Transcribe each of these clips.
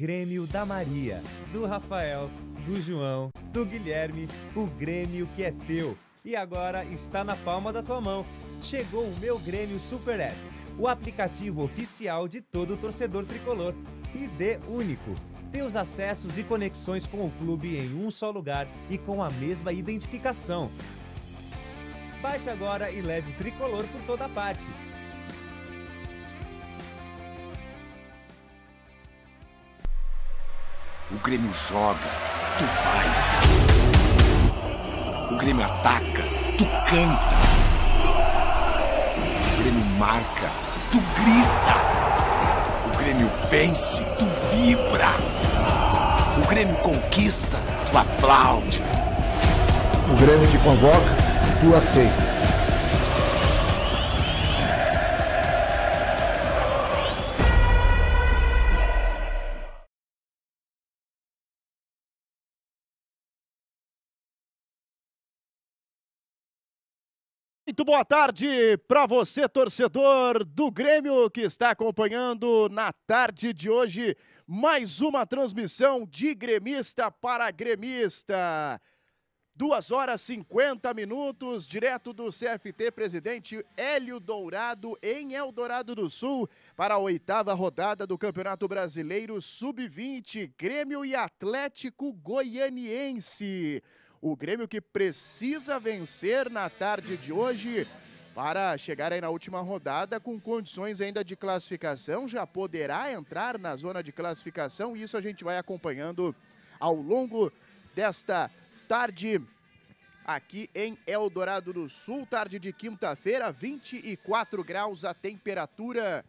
Grêmio da Maria, do Rafael, do João, do Guilherme, o Grêmio que é teu e agora está na palma da tua mão. Chegou o meu Grêmio Super App, o aplicativo oficial de todo torcedor tricolor e de único. Teus acessos e conexões com o clube em um só lugar e com a mesma identificação. Baixe agora e leve o tricolor por toda parte. O Grêmio joga, tu vai. O Grêmio ataca, tu canta. O Grêmio marca, tu grita. O Grêmio vence, tu vibra. O Grêmio conquista, tu aplaude. O Grêmio te convoca, tu aceita. Muito boa tarde para você, torcedor do Grêmio, que está acompanhando na tarde de hoje mais uma transmissão de gremista para gremista. 2 horas 50 minutos, direto do CFT Presidente Hélio Dourado, em Eldorado do Sul, para a oitava rodada do Campeonato Brasileiro Sub-20, Grêmio e Atlético Goianiense. O Grêmio que precisa vencer na tarde de hoje para chegar aí na última rodada com condições ainda de classificação, já poderá entrar na zona de classificação e isso a gente vai acompanhando ao longo desta tarde aqui em Eldorado do Sul, tarde de quinta-feira, 24 graus a temperatura.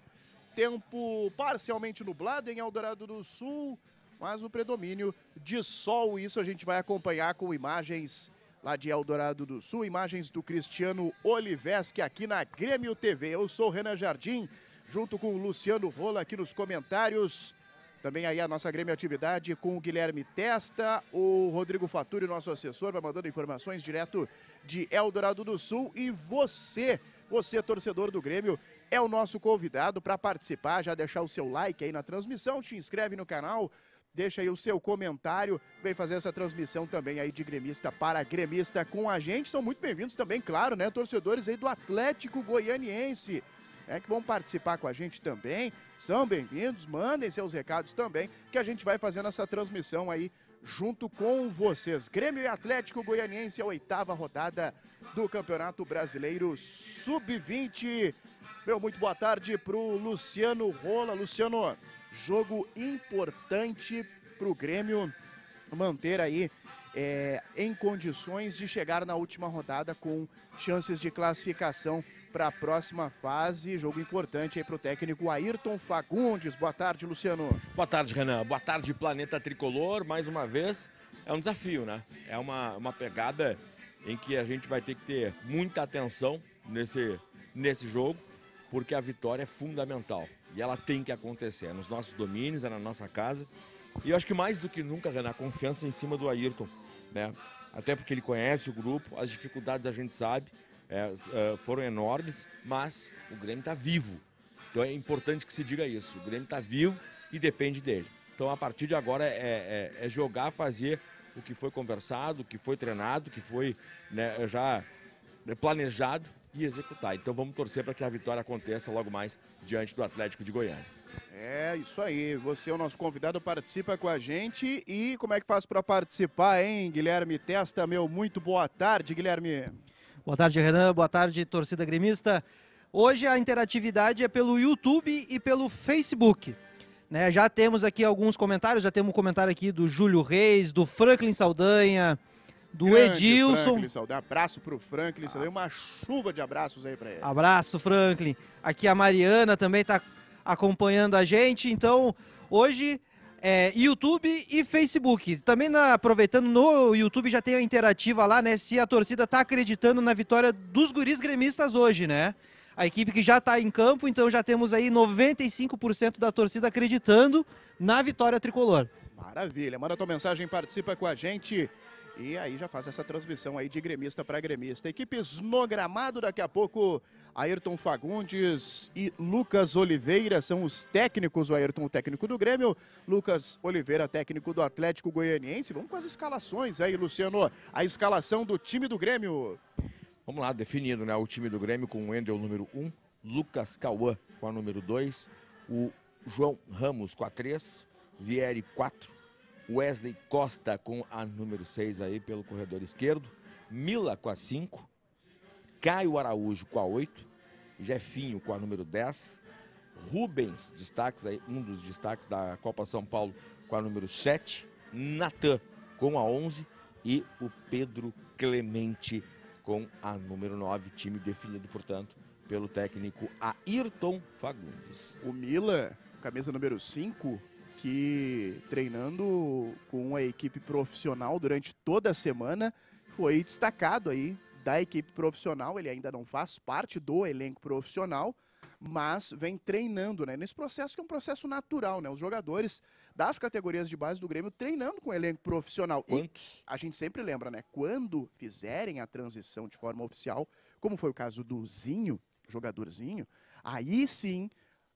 Tempo parcialmente nublado em Eldorado do Sul, mas o predomínio de sol. Isso a gente vai acompanhar com imagens lá de Eldorado do Sul, imagens do Cristiano Oliveski aqui na Grêmio TV. Eu sou o Renan Jardim, junto com o Luciano Rola aqui nos comentários. Também aí a nossa Grêmio Atividade com o Guilherme Testa, o Rodrigo Faturi, nosso assessor, vai mandando informações direto de Eldorado do Sul. E você, você torcedor do Grêmio, é o nosso convidado para participar, já deixar o seu like aí na transmissão, te inscreve no canal, Deixa aí o seu comentário, vem fazer essa transmissão também aí de gremista para gremista com a gente. São muito bem-vindos também, claro, né? Torcedores aí do Atlético Goianiense. É, que vão participar com a gente também, são bem-vindos, mandem seus recados também, que a gente vai fazendo essa transmissão aí junto com vocês. Grêmio e Atlético Goianiense, a oitava rodada do Campeonato Brasileiro Sub-20. Meu muito boa tarde pro Luciano Rola. Luciano, Jogo importante para o Grêmio manter aí é, em condições de chegar na última rodada com chances de classificação para a próxima fase. Jogo importante aí para o técnico Ayrton Fagundes. Boa tarde, Luciano. Boa tarde, Renan. Boa tarde, Planeta Tricolor. Mais uma vez, é um desafio, né? É uma, uma pegada em que a gente vai ter que ter muita atenção nesse, nesse jogo, porque a vitória é fundamental. E ela tem que acontecer. É nos nossos domínios, é na nossa casa. E eu acho que mais do que nunca, Renan, a confiança é em cima do Ayrton. Né? Até porque ele conhece o grupo, as dificuldades a gente sabe, é, é foram enormes, mas o Grêmio está vivo. Então é importante que se diga isso. O Grêmio está vivo e depende dele. Então a partir de agora é, é, é jogar, fazer o que foi conversado, o que foi treinado, o que foi né, já planejado e executar. Então vamos torcer para que a vitória aconteça logo mais diante do Atlético de Goiânia. É, isso aí. Você é o nosso convidado, participa com a gente. E como é que faz para participar, hein, Guilherme Testa, meu? Muito boa tarde, Guilherme. Boa tarde, Renan. Boa tarde, torcida gremista. Hoje a interatividade é pelo YouTube e pelo Facebook. Né? Já temos aqui alguns comentários, já temos um comentário aqui do Júlio Reis, do Franklin Saldanha, do Grande Edilson. Franklin, para Abraço pro Franklin, ah. uma chuva de abraços aí para ele. Abraço, Franklin. Aqui a Mariana também tá acompanhando a gente. Então, hoje é, YouTube e Facebook. Também na, aproveitando no YouTube já tem a interativa lá, né? Se a torcida tá acreditando na vitória dos guris gremistas hoje, né? A equipe que já está em campo, então já temos aí 95% da torcida acreditando na vitória tricolor. Maravilha, manda tua mensagem, participa com a gente. E aí já faz essa transmissão aí de gremista para gremista. Equipes no gramado, daqui a pouco Ayrton Fagundes e Lucas Oliveira são os técnicos. O Ayrton, o técnico do Grêmio, Lucas Oliveira, técnico do Atlético Goianiense. Vamos com as escalações aí, Luciano. A escalação do time do Grêmio. Vamos lá, definindo né, o time do Grêmio com o Endel número 1, um, Lucas Cauã com a número 2, o João Ramos com a 3, Vieri 4, Wesley Costa com a número 6 aí pelo corredor esquerdo. Mila com a 5. Caio Araújo com a 8. Jefinho com a número 10. Rubens, destaques aí, um dos destaques da Copa São Paulo com a número 7. Natan com a 11. E o Pedro Clemente com a número 9. Time definido, portanto, pelo técnico Ayrton Fagundes. O Mila, camisa número 5 aqui treinando com a equipe profissional durante toda a semana, foi destacado aí da equipe profissional, ele ainda não faz parte do elenco profissional, mas vem treinando, né? Nesse processo que é um processo natural, né? Os jogadores das categorias de base do Grêmio treinando com o elenco profissional. Quantos? E a gente sempre lembra, né? Quando fizerem a transição de forma oficial, como foi o caso do Zinho, jogadorzinho, aí sim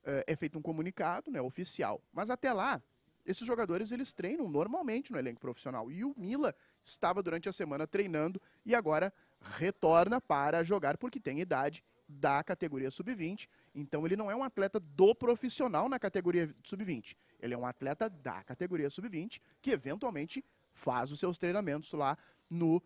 eh, é feito um comunicado, né, oficial. Mas até lá, esses jogadores eles treinam normalmente no elenco profissional. E o Mila estava durante a semana treinando e agora retorna para jogar porque tem idade da categoria sub-20. Então ele não é um atleta do profissional na categoria sub-20. Ele é um atleta da categoria sub-20 que eventualmente faz os seus treinamentos lá no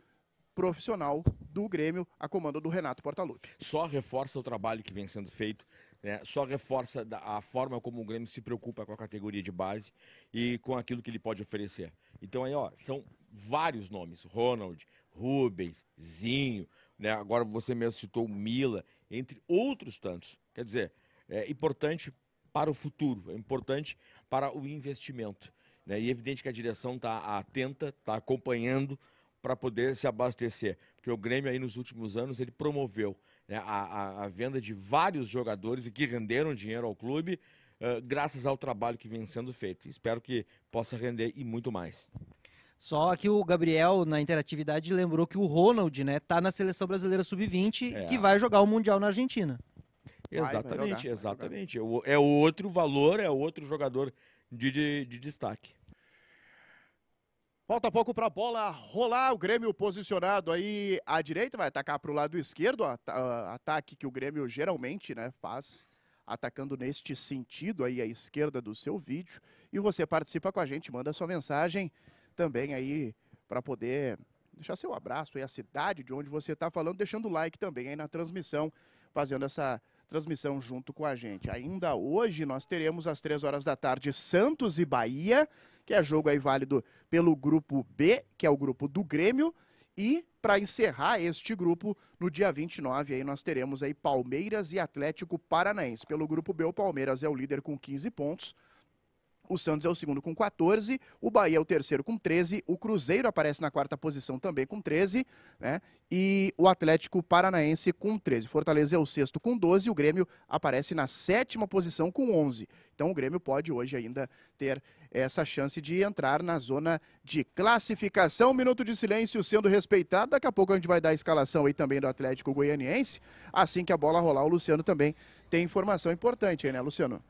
profissional do Grêmio, a comando do Renato Portaluppi. Só reforça o trabalho que vem sendo feito né? Só reforça a forma como o Grêmio se preocupa com a categoria de base e é. com aquilo que ele pode oferecer. Então aí, ó, são vários nomes: Ronald, Rubens, Zinho, né? agora você mesmo citou Mila, entre outros tantos. Quer dizer, é importante para o futuro, é importante para o investimento. Né? E é evidente que a direção está atenta, está acompanhando para poder se abastecer. Porque o Grêmio aí nos últimos anos ele promoveu né, a, a, venda de vários jogadores e que renderam dinheiro ao clube, uh, graças ao trabalho que vem sendo feito. Espero que possa render e muito mais. Só que o Gabriel, na interatividade, lembrou que o Ronald, né, tá na seleção brasileira sub-20 é. e que é. vai jogar o Mundial na Argentina. Exatamente, vai, vai jogar, exatamente. É outro valor, é outro jogador de, de, de destaque. Falta pouco para a bola rolar, o Grêmio posicionado aí à direita, vai atacar para o lado esquerdo, ataque que o Grêmio geralmente né, faz, atacando neste sentido aí à esquerda do seu vídeo. E você participa com a gente, manda sua mensagem também aí para poder deixar seu abraço aí, a cidade de onde você está falando, deixando o like também aí na transmissão, fazendo essa transmissão junto com a gente. Ainda hoje nós teremos às três horas da tarde Santos e Bahia, que é jogo aí válido pelo grupo B, que é o grupo do Grêmio, e para encerrar este grupo, no dia 29 aí nós teremos aí Palmeiras e Atlético Paranaense. Pelo grupo B, o Palmeiras é o líder com 15 pontos. O Santos é o segundo com 14, o Bahia é o terceiro com 13, o Cruzeiro aparece na quarta posição também com 13, né? E o Atlético Paranaense com 13. Fortaleza é o sexto com 12, o Grêmio aparece na sétima posição com 11. Então o Grêmio pode hoje ainda ter essa chance de entrar na zona de classificação. Minuto de silêncio sendo respeitado. Daqui a pouco a gente vai dar a escalação aí também do Atlético Goianiense. Assim que a bola rolar, o Luciano também tem informação importante aí, né, Luciano?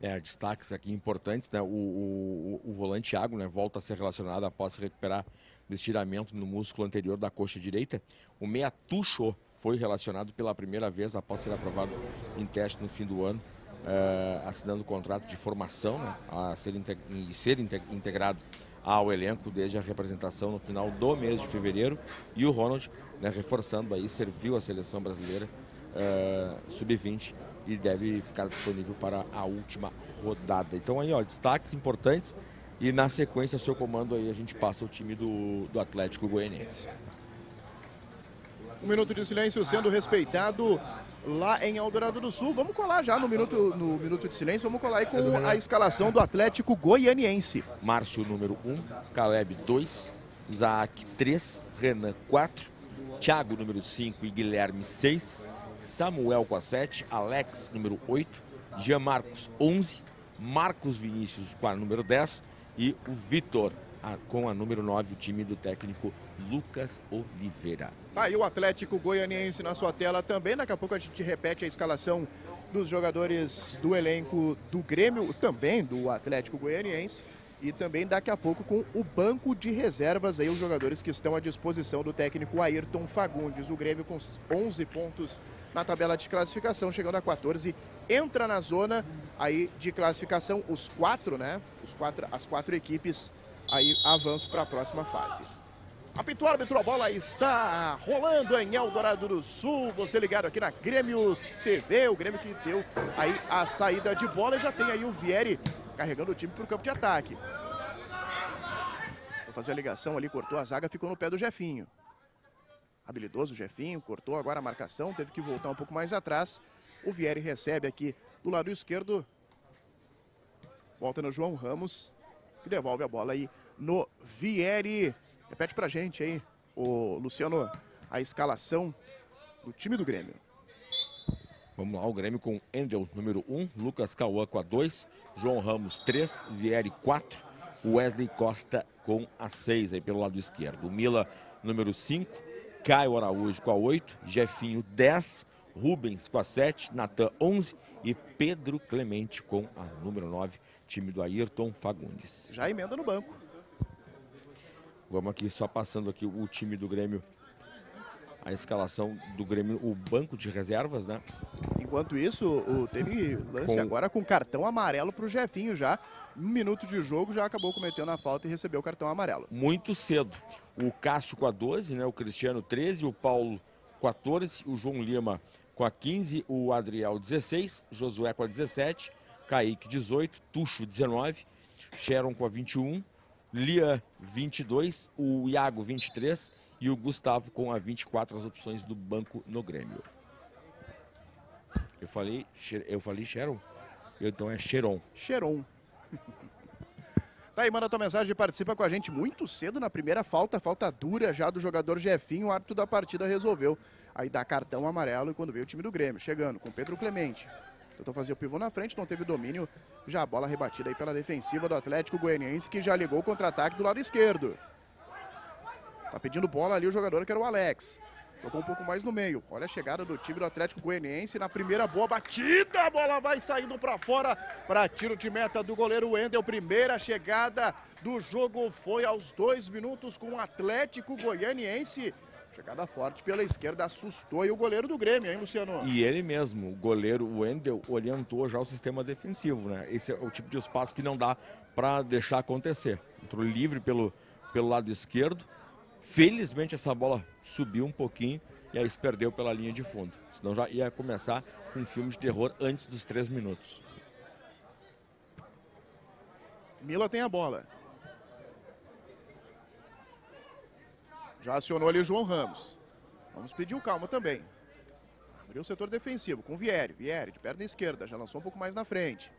É, destaques aqui importantes, né? O, o, o volante Thiago, né? Volta a ser relacionado após se recuperar do estiramento no músculo anterior da coxa direita. O meia Tucho foi relacionado pela primeira vez após ser aprovado em teste no fim do ano, eh, assinando o contrato de formação né? a ser e ser integrado ao elenco desde a representação no final do mês de fevereiro. E o Ronald, né, reforçando aí, serviu a seleção brasileira eh, sub-20 e deve ficar disponível para a última rodada. Então aí, ó, destaques importantes e na sequência, seu comando aí, a gente passa o time do, do Atlético Goianiense. Um minuto de silêncio sendo respeitado lá em Eldorado do Sul. Vamos colar já no minuto, no minuto de silêncio, vamos colar aí com a escalação do Atlético Goianiense. Márcio, número 1, um, Caleb, 2, Isaac, 3, Renan, 4, Thiago, número 5 e Guilherme, 6, Samuel com a 7, Alex, número 8, Jean Marcos, 11, Marcos Vinícius com a número 10 e o Vitor com a número 9, o time do técnico Lucas Oliveira. Tá aí o Atlético Goianiense na sua tela também. Daqui a pouco a gente repete a escalação dos jogadores do elenco do Grêmio, também do Atlético Goianiense e também daqui a pouco com o banco de reservas aí os jogadores que estão à disposição do técnico Ayrton Fagundes. O Grêmio com 11 pontos na tabela de classificação, chegando a 14, entra na zona aí de classificação os quatro, né? Os quatro, as quatro equipes aí avançam para a próxima fase. Apito árbitro, a bola está rolando em Eldorado do Sul. Você ligado aqui na Grêmio TV, o Grêmio que deu aí a saída de bola. Já tem aí o Vieri carregando o time para o campo de ataque. Vou fazer a ligação ali, cortou a zaga, ficou no pé do Jefinho. Habilidoso o Jefinho, cortou agora a marcação, teve que voltar um pouco mais atrás. O Vieri recebe aqui do lado esquerdo. Volta no João Ramos, que devolve a bola aí no Vieri. Repete pra gente aí, o Luciano, a escalação do time do Grêmio. Vamos lá, o Grêmio com Endel, número 1, Lucas Cauã com a 2, João Ramos 3, Vieri 4, Wesley Costa com a 6 aí pelo lado esquerdo. Mila, número 5, Caio Araújo com a 8, Jefinho 10, Rubens com a 7, Natan 11 e Pedro Clemente com a número 9, time do Ayrton Fagundes. Já emenda no banco. Vamos aqui, só passando aqui o time do Grêmio a escalação do Grêmio, o banco de reservas, né? Enquanto isso, o, teve lance com... agora com cartão amarelo para o Jefinho já. Um minuto de jogo já acabou cometendo a falta e recebeu o cartão amarelo. Muito cedo. O Cássio com a 12, né? O Cristiano 13, o Paulo 14, o João Lima com a 15, o Adriel 16, Josué com a 17, Kaique 18, Tuxo 19, Sharon com a 21, Lian 22, o Iago 23 e o Gustavo com a 24 as opções do banco no Grêmio. Eu falei, eu falei Cheron? Então é Cheron. Cheron. Tá aí, manda tua mensagem e participa com a gente muito cedo na primeira falta, falta dura já do jogador Jefinho, o árbitro da partida resolveu. Aí dá cartão amarelo e quando veio o time do Grêmio, chegando com Pedro Clemente. Tentou fazer o pivô na frente, não teve domínio, já a bola rebatida aí pela defensiva do Atlético Goianiense, que já ligou o contra-ataque do lado esquerdo. Tá pedindo bola ali o jogador que era o Alex. Jogou um pouco mais no meio. Olha a chegada do time do Atlético Goianiense na primeira boa batida. A bola vai saindo para fora para tiro de meta do goleiro Wendel. Primeira chegada do jogo foi aos dois minutos com o Atlético Goianiense. Chegada forte pela esquerda, assustou aí o goleiro do Grêmio, hein, Luciano? E ele mesmo, o goleiro Wendel, orientou já o sistema defensivo, né? Esse é o tipo de espaço que não dá para deixar acontecer. Entrou livre pelo, pelo lado esquerdo, Felizmente essa bola subiu um pouquinho e aí se perdeu pela linha de fundo. Senão já ia começar um filme de terror antes dos três minutos. Mila tem a bola. Já acionou ali o João Ramos. Vamos pedir o calma também. Abriu o setor defensivo com o Vieri. Vieri de perna esquerda, já lançou um pouco mais na frente.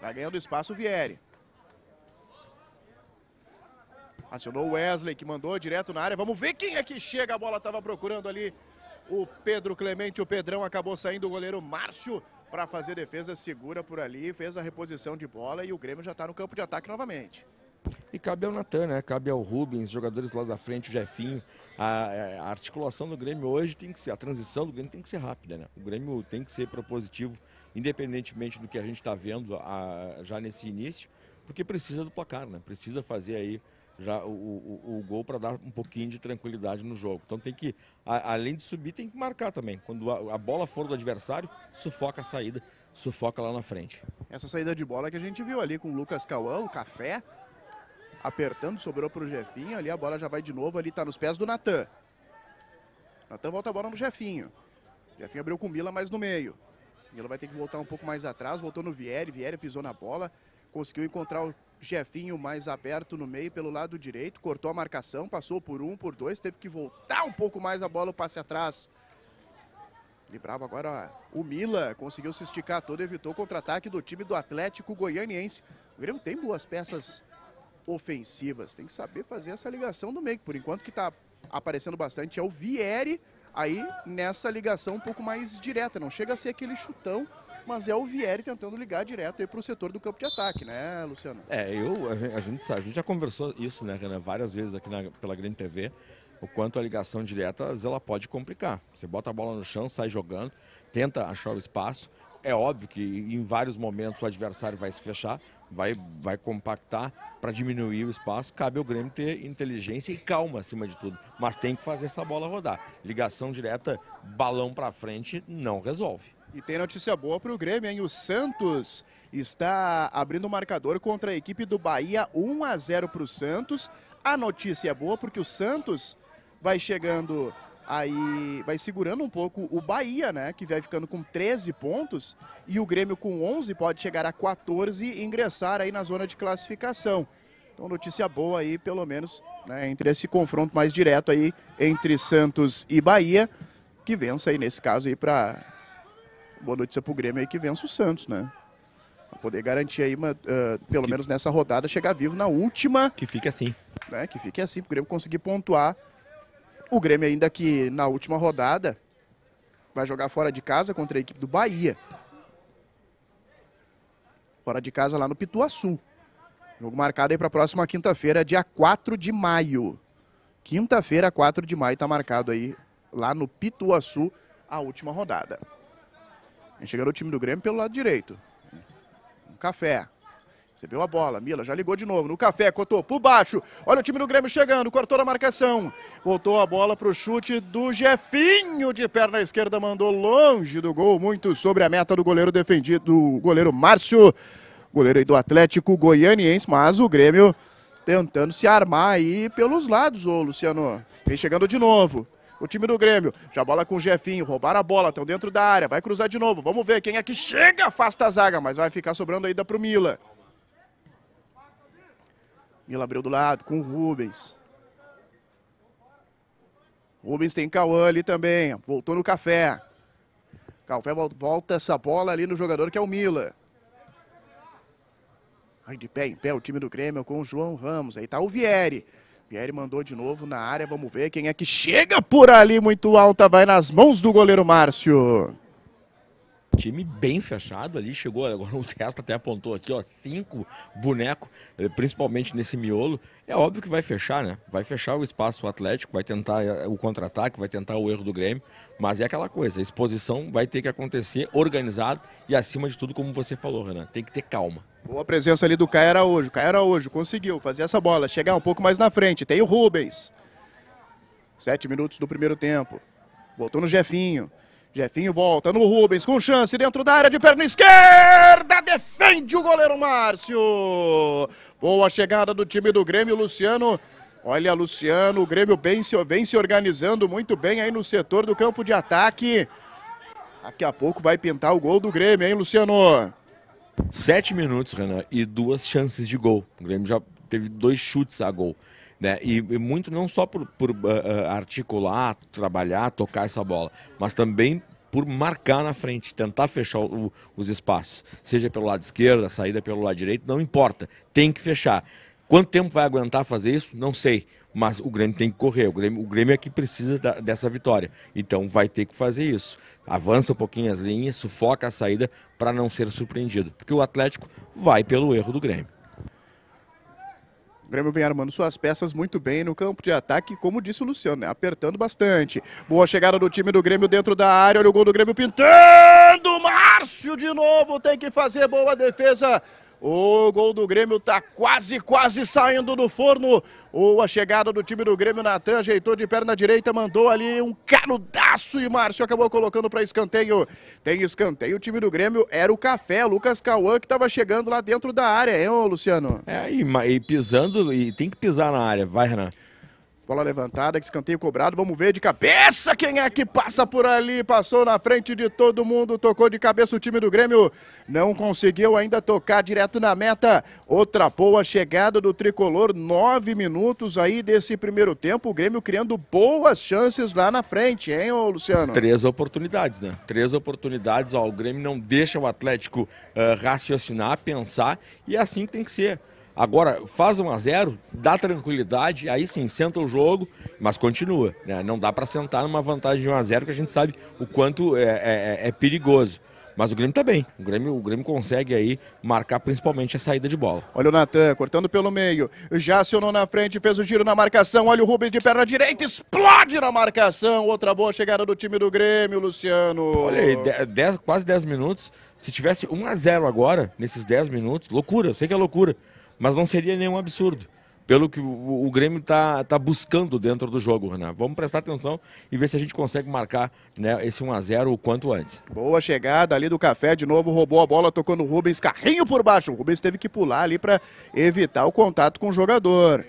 Vai ganhando espaço o Vieri. Acionou Wesley, que mandou direto na área. Vamos ver quem é que chega. A bola estava procurando ali o Pedro Clemente. O Pedrão acabou saindo. O goleiro Márcio para fazer defesa segura por ali. Fez a reposição de bola e o Grêmio já está no campo de ataque novamente. E cabe ao Natan, né? Cabe ao Rubens, jogadores lá da frente, o Jefinho. A, a, articulação do Grêmio hoje tem que ser, a transição do Grêmio tem que ser rápida, né? O Grêmio tem que ser propositivo, independentemente do que a gente está vendo a, já nesse início, porque precisa do placar, né? Precisa fazer aí já o, o, o gol para dar um pouquinho de tranquilidade no jogo. Então tem que, a, além de subir, tem que marcar também. Quando a, a, bola for do adversário, sufoca a saída, sufoca lá na frente. Essa saída de bola que a gente viu ali com o Lucas Cauã, o Café, apertando, sobrou para o Jefinho, ali a bola já vai de novo, ali está nos pés do Natan. Natan volta a bola no Jefinho. Jefinho abriu com o Mila mais no meio. Mila vai ter que voltar um pouco mais atrás, voltou no Vieri, Vieri pisou na bola, conseguiu encontrar o Jefinho mais aberto no meio pelo lado direito, cortou a marcação, passou por um, por dois, teve que voltar um pouco mais a bola, o passe atrás. Librava agora o Mila, conseguiu se esticar todo, evitou o contra-ataque do time do Atlético Goianiense. O Grêmio tem boas peças ofensivas, tem que saber fazer essa ligação do meio. Por enquanto que está aparecendo bastante é o Vieri, aí nessa ligação um pouco mais direta, não chega a ser aquele chutão mas é o Vieri tentando ligar direto aí para o setor do campo de ataque, né, Luciano? É, eu, a gente, a gente já conversou isso, né, Renan, várias vezes aqui na, pela Grande TV, o quanto a ligação direta, ela pode complicar. Você bota a bola no chão, sai jogando, tenta achar o espaço, é óbvio que em vários momentos o adversário vai se fechar, vai, vai compactar para diminuir o espaço. Cabe ao Grêmio ter inteligência e calma acima de tudo, mas tem que fazer essa bola rodar. Ligação direta, balão para frente, não resolve. E tem notícia boa para o Grêmio, hein? O Santos está abrindo o marcador contra a equipe do Bahia, 1 a 0 para o Santos. A notícia é boa porque o Santos vai chegando aí, vai segurando um pouco o Bahia, né? Que vai ficando com 13 pontos e o Grêmio com 11 pode chegar a 14 e ingressar aí na zona de classificação. Então notícia boa aí, pelo menos, né, entre esse confronto mais direto aí entre Santos e Bahia, que vença aí nesse caso aí para boa notícia para o Grêmio aí que vença o Santos, né? Pra poder garantir aí, uma, uh, pelo que... menos nessa rodada, chegar vivo na última. Que fique assim. Né? Que fique assim, pro o Grêmio conseguir pontuar. O Grêmio ainda que na última rodada vai jogar fora de casa contra a equipe do Bahia. Fora de casa lá no Pituaçu. Jogo marcado aí para a próxima quinta-feira, dia 4 de maio. Quinta-feira, 4 de maio, está marcado aí lá no Pituaçu a última rodada. A gente o time do Grêmio pelo lado direito. Um café. Recebeu a bola, Mila já ligou de novo, no café, cotou por baixo, olha o time do Grêmio chegando, cortou a marcação, voltou a bola para o chute do Jefinho, de perna esquerda, mandou longe do gol, muito sobre a meta do goleiro defendido, do goleiro Márcio, goleiro aí do Atlético Goianiense, mas o Grêmio tentando se armar aí pelos lados, ô Luciano, vem chegando de novo, o time do Grêmio. Já bola com o Jefinho, roubaram a bola, estão dentro da área, vai cruzar de novo. Vamos ver quem é que chega, afasta a zaga, mas vai ficar sobrando ainda para o Mila. Mila abriu do lado com o Rubens. Rubens tem Cauã ali também, voltou no café. Café volta essa bola ali no jogador que é o Mila. Aí de pé em pé o time do Grêmio com o João Ramos. Aí tá o Vieri. Pierre mandou de novo na área, vamos ver quem é que chega por ali, muito alta, vai nas mãos do goleiro Márcio. Time bem fechado ali, chegou, agora o Testa até apontou aqui, ó, cinco boneco, eh, principalmente nesse miolo. É óbvio que vai fechar, né? Vai fechar o espaço o Atlético, vai tentar eh, o contra-ataque, vai tentar o erro do Grêmio, mas é aquela coisa, a exposição vai ter que acontecer organizado e acima de tudo, como você falou, Renan, tem que ter calma. Boa presença ali do Caio Araújo. Caio Araújo conseguiu fazer essa bola, chegar um pouco mais na frente. Tem o Rubens. Sete minutos do primeiro tempo. Voltou no Jefinho. Jefinho volta no Rubens, com chance dentro da área de perna esquerda. Defende o goleiro Márcio. Boa chegada do time do Grêmio, Luciano. Olha, Luciano, o Grêmio bem, vem se organizando muito bem aí no setor do campo de ataque. Daqui a pouco vai pintar o gol do Grêmio, hein, Luciano? Sete minutos, Renan, e duas chances de gol. O Grêmio já teve dois chutes a gol. Né? E, e, muito não só por, por uh, articular, trabalhar, tocar essa bola, mas também por marcar na frente, tentar fechar o, os espaços, seja pelo lado esquerdo, a saída pelo lado direito, não importa, tem que fechar. Quanto tempo vai aguentar fazer isso? Não sei mas o Grêmio tem que correr. O Grêmio, o Grêmio é que precisa da, dessa vitória. Então vai ter que fazer isso. Avança um pouquinho as linhas, sufoca a saída para não ser surpreendido. Porque o Atlético vai pelo erro do Grêmio. O Grêmio vem armando suas peças muito bem no campo de ataque, como disse o Luciano, né? apertando bastante. Boa chegada do time do Grêmio dentro da área, olha o gol do Grêmio pintando, Márcio de novo, tem que fazer boa defesa o gol do Grêmio está quase, quase saindo do forno. Ou a chegada do time do Grêmio, Natan ajeitou de perna direita, mandou ali um canudaço e Márcio acabou colocando para escanteio. Tem escanteio, o time do Grêmio era o Café, Lucas Cauã, que estava chegando lá dentro da área, hein, Luciano? É, e, e pisando, e tem que pisar na área, vai, Renan. Bola levantada, escanteio cobrado, vamos ver de cabeça quem é que passa por ali. Passou na frente de todo mundo, tocou de cabeça o time do Grêmio. Não conseguiu ainda tocar direto na meta. Outra boa chegada do Tricolor, nove minutos aí desse primeiro tempo. O Grêmio criando boas chances lá na frente, hein, ô Luciano? Três oportunidades, né? Três oportunidades. Ó, o Grêmio não deixa o Atlético uh, raciocinar, pensar e é assim tem que ser. Agora, faz 1 a 0 dá tranquilidade, aí sim, senta o jogo, mas continua. Né? Não dá para sentar numa vantagem de 1 a 0 que a gente sabe o quanto é, é, é, é perigoso. Mas o Grêmio está bem. O Grêmio, o Grêmio consegue aí marcar principalmente a saída de bola. Olha o Natan cortando pelo meio. Já acionou na frente, fez o giro na marcação. Olha o Rubens de perna direita, explode na marcação. Outra boa chegada do time do Grêmio, Luciano. Olha aí, dez, quase 10 minutos. Se tivesse 1 a 0 agora, nesses 10 minutos, loucura, eu sei que é loucura. Mas não seria nenhum absurdo pelo que o, Grêmio está tá buscando dentro do jogo, Renan. Vamos prestar atenção e ver se a gente consegue marcar né, esse 1x0 o quanto antes. Boa chegada ali do Café, de novo roubou a bola, tocou no Rubens, carrinho por baixo. O Rubens teve que pular ali para evitar o contato com o jogador.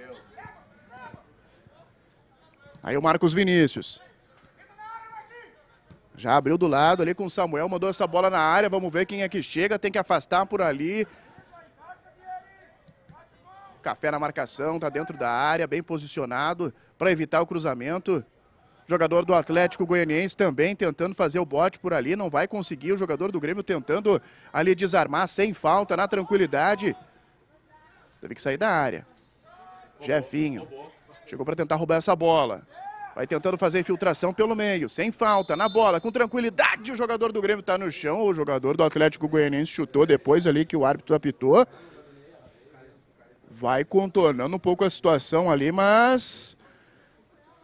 Aí o Marcos Vinícius. Já abriu do lado ali com o Samuel, mandou essa bola na área, vamos ver quem é que chega, tem que afastar por ali. Café na marcação, está dentro da área, bem posicionado para evitar o cruzamento. Jogador do Atlético Goianiense também tentando fazer o bote por ali, não vai conseguir. O jogador do Grêmio tentando ali desarmar sem falta, na tranquilidade. Teve que sair da área. Jefinho chegou para tentar roubar essa bola. Vai tentando fazer infiltração pelo meio, sem falta, na bola, com tranquilidade. O jogador do Grêmio está no chão, o jogador do Atlético Goianiense chutou depois ali que o árbitro apitou vai contornando um pouco a situação ali, mas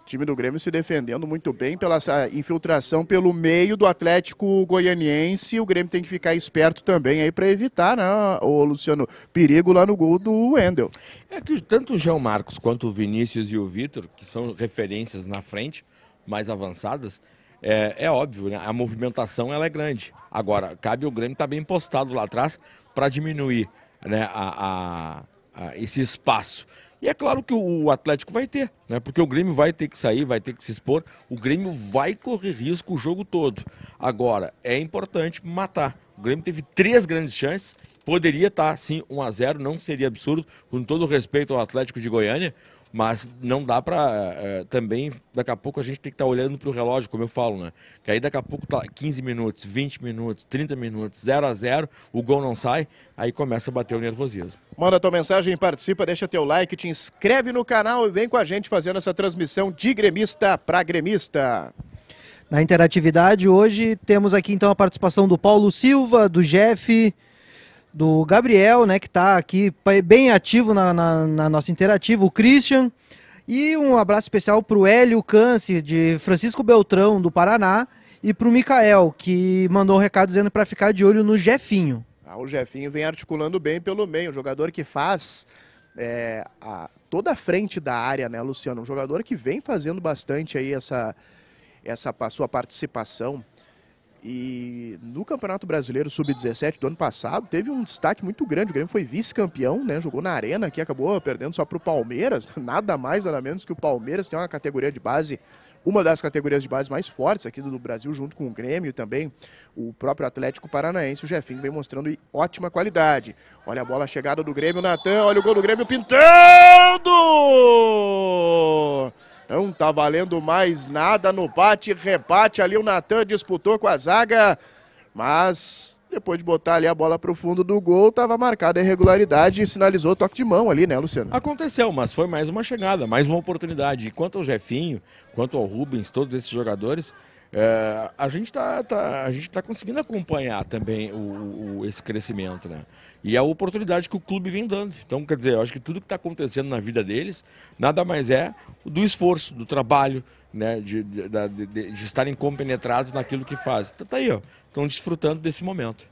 o time do Grêmio se defendendo muito bem pela infiltração pelo meio do Atlético Goianiense. O Grêmio tem que ficar esperto também aí para evitar, né, o Luciano, perigo lá no gol do Wendel. É que tanto o João Marcos quanto o Vinícius e o Vitor, que são referências na frente, mais avançadas, é, é, óbvio, né? a movimentação ela é grande. Agora, cabe o Grêmio estar tá bem postado lá atrás para diminuir né? a, a a esse espaço. E é claro que o Atlético vai ter, né? Porque o Grêmio vai ter que sair, vai ter que se expor. O Grêmio vai correr risco o jogo todo. Agora, é importante matar. O Grêmio teve três grandes chances. Poderia estar, tá, sim, 1 a 0 não seria absurdo, com todo respeito ao Atlético de Goiânia. Mas não dá para. É, também, daqui a pouco a gente tem que estar tá olhando para o relógio, como eu falo, né? Que aí daqui a pouco tá 15 minutos, 20 minutos, 30 minutos, 0 a 0 o gol não sai, aí começa a bater o nervosismo. Manda tua mensagem, participa, deixa teu like, te inscreve no canal e vem com a gente fazendo essa transmissão de gremista para gremista. Na interatividade, hoje temos aqui então a participação do Paulo Silva, do Jeff do Gabriel, né, que está aqui bem ativo na, na, na, nossa interativa, o Christian. E um abraço especial para o Hélio Câncer, de Francisco Beltrão, do Paraná, e para o Micael, que mandou um recado dizendo para ficar de olho no Jefinho. Ah, o Jefinho vem articulando bem pelo meio, um jogador que faz é, a, toda a frente da área, né, Luciano? Um jogador que vem fazendo bastante aí essa, essa sua participação e no Campeonato Brasileiro Sub-17 do ano passado, teve um destaque muito grande. O Grêmio foi vice-campeão, né? Jogou na arena que acabou perdendo só para o Palmeiras. Nada mais, nada menos que o Palmeiras tem é uma categoria de base, uma das categorias de base mais fortes aqui do Brasil, junto com o Grêmio também. O próprio Atlético Paranaense, o Jefinho, vem mostrando ótima qualidade. Olha a bola a chegada do Grêmio, Natan. Olha o gol do Grêmio pintando! Não tá valendo mais nada no bate, rebate ali. O Natan disputou com a zaga, mas depois de botar ali a bola para o fundo do gol, estava marcada a irregularidade e sinalizou o toque de mão ali, né, Luciano? Aconteceu, mas foi mais uma chegada, mais uma oportunidade. E quanto ao Jefinho, quanto ao Rubens, todos esses jogadores, é, a gente está tá, a gente tá conseguindo acompanhar também o, o, esse crescimento, né? E a oportunidade que o clube vem dando. Então, quer dizer, eu acho que tudo que está acontecendo na vida deles nada mais é do esforço, do trabalho, né? De, de, de, de estarem compenetrados naquilo que fazem. Então, tá aí, ó. Estão desfrutando desse momento.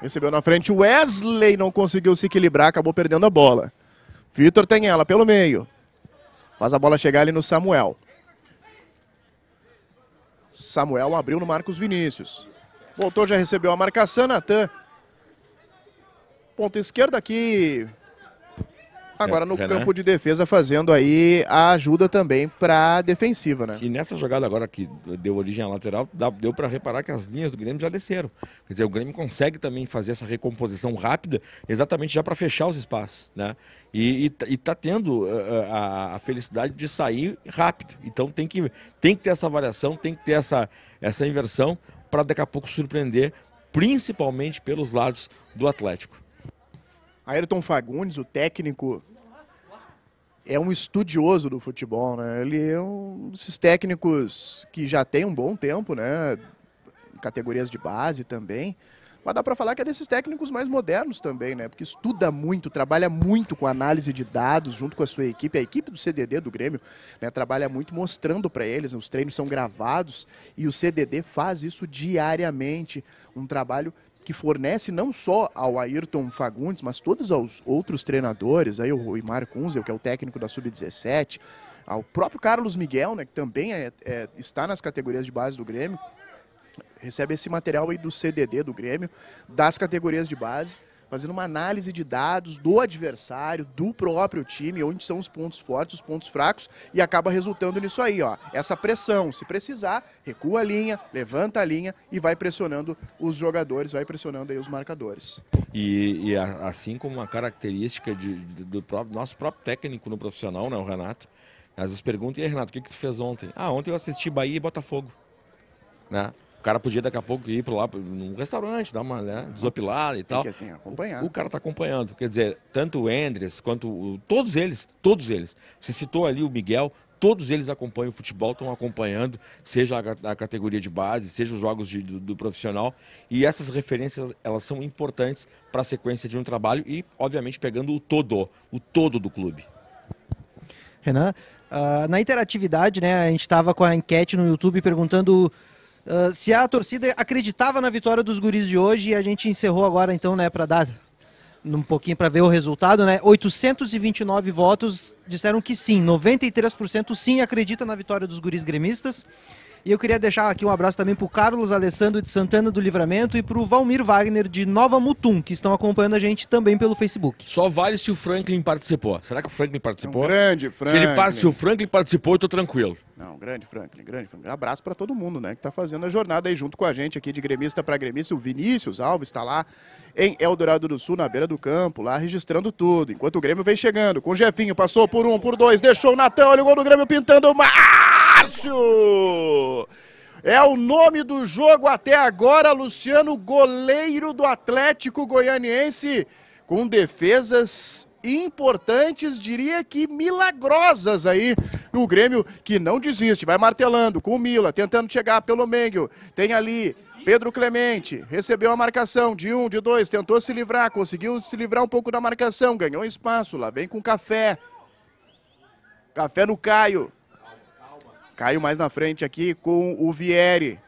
Recebeu na frente, Wesley não conseguiu se equilibrar, acabou perdendo a bola. Vitor tem ela pelo meio. Faz a bola chegar ali no Samuel. Samuel abriu no Marcos Vinícius. Voltou, já recebeu a marcação, Natan. Ponta esquerda aqui, Agora é, no campo de defesa fazendo aí a ajuda também para defensiva, né? E nessa jogada agora que deu origem à lateral, deu para reparar que as linhas do Grêmio já desceram. Quer dizer, o Grêmio consegue também fazer essa recomposição rápida, exatamente já para fechar os espaços, né? E, e, tá, e tá tendo eh, eh, a, a, felicidade de sair rápido. Então tem que, tem que ter essa variação, tem que ter essa, essa inversão para daqui a pouco surpreender, principalmente pelos lados do Atlético. Ayrton Fagundes, o técnico é um estudioso do futebol, né? Ele é um desses técnicos que já tem um bom tempo, né? Categorias de base também. Mas dá para falar que é desses técnicos mais modernos também, né? Porque estuda muito, trabalha muito com análise de dados junto com a sua equipe. A equipe do CDD do Grêmio né, trabalha muito mostrando para eles. Né, os treinos são gravados e o CDD faz isso diariamente. Um trabalho que fornece não só ao Ayrton Fagundes, mas todos os outros treinadores, aí o Imar Kunze, que é o técnico da Sub-17, ao próprio Carlos Miguel, né, que também é, é, está nas categorias de base do Grêmio, recebe esse material aí do CDD do Grêmio, das categorias de base, fazendo uma análise de dados do adversário, do próprio time, onde são os pontos fortes, os pontos fracos, e acaba resultando nisso aí, ó. Essa pressão, se precisar, recua a linha, levanta a linha e vai pressionando os jogadores, vai pressionando aí os marcadores. E, e a, assim como uma característica de, de, do próprio, nosso próprio técnico no profissional, né, o Renato, às vezes pergunta, e aí, Renato, o que, que tu fez ontem? Ah, ontem eu assisti Bahia e Botafogo. Né? O cara podia daqui a pouco ir para lá, num restaurante, dar uma né, desopilada e tal. Tem que, assim, O, o, cara está acompanhando. Quer dizer, tanto o Andres quanto o, todos eles, todos eles. Você citou ali o Miguel, todos eles acompanham o futebol, estão acompanhando, seja a, a, categoria de base, seja os jogos de, do, do, profissional. E essas referências, elas são importantes para a sequência de um trabalho e, obviamente, pegando o todo, o todo do clube. Renan, uh, na interatividade, né, a gente estava com a enquete no YouTube perguntando ah, se a torcida acreditava na vitória dos guris de hoje, e a gente encerrou agora então, né, para dar um pouquinho para ver o resultado, né? 829 votos disseram que sim, 93% sim acredita na vitória dos guris gremistas. E eu queria deixar aqui um abraço também para o Carlos Alessandro de Santana do Livramento e para o Valmir Wagner de Nova Mutum, que estão acompanhando a gente também pelo Facebook. Só vale se o Franklin participou. Será que o Franklin participou? É um grande Franklin. Se, ele par se o Franklin participou, eu tô tranquilo. Não, grande Franklin, grande Franklin. Abraço para todo mundo, né, que está fazendo a jornada aí junto com a gente aqui de gremista para gremista. O Vinícius Alves está lá em Eldorado do Sul, na beira do campo, lá registrando tudo. Enquanto o Grêmio vem chegando, com o Jefinho, passou por um, por dois, deixou o Natan, olha o gol do Grêmio pintando. Ah! Márcio! É o nome do jogo até agora, Luciano, goleiro do Atlético Goianiense, com defesas importantes, diria que milagrosas aí no Grêmio, que não desiste, vai martelando com o Mila, tentando chegar pelo Mengue, Tem ali Pedro Clemente, recebeu a marcação de um, de dois, tentou se livrar, conseguiu se livrar um pouco da marcação, ganhou espaço, lá vem com Café. Café no Caio. Caiu mais na frente aqui com o Vieri.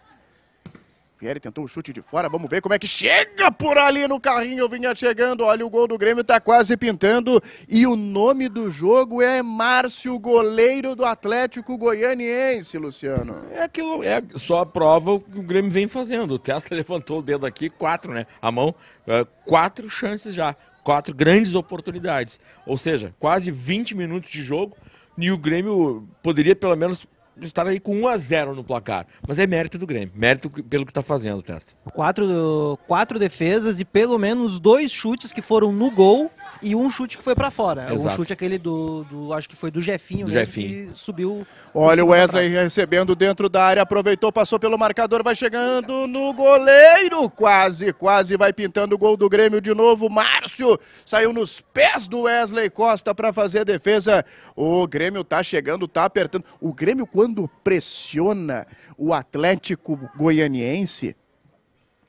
Vieri tentou o chute de fora, vamos ver como é que chega por ali no carrinho, vinha chegando, olha o gol do Grêmio, tá quase pintando, e o nome do jogo é Márcio, goleiro do Atlético Goianiense, Luciano. É aquilo, é só a prova que o Grêmio vem fazendo, o Tesla levantou o dedo aqui, quatro, né, a mão, é, quatro chances já, quatro grandes oportunidades, ou seja, quase 20 minutos de jogo, e o Grêmio poderia pelo menos estar aí com 1 a 0 no placar. Mas é mérito do Grêmio, mérito pelo que está fazendo o teste. Quatro, quatro defesas e pelo menos dois chutes que foram no gol e um chute que foi para fora. É Exato. Um chute aquele do, do, acho que foi do Jefinho, do Jefinho. que subiu. Olha o Wesley recebendo dentro da área, aproveitou, passou pelo marcador, vai chegando no goleiro, quase, quase vai pintando o gol do Grêmio de novo. Márcio saiu nos pés do Wesley Costa para fazer a defesa. O Grêmio tá chegando, tá apertando. O Grêmio quando pressiona o Atlético Goianiense,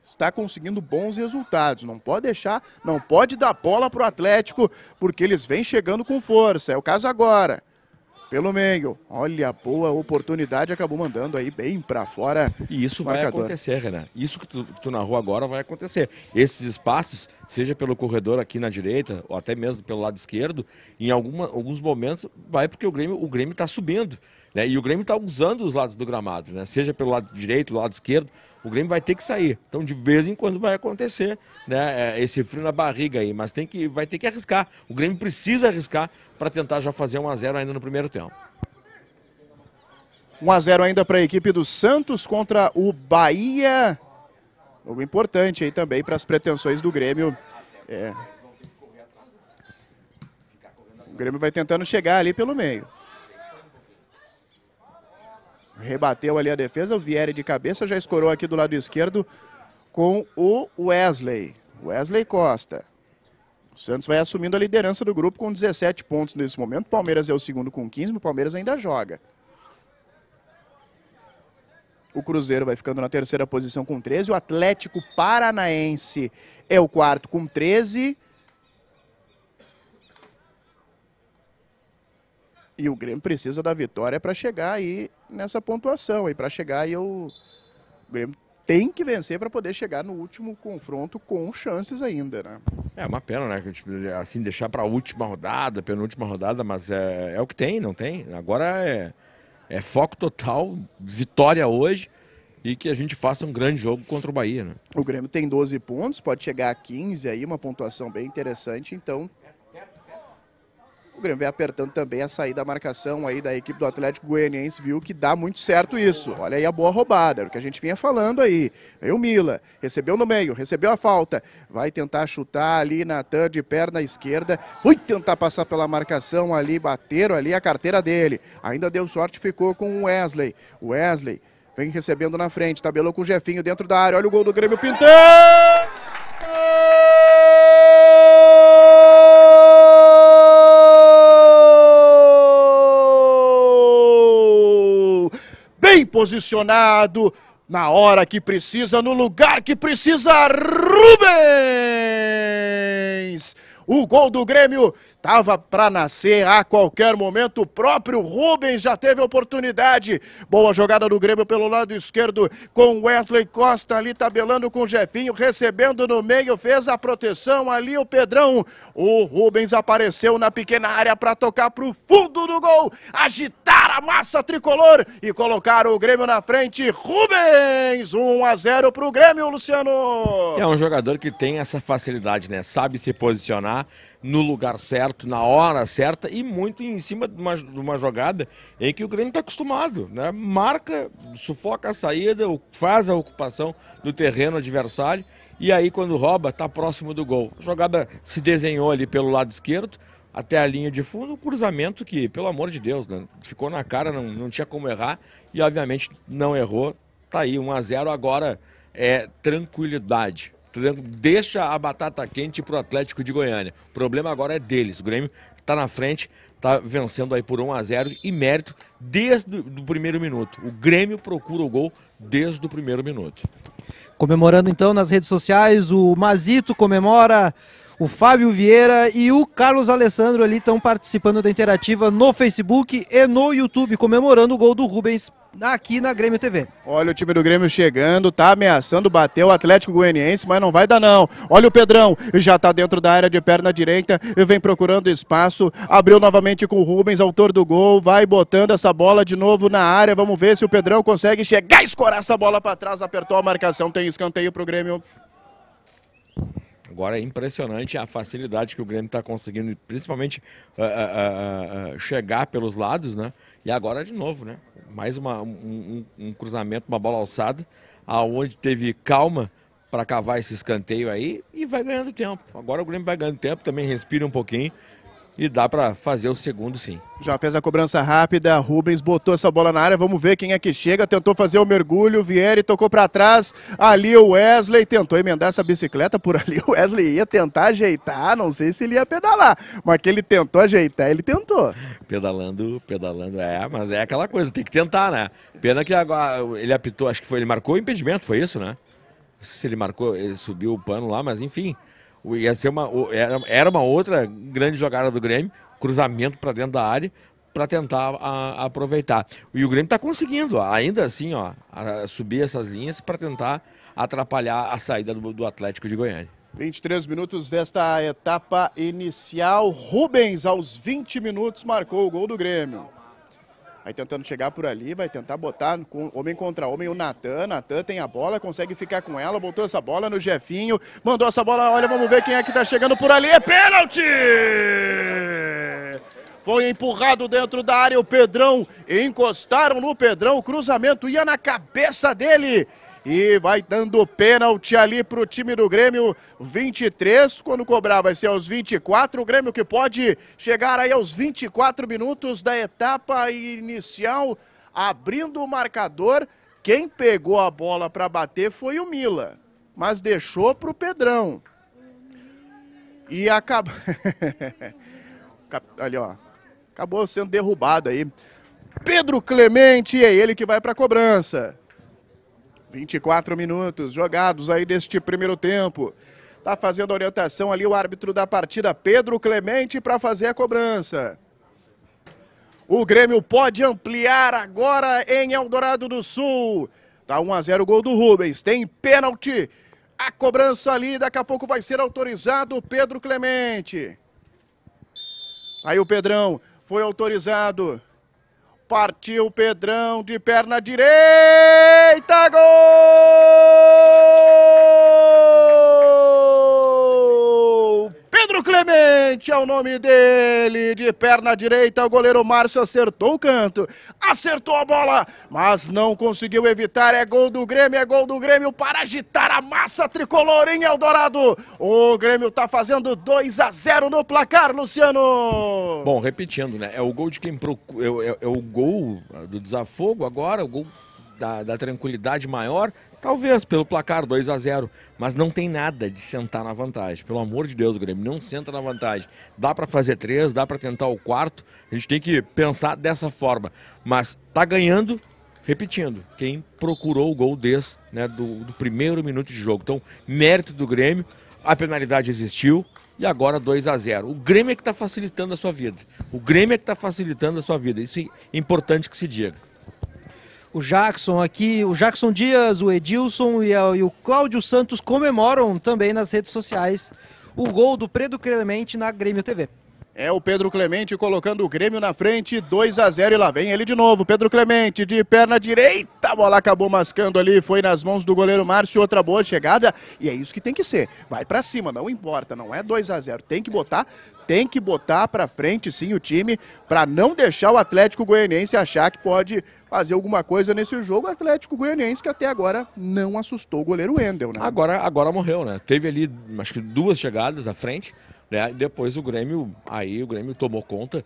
está conseguindo bons resultados. Não pode deixar, não pode dar bola para o Atlético, porque eles vêm chegando com força. É o caso agora. Pelo meio. Olha, a boa oportunidade. Acabou mandando aí bem para fora. E isso vai acontecer, Renan. Isso que tu, que tu narrou agora vai acontecer. Esses espaços, seja pelo corredor aqui na direita, ou até mesmo pelo lado esquerdo, em alguma, alguns momentos vai porque o Grêmio o Grêmio está subindo. Né? E o Grêmio está usando os lados do gramado, né? seja pelo lado direito, lado esquerdo, o Grêmio vai ter que sair. Então, de vez em quando vai acontecer né, é, esse frio na barriga aí, mas tem que, vai ter que arriscar. O Grêmio precisa arriscar para tentar já fazer 1 a 0 ainda no primeiro tempo. 1 a 0 ainda para a equipe do Santos contra o Bahia. Algo importante aí também para as pretensões do Grêmio. É. O Grêmio vai tentando chegar ali pelo meio. Rebateu ali a defesa, o Vieri de cabeça já escorou aqui do lado esquerdo com o Wesley. Wesley Costa. O Santos vai assumindo a liderança do grupo com 17 pontos nesse momento. Palmeiras é o segundo com 15, o Palmeiras ainda joga. O Cruzeiro vai ficando na terceira posição com 13. O Atlético Paranaense é o quarto com 13. E o Grêmio precisa da vitória para chegar aí nessa pontuação. E para chegar aí, o Grêmio tem que vencer para poder chegar no último confronto com chances ainda, né? É uma pena, né? Assim, deixar para a última rodada, penúltima rodada, mas é, é o que tem, não tem? Agora é, é foco total, vitória hoje e que a gente faça um grande jogo contra o Bahia. Né? O Grêmio tem 12 pontos, pode chegar a 15 aí, uma pontuação bem interessante, então Grêmio apertando também a saída da marcação aí da equipe do Atlético Goianiense, viu que dá muito certo isso. Olha aí a boa roubada, era o que a gente vinha falando aí. Aí o Mila, recebeu no meio, recebeu a falta, vai tentar chutar ali, Natan de perna esquerda, foi tentar passar pela marcação ali, bateram ali a carteira dele. Ainda deu sorte, ficou com o Wesley. O Wesley vem recebendo na frente, tabelou com o Jefinho dentro da área, olha o gol do Grêmio, pintou! posicionado, na hora que precisa, no lugar que precisa, Rubens! O gol do Grêmio estava para nascer a qualquer momento. O próprio Rubens já teve oportunidade. Boa jogada do Grêmio pelo lado esquerdo com Wesley Costa ali tabelando com o Jefinho, recebendo no meio, fez a proteção ali o Pedrão. O Rubens apareceu na pequena área para tocar para o fundo do gol, agitar a massa tricolor e colocar o Grêmio na frente. Rubens, 1 a 0 para o Grêmio, Luciano. É um jogador que tem essa facilidade, né? Sabe se posicionar no lugar certo, na hora certa e muito em cima de uma, de uma jogada em que o Grêmio está acostumado. Né? Marca, sufoca a saída, faz a ocupação do terreno adversário e aí quando rouba, está próximo do gol. A jogada se desenhou ali pelo lado esquerdo, até a linha de fundo, um cruzamento que, pelo amor de Deus, né? ficou na cara, não, não tinha como errar e obviamente não errou. Tá aí, 1 a 0 agora é tranquilidade deixa a batata quente para o Atlético de Goiânia. O problema agora é deles. O Grêmio está na frente, está vencendo aí por 1 a 0 e mérito desde o primeiro minuto. O Grêmio procura o gol desde o primeiro minuto. Comemorando então nas redes sociais, o Mazito comemora, o Fábio Vieira e o Carlos Alessandro ali estão participando da interativa no Facebook e no YouTube, comemorando o gol do Rubens aqui na Grêmio TV. Olha o time do Grêmio chegando, tá ameaçando bater o Atlético Goianiense, mas não vai dar não. Olha o Pedrão, já tá dentro da área de perna direita, vem procurando espaço, abriu novamente com o Rubens, autor do gol, vai botando essa bola de novo na área, vamos ver se o Pedrão consegue chegar e escorar essa bola para trás, apertou a marcação, tem escanteio pro Grêmio. Agora é impressionante a facilidade que o Grêmio está conseguindo, principalmente uh, uh, uh, chegar pelos lados, né? E agora de novo, né? Mais uma, um, um cruzamento, uma bola alçada, aonde teve calma para cavar esse escanteio aí e vai ganhando tempo. Agora o Grêmio vai ganhando tempo, também respira um pouquinho, e dá para fazer o segundo sim. Já fez a cobrança rápida, Rubens botou essa bola na área, vamos ver quem é que chega, tentou fazer o mergulho, Vieri tocou para trás, ali o Wesley tentou emendar essa bicicleta por ali, o Wesley ia tentar ajeitar, não sei se ele ia pedalar, mas que ele tentou ajeitar, ele tentou. Pedalando, pedalando, é, mas é aquela coisa, tem que tentar, né? Pena que agora ele apitou, acho que foi, ele marcou o impedimento, foi isso, né? se ele marcou, ele subiu o pano lá, mas enfim, ia ser uma, era, era uma outra grande jogada do Grêmio, cruzamento para dentro da área, para tentar a, aproveitar. E o Grêmio está conseguindo, ainda assim, ó, subir essas linhas para tentar atrapalhar a saída do, do Atlético de Goiânia. 23 minutos desta etapa inicial. Rubens, aos 20 minutos, marcou o gol do Grêmio. Aí tentando chegar por ali, vai tentar botar com homem contra homem o Natan. Natan tem a bola, consegue ficar com ela, botou essa bola no Jefinho, mandou essa bola, olha, vamos ver quem é que tá chegando por ali. É pênalti! Foi empurrado dentro da área o Pedrão. Encostaram no Pedrão, o cruzamento ia na cabeça dele e vai dando pênalti ali para o time do Grêmio, 23, quando cobrar vai ser aos 24, o Grêmio que pode chegar aí aos 24 minutos da etapa inicial, abrindo o marcador, quem pegou a bola para bater foi o Mila, mas deixou para o Pedrão. E acabou... ali, ó. Acabou sendo derrubado aí. Pedro Clemente, é ele que vai para a cobrança. 24 minutos jogados aí deste primeiro tempo. Tá fazendo a orientação ali o árbitro da partida, Pedro Clemente, para fazer a cobrança. O Grêmio pode ampliar agora em Eldorado do Sul. Tá 1 a 0 gol do Rubens. Tem pênalti. A cobrança ali, daqui a pouco vai ser autorizado o Pedro Clemente. Aí o Pedrão foi autorizado. Partiu Pedrão de perna direita, gol! Pedro Clemente é o nome dele. De perna direita, o goleiro Márcio acertou o canto. Acertou a bola, mas não conseguiu evitar. É gol do Grêmio, é gol do Grêmio para agitar a massa tricolor em Eldorado. O Grêmio tá fazendo 2 a 0 no placar, Luciano. Bom, repetindo, né? É o gol de quem procura. É, é, é o gol do desafogo agora, o gol da, da tranquilidade maior? Talvez pelo placar 2 a 0 mas não tem nada de sentar na vantagem. Pelo amor de Deus, Grêmio, não senta na vantagem. Dá para fazer três, dá para tentar o quarto. A gente tem que pensar dessa forma. Mas tá ganhando, repetindo, quem procurou o gol desse, né, do, do, primeiro minuto de jogo. Então, mérito do Grêmio, a penalidade existiu e agora 2 a 0 O Grêmio é que está facilitando a sua vida. O Grêmio é que está facilitando a sua vida. Isso é importante que se diga o Jackson aqui, o Jackson Dias, o Edilson e, a, e o Cláudio Santos comemoram também nas redes sociais o gol do Predo Clemente na Grêmio TV. É o Pedro Clemente colocando o Grêmio na frente, 2 a 0 e lá vem ele de novo. Pedro Clemente de perna direita, a bola acabou mascando ali, foi nas mãos do goleiro Márcio, outra boa chegada. E é isso que tem que ser. Vai para cima, não importa, não é 2 a 0, tem que botar, tem que botar para frente sim o time para não deixar o Atlético Goianiense achar que pode fazer alguma coisa nesse jogo. O Atlético Goianiense que até agora não assustou o goleiro Wendel, né? Agora, agora morreu, né? Teve ali acho que duas chegadas à frente. Né? Depois o Grêmio, aí o Grêmio tomou conta,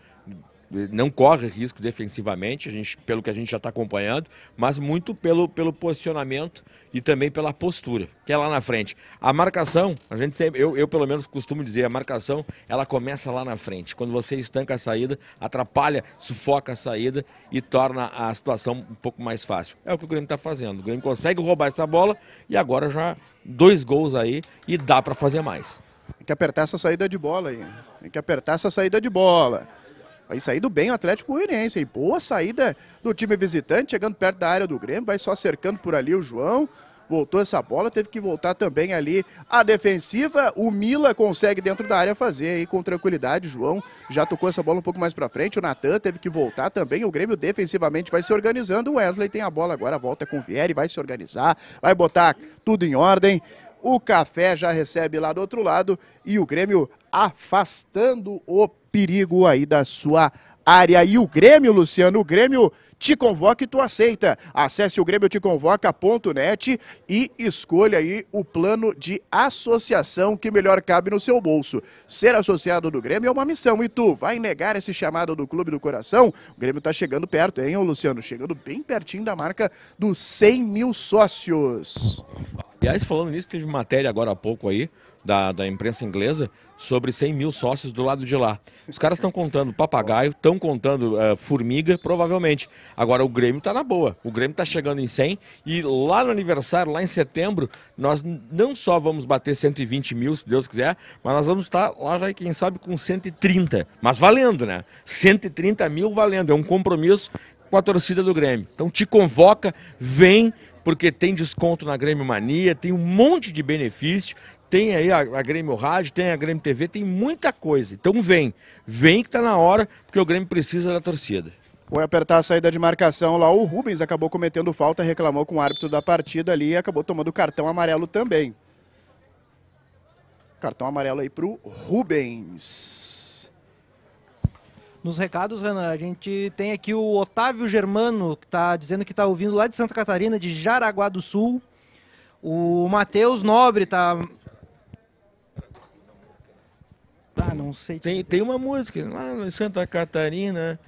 não corre risco defensivamente, a gente, pelo que a gente já está acompanhando, mas muito pelo, pelo posicionamento e também pela postura, que é lá na frente. A marcação, a gente sempre, eu, eu pelo menos costumo dizer, a marcação ela começa lá na frente. Quando você estanca a saída, atrapalha, sufoca a saída e torna a situação um pouco mais fácil. É o que o Grêmio está fazendo. O Grêmio consegue roubar essa bola e agora já dois gols aí e dá para fazer mais que apertar essa saída de bola aí. Tem que apertar essa saída de bola. Vai saindo bem o Atlético Goianiense. boa saída do time visitante, chegando perto da área do Grêmio, vai só cercando por ali o João. Voltou essa bola, teve que voltar também ali a defensiva. O Mila consegue dentro da área fazer aí com tranquilidade. João já tocou essa bola um pouco mais para frente. O Natan teve que voltar também. O Grêmio defensivamente vai se organizando. O Wesley tem a bola agora, volta com o Vieri, vai se organizar, vai botar tudo em ordem. O Café já recebe lá do outro lado e o Grêmio afastando o perigo aí da sua área. E o Grêmio, Luciano, o Grêmio te Convoca e tu aceita. Acesse o Grêmio Te Convoca.net e escolha aí o plano de associação que melhor cabe no seu bolso. Ser associado do Grêmio é uma missão. E tu, vai negar esse chamado do Clube do Coração? O Grêmio tá chegando perto, hein, Luciano? Chegando bem pertinho da marca dos 100 mil sócios. Aliás, falando nisso, teve matéria agora há pouco aí da, da imprensa inglesa sobre 100 mil sócios do lado de lá. Os caras estão contando papagaio, estão contando uh, formiga, provavelmente. Agora o Grêmio está na boa. O Grêmio está chegando em 100 e lá no aniversário, lá em setembro, nós não só vamos bater 120 mil, se Deus quiser, mas nós vamos estar tá lá já, quem sabe, com 130. Mas valendo, né? 130 mil valendo. É um compromisso com a torcida do Grêmio. Então te convoca, vem, porque tem desconto na Grêmio Mania, tem um monte de benefício, tem aí a, a, Grêmio Rádio, tem a Grêmio TV, tem muita coisa. Então vem, vem que tá na hora, porque o Grêmio precisa da torcida. Foi apertar a saída de marcação lá, o Rubens acabou cometendo falta, reclamou com o árbitro da partida ali e acabou tomando cartão amarelo também. Cartão amarelo aí pro Rubens. Nos recados, Renan, a gente tem aqui o Otávio Germano, que está dizendo que está ouvindo lá de Santa Catarina, de Jaraguá do Sul. O Matheus Nobre está ah, tá não sei. Tem, tem uma música lá em Santa Catarina.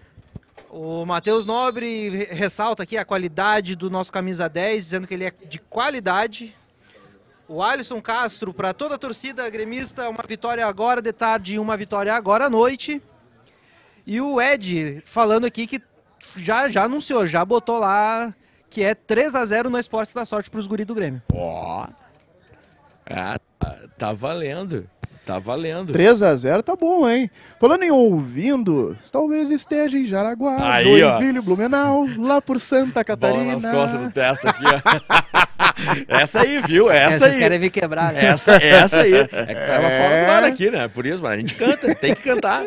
O Matheus Nobre ressalta aqui a qualidade do nosso camisa 10, dizendo que ele é de qualidade. O Alisson Castro, para toda a torcida gremista, uma vitória agora de tarde e uma vitória agora à noite. E o Ed falando aqui que já, já anunciou, já botou lá que é 3 a 0 no esporte da Sorte para os guris do Grêmio. Ó, oh. ah, tá valendo. Tá valendo. 3 a 0 tá bom, hein? Falando em ouvindo, talvez esteja em Jaraguá, Aí, Joinville, ó. Blumenau, lá por Santa Catarina. Bola nas costas do testa aqui, ó. essa aí, viu? É, essa aí. Vocês querem me quebrar, né? Essa, essa aí. É que tava é. fora do ar aqui, né? Por isso, mas a gente canta, tem que cantar.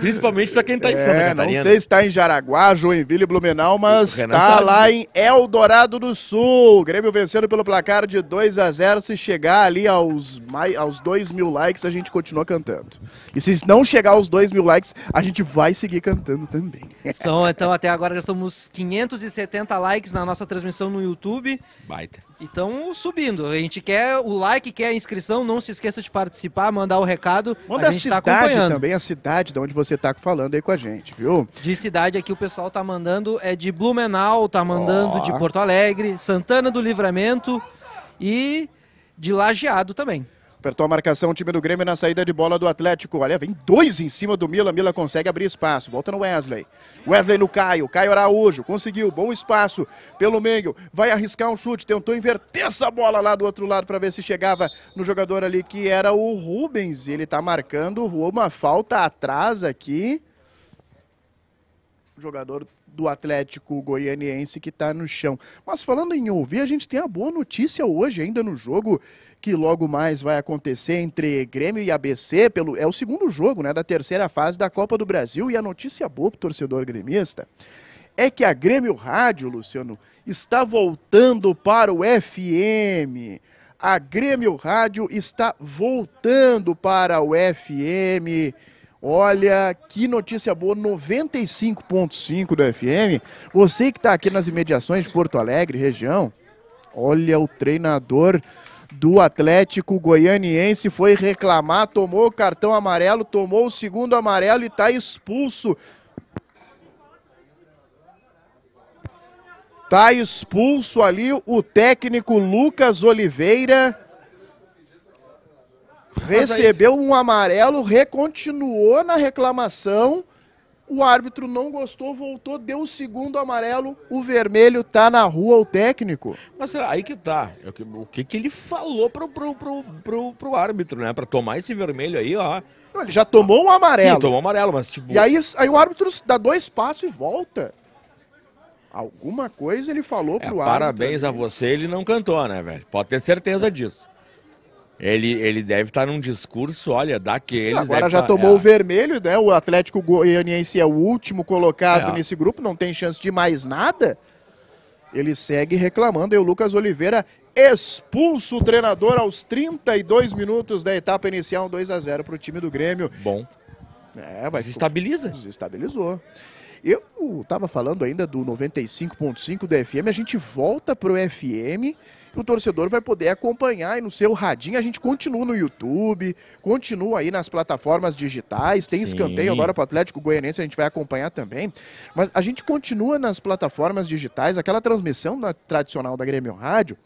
Principalmente pra quem tá em é, Santa Catarina. Não sei se tá em Jaraguá, Joinville e Blumenau, mas tá sabe. lá em Eldorado do Sul. O Grêmio vencendo pelo placar de 2 a 0 Se chegar ali aos, mai... aos 2 mil likes, a gente continua cantando. E se não chegar aos 2 mil likes, a gente vai seguir cantando também. então, até agora já estamos 570 likes na nossa transmissão no YouTube. Vai United. Então, subindo. A gente quer o like, quer a inscrição. Não se esqueça de participar, mandar o recado. Manda a, a tá cidade tá também, a cidade de onde você está falando aí com a gente, viu? De cidade aqui o pessoal tá mandando é de Blumenau, tá mandando oh. de Porto Alegre, Santana do Livramento e de Lajeado também. Apertou a marcação o time do Grêmio na saída de bola do Atlético. Olha, vem dois em cima do Mila. Mila consegue abrir espaço. Volta no Wesley. Wesley no Caio. Caio Araújo. Conseguiu. Bom espaço pelo meio. Vai arriscar um chute. Tentou inverter essa bola lá do outro lado para ver se chegava no jogador ali que era o Rubens. Ele está marcando uma falta atrás aqui. O jogador do Atlético Goianiense que está no chão. Mas falando em ouvir, a gente tem a boa notícia hoje ainda no jogo que logo mais vai acontecer entre Grêmio e ABC. Pelo, é o segundo jogo né, da terceira fase da Copa do Brasil. E a notícia boa para o torcedor gremista é que a Grêmio Rádio, Luciano, está voltando para o FM. A Grêmio Rádio está voltando para o FM. Olha que notícia boa, 95.5 do FM. Você que está aqui nas imediações de Porto Alegre, região, olha o treinador do Atlético Goianiense. Foi reclamar, tomou o cartão amarelo, tomou o segundo amarelo e está expulso. Está expulso ali o técnico Lucas Oliveira. Recebeu um amarelo, recontinuou na reclamação. O árbitro não gostou, voltou, deu o segundo amarelo, o vermelho tá na rua, o técnico. Mas será é aí que tá? É o que, que ele falou pro, pro, pro, pro, pro árbitro, né? Pra tomar esse vermelho aí, ó. Não, ele já tomou um amarelo. Sim, tomou amarelo, mas tipo. E aí, aí o árbitro dá dois passos e volta. Alguma coisa ele falou é, pro árbitro. Parabéns a você, ele não cantou, né, velho? Pode ter certeza disso. Ele, ele deve estar tá num discurso, olha, daquele. Agora já tá, tomou é. o vermelho, né? O Atlético Goianiense é o último colocado é. nesse grupo, não tem chance de mais nada. Ele segue reclamando e o Lucas Oliveira expulso o treinador aos 32 minutos da etapa inicial, 2 a 0 para o time do Grêmio. Bom. É, mas Desestabiliza. Desestabilizou. Eu estava falando ainda do 95.5 do FM, a gente volta para o FM o torcedor vai poder acompanhar e no seu radinho a gente continua no YouTube, continua aí nas plataformas digitais, tem Sim. escanteio agora para o Atlético Goianense, a gente vai acompanhar também. Mas a gente continua nas plataformas digitais, aquela transmissão da, tradicional da Grêmio Rádio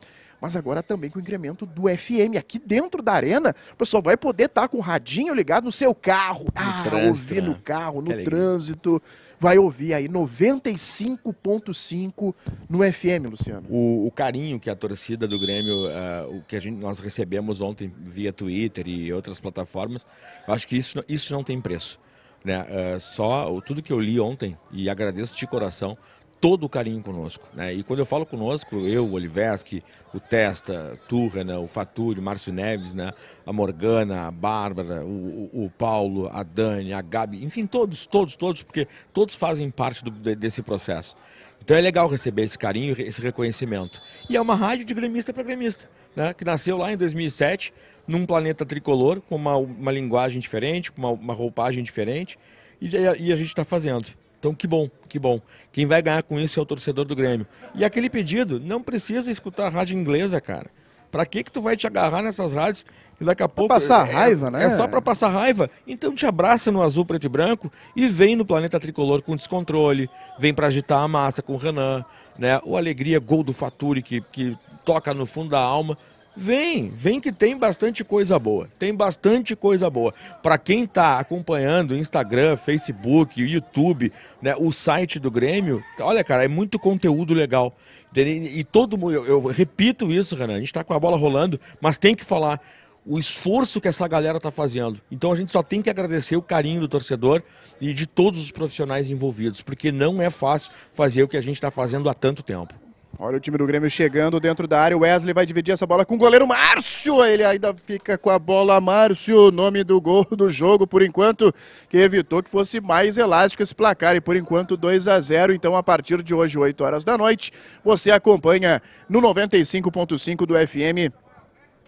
mas agora também com o incremento do FM. Aqui dentro da arena, o pessoal vai poder estar tá com o radinho ligado no seu carro. No ah, trânsito, ouvir né? no carro, no trânsito. Vai ouvir aí 95.5 no FM, Luciano. O, o, carinho que a torcida do Grêmio, uh, o que a gente, nós recebemos ontem via Twitter e outras plataformas, acho que isso, isso não tem preço. Né? Uh, só tudo que eu li ontem, e agradeço de coração, todo o carinho conosco. Né? E quando eu falo conosco, eu, o Oliveski, o Testa, Turra, o Faturi, o Márcio Neves, né? a Morgana, a Bárbara, o, o, Paulo, a Dani, a Gabi, enfim, todos, todos, todos, porque todos fazem parte do, desse processo. Então é legal receber esse carinho, esse reconhecimento. E é uma rádio de gremista para gremista, né? que nasceu lá em 2007, num planeta tricolor, com uma, uma linguagem diferente, com uma, uma roupagem diferente, e, e a gente está fazendo. Então, que bom, que bom. Quem vai ganhar com isso é o torcedor do Grêmio. E aquele pedido, não precisa escutar rádio inglesa, cara. Pra que que tu vai te agarrar nessas rádios e daqui a pouco... Pra passar é, raiva, é né? É só pra passar raiva. Então te abraça no azul, preto e branco e vem no Planeta Tricolor com descontrole, vem pra agitar a massa com o Renan, né? O Alegria, gol do Faturi, que, que toca no fundo da alma. Vem, vem que tem bastante coisa boa. Tem bastante coisa boa. Para quem está acompanhando Instagram, Facebook, YouTube, né, o site do Grêmio, olha, cara, é muito conteúdo legal. E todo mundo, eu, eu repito isso, Renan, a gente está com a bola rolando, mas tem que falar o esforço que essa galera está fazendo. Então a gente só tem que agradecer o carinho do torcedor e de todos os profissionais envolvidos, porque não é fácil fazer o que a gente está fazendo há tanto tempo. Olha o time do Grêmio chegando dentro da área. O Wesley vai dividir essa bola com o goleiro Márcio. Ele ainda fica com a bola. Márcio, nome do gol do jogo, por enquanto, que evitou que fosse mais elástico esse placar. E por enquanto, 2 a 0. Então, a partir de hoje, 8 horas da noite, você acompanha no 95.5 do FM.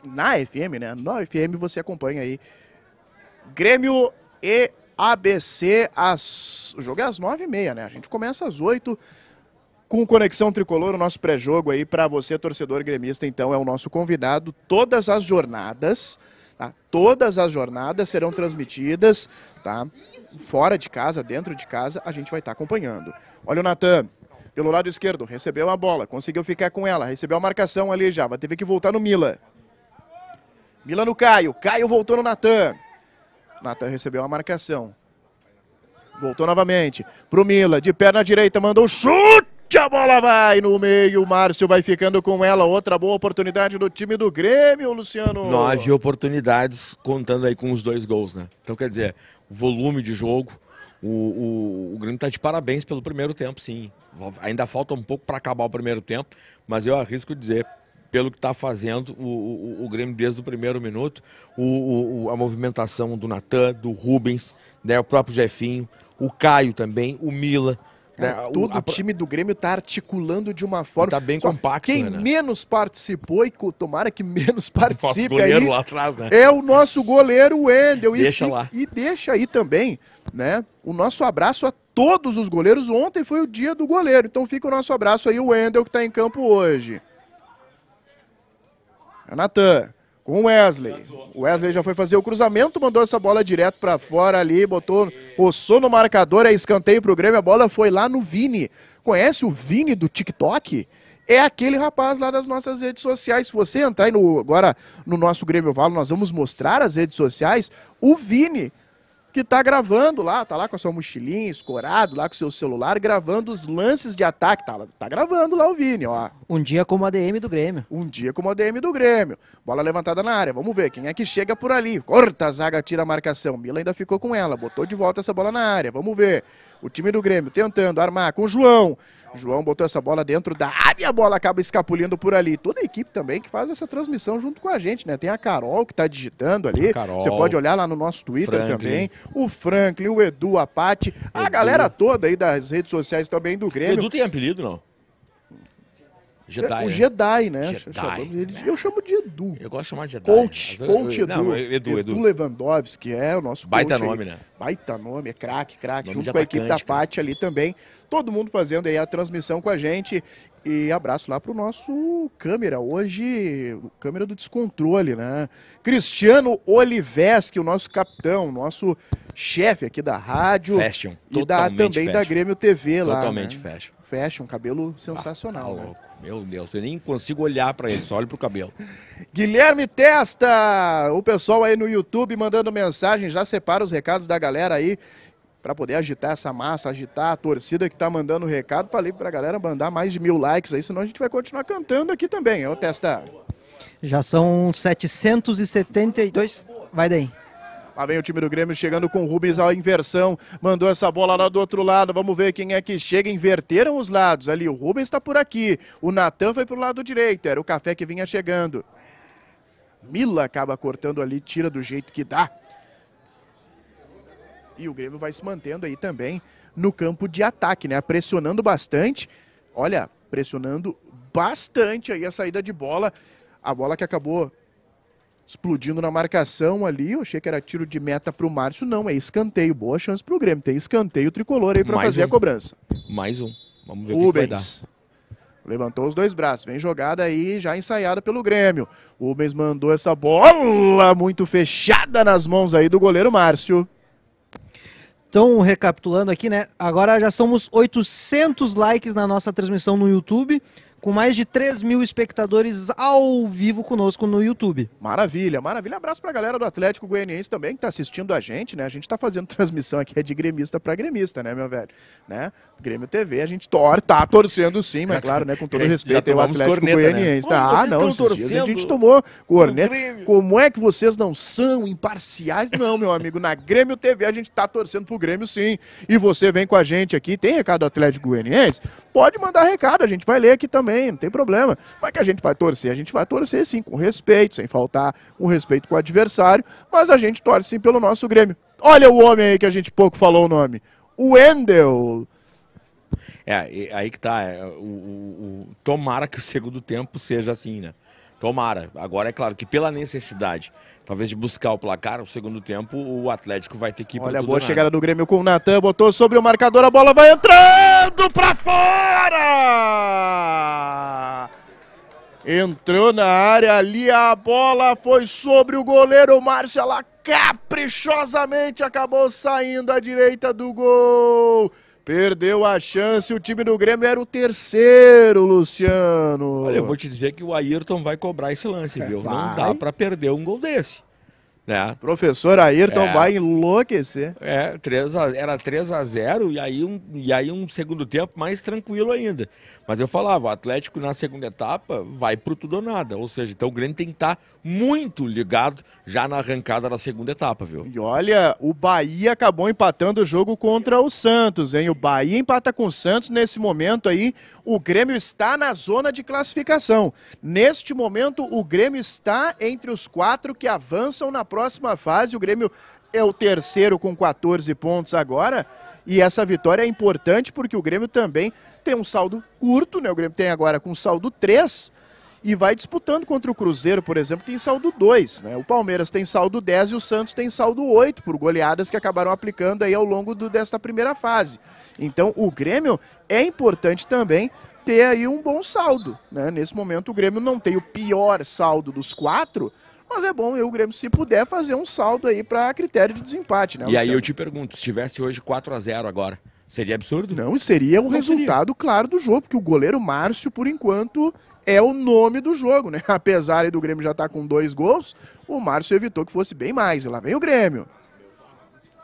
Na FM, né? Na FM você acompanha aí. Grêmio e ABC. As... O jogo é às 9h30, né? A gente começa às 8h com Conexão Tricolor, o nosso pré-jogo aí para você, torcedor gremista, então é o nosso convidado. Todas as jornadas, tá? Todas as jornadas serão transmitidas, tá? Fora de casa, dentro de casa, a gente vai estar tá acompanhando. Olha o Natan, pelo lado esquerdo, recebeu a bola, conseguiu ficar com ela, recebeu a marcação ali já, vai ter que voltar no Mila. Mila no Caio, Caio voltou no Natan. Natan recebeu a marcação. Voltou novamente pro Mila, de perna direita, mandou chute! a bola vai no meio, o Márcio vai ficando com ela. Outra boa oportunidade do time do Grêmio, Luciano. Nove oportunidades, contando aí com os dois gols, né? Então, quer dizer, volume de jogo. O, o, o Grêmio está de parabéns pelo primeiro tempo, sim. Ainda falta um pouco para acabar o primeiro tempo, mas eu arrisco dizer, pelo que está fazendo o, o, o, Grêmio desde o primeiro minuto, o, a movimentação do Natan, do Rubens, né, o próprio Jefinho, o Caio também, o Mila. Né? É, todo o a... time do Grêmio está articulando de uma forma. Está bem Só compacto. Quem né? menos participou, e tomara que menos participe. O goleiro aí, lá atrás, né? É o nosso goleiro Wendel. Deixa e, lá. E, e deixa aí também, né? O nosso abraço a todos os goleiros. Ontem foi o dia do goleiro. Então fica o nosso abraço aí, o Wendel, que está em campo hoje. Natan com o Wesley. O Wesley já foi fazer o cruzamento, mandou essa bola direto para fora ali, botou, poçou no marcador, é escanteio pro Grêmio, a bola foi lá no Vini. Conhece o Vini do TikTok? É aquele rapaz lá das nossas redes sociais. Se você entrar no, agora no nosso Grêmio Valo, nós vamos mostrar as redes sociais. O Vini que tá gravando lá, tá lá com a sua mochilinha, escorado, lá com o seu celular, gravando os lances de ataque. Tá, tá gravando lá o Vini, ó. Um dia como ADM do Grêmio. Um dia como ADM do Grêmio. Bola levantada na área, vamos ver quem é que chega por ali. Corta a zaga, tira a marcação. Mila ainda ficou com ela, botou de volta essa bola na área, vamos ver. O time do Grêmio tentando armar com o João. João botou essa bola dentro da área, a bola acaba escapulindo por ali. Toda a equipe também que faz essa transmissão junto com a gente, né? Tem a Carol que está digitando ali. Você pode olhar lá no nosso Twitter Franklin. também. O Franklin, o Edu, a Pati, a galera toda aí das redes sociais também do Grêmio. O Edu tem apelido, não? Jedi. É, o né? Jedi, né? Jedi, Eu chamo de Edu. Eu gosto de chamar de Jedi. Coach, né? coach eu, Edu. Não, Edu, Edu. Edu Lewandowski, é o nosso Baita coach nome, aí. né? Baita nome, é craque, craque. Junto com a equipe da Pati ali também. Todo mundo fazendo aí a transmissão com a gente. E abraço lá pro nosso câmera hoje, câmera do descontrole, né? Cristiano Oliveski, o nosso capitão, nosso chefe aqui da rádio. Fashion. E da, também fashion. da Grêmio TV lá. Totalmente né? fashion. Fashion, cabelo sensacional. Ah, tá né? louco. Meu Deus, eu nem consigo olhar para ele, só olho pro cabelo. Guilherme Testa, o pessoal aí no YouTube mandando mensagem, já separa os recados da galera aí para poder agitar essa massa, agitar a torcida que está mandando o recado. Falei para a galera mandar mais de mil likes aí, senão a gente vai continuar cantando aqui também. Ô, Testa. Já são 772... Vai daí. Lá vem o time do Grêmio chegando com o Rubens à inversão. Mandou essa bola lá do outro lado. Vamos ver quem é que chega. Inverteram os lados ali. O Rubens está por aqui. O Natan foi para o lado direito. Era o café que vinha chegando. Mila acaba cortando ali, tira do jeito que dá. E o Grêmio vai se mantendo aí também no campo de ataque, né? Pressionando bastante. Olha, pressionando bastante aí a saída de bola. A bola que acabou explodindo na marcação ali. Eu achei que era tiro de meta para o Márcio. Não, é escanteio. Boa chance para o Grêmio. Tem escanteio tricolor aí para fazer um. a cobrança. Mais um. Vamos ver o que, que vai dar. Levantou os dois braços. Vem jogada aí, já ensaiada pelo Grêmio. O Rubens mandou essa bola muito fechada nas mãos aí do goleiro Márcio. Então, recapitulando aqui, né? Agora já somos 800 likes na nossa transmissão no YouTube com mais de 3 mil espectadores ao vivo conosco no YouTube. Maravilha, maravilha. Abraço para a galera do Atlético Goianiense também que está assistindo a gente, né? A gente está fazendo transmissão aqui é de gremista para gremista, né, meu velho? Né? Grêmio TV, a gente tor tá torcendo sim, mas claro, né, com todo respeito ao Atlético corneta, né? Goianiense. Né? Ah, não, torcendo... dias a gente tomou corneta. Como é que vocês não são imparciais? Não, meu amigo, na Grêmio TV a gente está torcendo pro Grêmio sim. E você vem com a gente aqui, tem recado do Atlético Goianiense? Pode mandar recado, a gente vai ler aqui também não tem problema. Mas que a gente vai torcer, a gente vai torcer sim, com respeito, sem faltar o respeito com o adversário, mas a gente torce sim pelo nosso Grêmio. Olha o homem aí que a gente pouco falou o nome. O Wendel. É, aí que tá. É, o, o, o, tomara que o segundo tempo seja assim, né? Tomara. Agora é claro que pela necessidade talvez de buscar o placar, no segundo tempo o Atlético vai ter que ir Olha a boa chegada do Grêmio com o Natan, botou sobre o marcador, a bola vai entrando para fora! Entrou na área ali, a bola foi sobre o goleiro Márcio, ela caprichosamente acabou saindo à direita do gol. Perdeu a chance, o time do Grêmio era o terceiro, Luciano. Olha, eu vou te dizer que o Ayrton vai cobrar esse lance, é, viu? Não dá para perder um gol desse. É. Professor Ayrton é. vai enlouquecer. É, 3 a, era 3 a 0 e aí, um, e aí um segundo tempo mais tranquilo ainda. Mas eu falava, o Atlético na segunda etapa vai pro tudo ou nada. Ou seja, então o Grêmio tem que estar tá muito ligado já na arrancada da segunda etapa, viu? E olha, o Bahia acabou empatando o jogo contra o Santos, hein? O Bahia empata com o Santos nesse momento aí. O Grêmio está na zona de classificação. Neste momento, o Grêmio está entre os quatro que avançam na próxima próxima fase. O Grêmio é o terceiro com 14 pontos agora. E essa vitória é importante porque o Grêmio também tem um saldo curto, né? O Grêmio tem agora com saldo 3 e vai disputando contra o Cruzeiro, por exemplo, tem saldo 2, né? O Palmeiras tem saldo 10 e o Santos tem saldo 8 por goleadas que acabaram aplicando aí ao longo do, desta primeira fase. Então, o Grêmio é importante também ter aí um bom saldo, né? Nesse momento o Grêmio não tem o pior saldo dos quatro, mas é bom eu, o Grêmio, se puder, fazer um saldo aí para critério de desempate, né? E aí eu te pergunto, se tivesse hoje 4 a 0 agora, seria absurdo? Não, seria o resultado seria. claro do jogo, porque o goleiro Márcio, por enquanto, é o nome do jogo, né? Apesar do Grêmio já estar tá com dois gols, o Márcio evitou que fosse bem mais. Lá vem o Grêmio.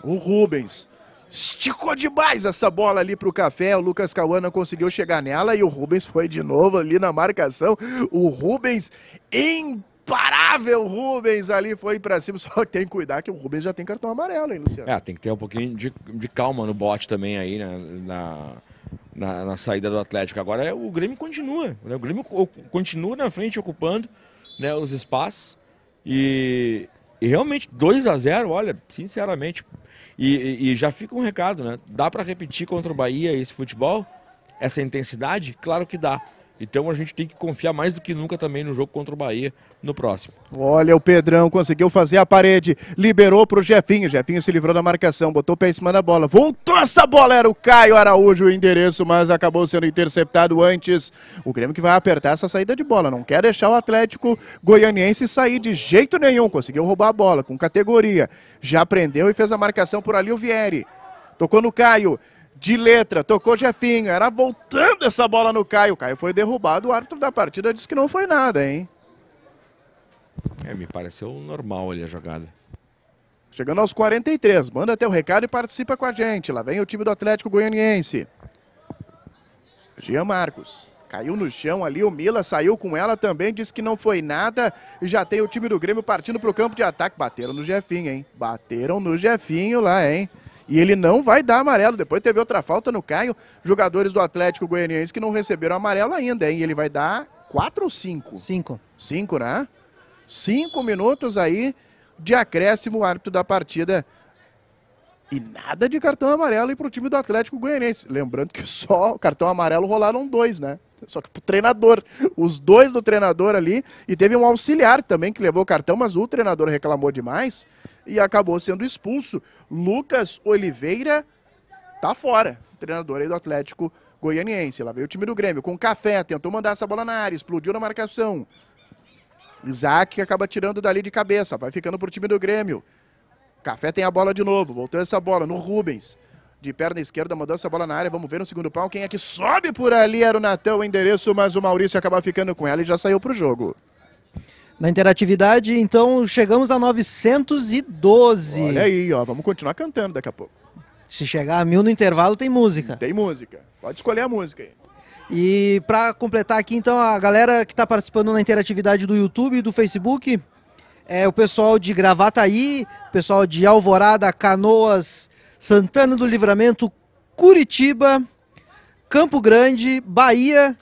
O Rubens. Esticou demais essa bola ali pro café. O Lucas Cauã não conseguiu chegar nela e o Rubens foi de novo ali na marcação. O Rubens em imparável Rubens ali foi para cima. Só tem que cuidar que o Rubens já tem cartão amarelo, hein, Luciano? É, tem que ter um pouquinho de, de calma no bote também aí, né? Na, na, na saída do Atlético. Agora é, o Grêmio continua. Né? O Grêmio continua na frente, ocupando né, os espaços. E, e realmente, 2 a 0 olha, sinceramente. E, e, já fica um recado, né? Dá para repetir contra o Bahia esse futebol? Essa intensidade? Claro que dá. Então a gente tem que confiar mais do que nunca também no jogo contra o Bahia no próximo. Olha, o Pedrão conseguiu fazer a parede, liberou para o Jefinho. Jefinho se livrou da marcação, botou o pé em cima da bola. Voltou essa bola, era o Caio Araújo o endereço, mas acabou sendo interceptado antes. O Grêmio que vai apertar essa saída de bola, não quer deixar o Atlético Goianiense sair de jeito nenhum. Conseguiu roubar a bola com categoria, já prendeu e fez a marcação por ali o Vieri. Tocou no Caio de letra, tocou Jefinho, era voltando essa bola no Caio, Caio foi derrubado, o árbitro da partida disse que não foi nada, hein? É, me pareceu normal ali a jogada. Chegando aos 43, manda até o recado e participa com a gente, lá vem o time do Atlético Goianiense. Jean Marcos. Caiu no chão ali, o Mila saiu com ela também, disse que não foi nada. E já tem o time do Grêmio partindo para o campo de ataque. Bateram no Jefinho, hein? Bateram no Jefinho lá, hein? E ele não vai dar amarelo. Depois teve outra falta no Caio. Jogadores do Atlético Goianiense que não receberam amarelo ainda, hein? E ele vai dar quatro ou cinco? Cinco. Cinco, né? Cinco minutos aí de acréscimo, o árbitro da partida e nada de cartão amarelo para o time do Atlético Goianiense. Lembrando que só o cartão amarelo rolaram dois, né? Só que pro treinador. Os dois do treinador ali. E teve um auxiliar também que levou o cartão, mas o treinador reclamou demais e acabou sendo expulso. Lucas Oliveira tá fora. Treinador aí do Atlético Goianiense. Lá veio o time do Grêmio com café, tentou mandar essa bola na área, explodiu na marcação. Isaac acaba tirando dali de cabeça, vai ficando pro time do Grêmio. Café tem a bola de novo, voltou essa bola no Rubens. De perna esquerda, mandou essa bola na área. Vamos ver no segundo pau quem é que sobe por ali. Era o Natan o endereço, mas o Maurício acaba ficando com ela e já saiu para o jogo. Na interatividade, então, chegamos a 912. Olha aí, ó, vamos continuar cantando daqui a pouco. Se chegar a mil no intervalo, tem música. Tem música. Pode escolher a música aí. E para completar aqui, então, a galera que está participando na interatividade do YouTube e do Facebook, é o pessoal de Gravataí, pessoal de Alvorada, Canoas, Santana do Livramento, Curitiba, Campo Grande, Bahia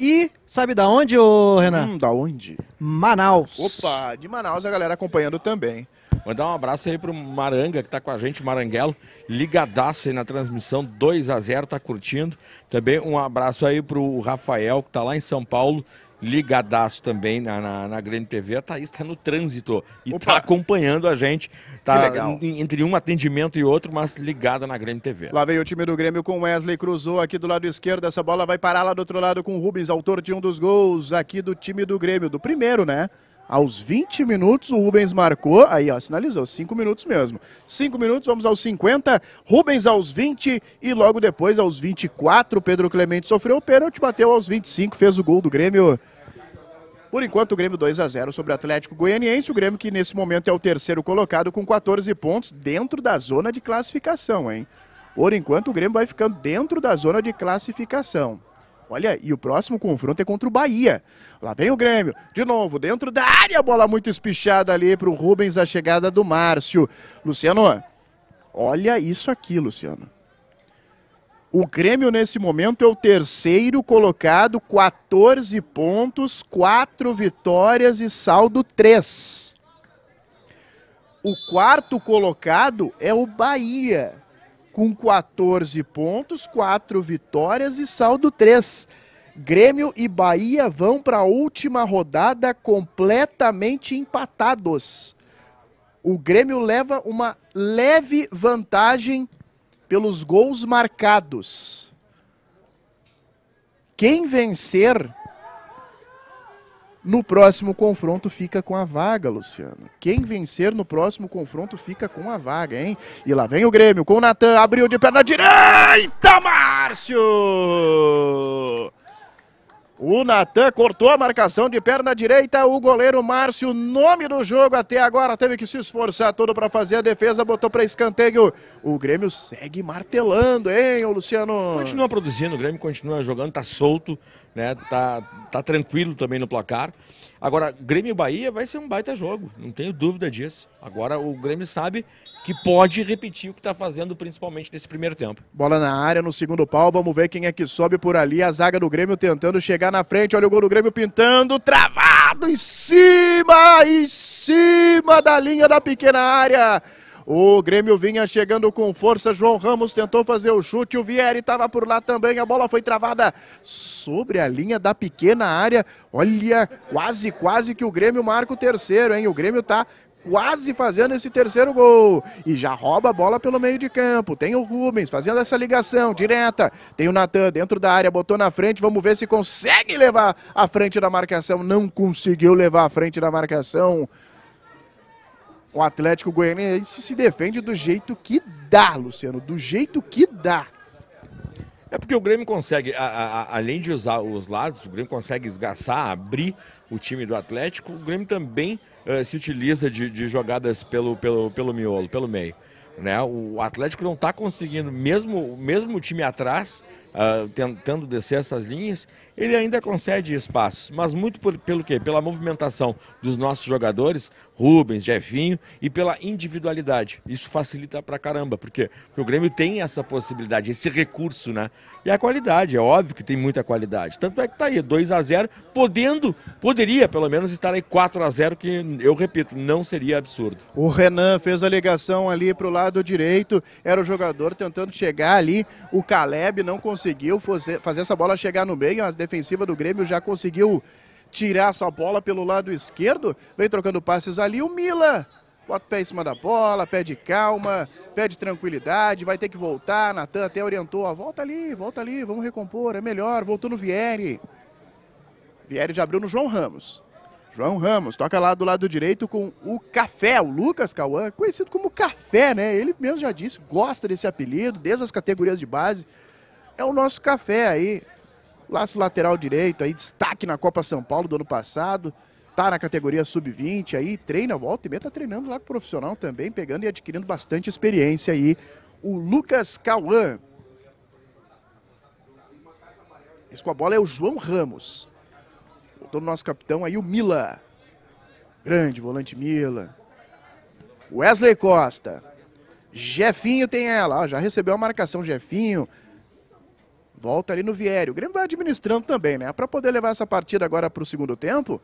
e sabe da onde, ô Renan? Hum, da onde? Manaus. Opa, de Manaus a galera acompanhando também. Mandar um abraço aí pro Maranga, que tá com a gente, Maranguelo, ligadaço aí na transmissão, 2 a 0 tá curtindo. Também um abraço aí pro Rafael, que tá lá em São Paulo, ligadaço também na, na, na, Grande TV. A Thaís está no trânsito e está acompanhando a gente. Tá entre um atendimento e outro, mas ligada na Grande TV. Lá veio o time do Grêmio com Wesley, cruzou aqui do lado esquerdo. Essa bola vai parar lá do outro lado com o Rubens, autor de um dos gols aqui do time do Grêmio, do primeiro, né? Aos 20 minutos, o Rubens marcou. Aí, ó, sinalizou. 5 minutos mesmo. 5 minutos, vamos aos 50. Rubens aos 20. E logo depois, aos 24, Pedro Clemente sofreu o pênalti, bateu aos 25, fez o gol do Grêmio. Por enquanto, o Grêmio 2 a 0 sobre o Atlético Goianiense. O Grêmio que nesse momento é o terceiro colocado com 14 pontos dentro da zona de classificação, hein? Por enquanto, o Grêmio vai ficando dentro da zona de classificação. Olha, e o próximo confronto é contra o Bahia. Lá vem o Grêmio, de novo, dentro da área, bola muito espichada ali para o Rubens, a chegada do Márcio. Luciano, olha isso aqui, Luciano. O Grêmio, nesse momento, é o terceiro colocado, 14 pontos, 4 vitórias e saldo 3. O quarto colocado é o Bahia com 14 pontos, 4 vitórias e saldo 3. Grêmio e Bahia vão para a última rodada completamente empatados. O Grêmio leva uma leve vantagem pelos gols marcados. Quem vencer no próximo confronto fica com a vaga, Luciano. Quem vencer no próximo confronto fica com a vaga, hein? E lá vem o Grêmio com o Natan, abriu de perna direita, Márcio! O Natan cortou a marcação de perna direita. O goleiro Márcio, nome do jogo até agora, teve que se esforçar todo para fazer a defesa, botou para escanteio. O Grêmio segue martelando, hein, Luciano? Continua produzindo, o Grêmio continua jogando, tá solto, né? Tá, tá tranquilo também no placar. Agora, Grêmio Bahia vai ser um baita jogo, não tenho dúvida disso. Agora o Grêmio sabe que pode repetir o que está fazendo, principalmente nesse primeiro tempo. Bola na área, no segundo pau, vamos ver quem é que sobe por ali. A zaga do Grêmio tentando chegar na frente, olha o gol do Grêmio pintando, travado em cima, em cima da linha da pequena área. O Grêmio vinha chegando com força. João Ramos tentou fazer o chute. O Vieri estava por lá também. A bola foi travada sobre a linha da pequena área. Olha, quase, quase que o Grêmio marca o terceiro, hein? O Grêmio está quase fazendo esse terceiro gol. E já rouba a bola pelo meio de campo. Tem o Rubens fazendo essa ligação direta. Tem o Natan dentro da área, botou na frente. Vamos ver se consegue levar a frente da marcação. Não conseguiu levar a frente da marcação. O Atlético Goianiense se defende do jeito que dá, Luciano. Do jeito que dá. É porque o Grêmio consegue, a, a, além de usar os lados, o Grêmio consegue esgaçar, abrir o time do Atlético. O Grêmio também eh, se utiliza de, de, jogadas pelo, pelo, pelo miolo, pelo meio. Né? O Atlético não está conseguindo, mesmo, mesmo o time atrás, uh, tentando descer essas linhas, ele ainda concede espaços, mas muito por, pelo quê? Pela movimentação dos nossos jogadores, Rubens, Jefinho, e pela individualidade. Isso facilita pra caramba, porque, o Grêmio tem essa possibilidade, esse recurso, né? E a qualidade, é óbvio que tem muita qualidade. Tanto é que tá aí, 2 a 0 podendo, poderia pelo menos estar aí 4 a 0 que eu repito, não seria absurdo. O Renan fez a ligação ali pro lado direito, era o jogador tentando chegar ali, o Caleb não conseguiu fazer essa bola chegar no meio, mas defensiva do Grêmio já conseguiu tirar essa bola pelo lado esquerdo. Vem trocando passes ali o Mila. Bota o pé em cima da bola, pede calma, pede tranquilidade, vai ter que voltar. Natan até orientou, ó, volta ali, volta ali, vamos recompor, é melhor. Voltou no Vieri. Vieri já abriu no João Ramos. João Ramos toca lá do lado direito com o Café, o Lucas Cauã, conhecido como Café, né? Ele mesmo já disse, gosta desse apelido, desde as categorias de base. É o nosso Café aí, Laço lateral direito, aí destaque na Copa São Paulo do ano passado. Tá na categoria sub-20 aí, treina, volta e meia, tá treinando lá com profissional também, pegando e adquirindo bastante experiência aí. O Lucas Cauã. Esse com a bola é o João Ramos. Voltou no nosso capitão aí o Mila. Grande volante Mila. Wesley Costa. Jefinho tem ela, ó, já recebeu a marcação Jefinho. Volta ali no Viério. O Grêmio vai administrando também, né? Para poder levar essa partida agora para o segundo tempo,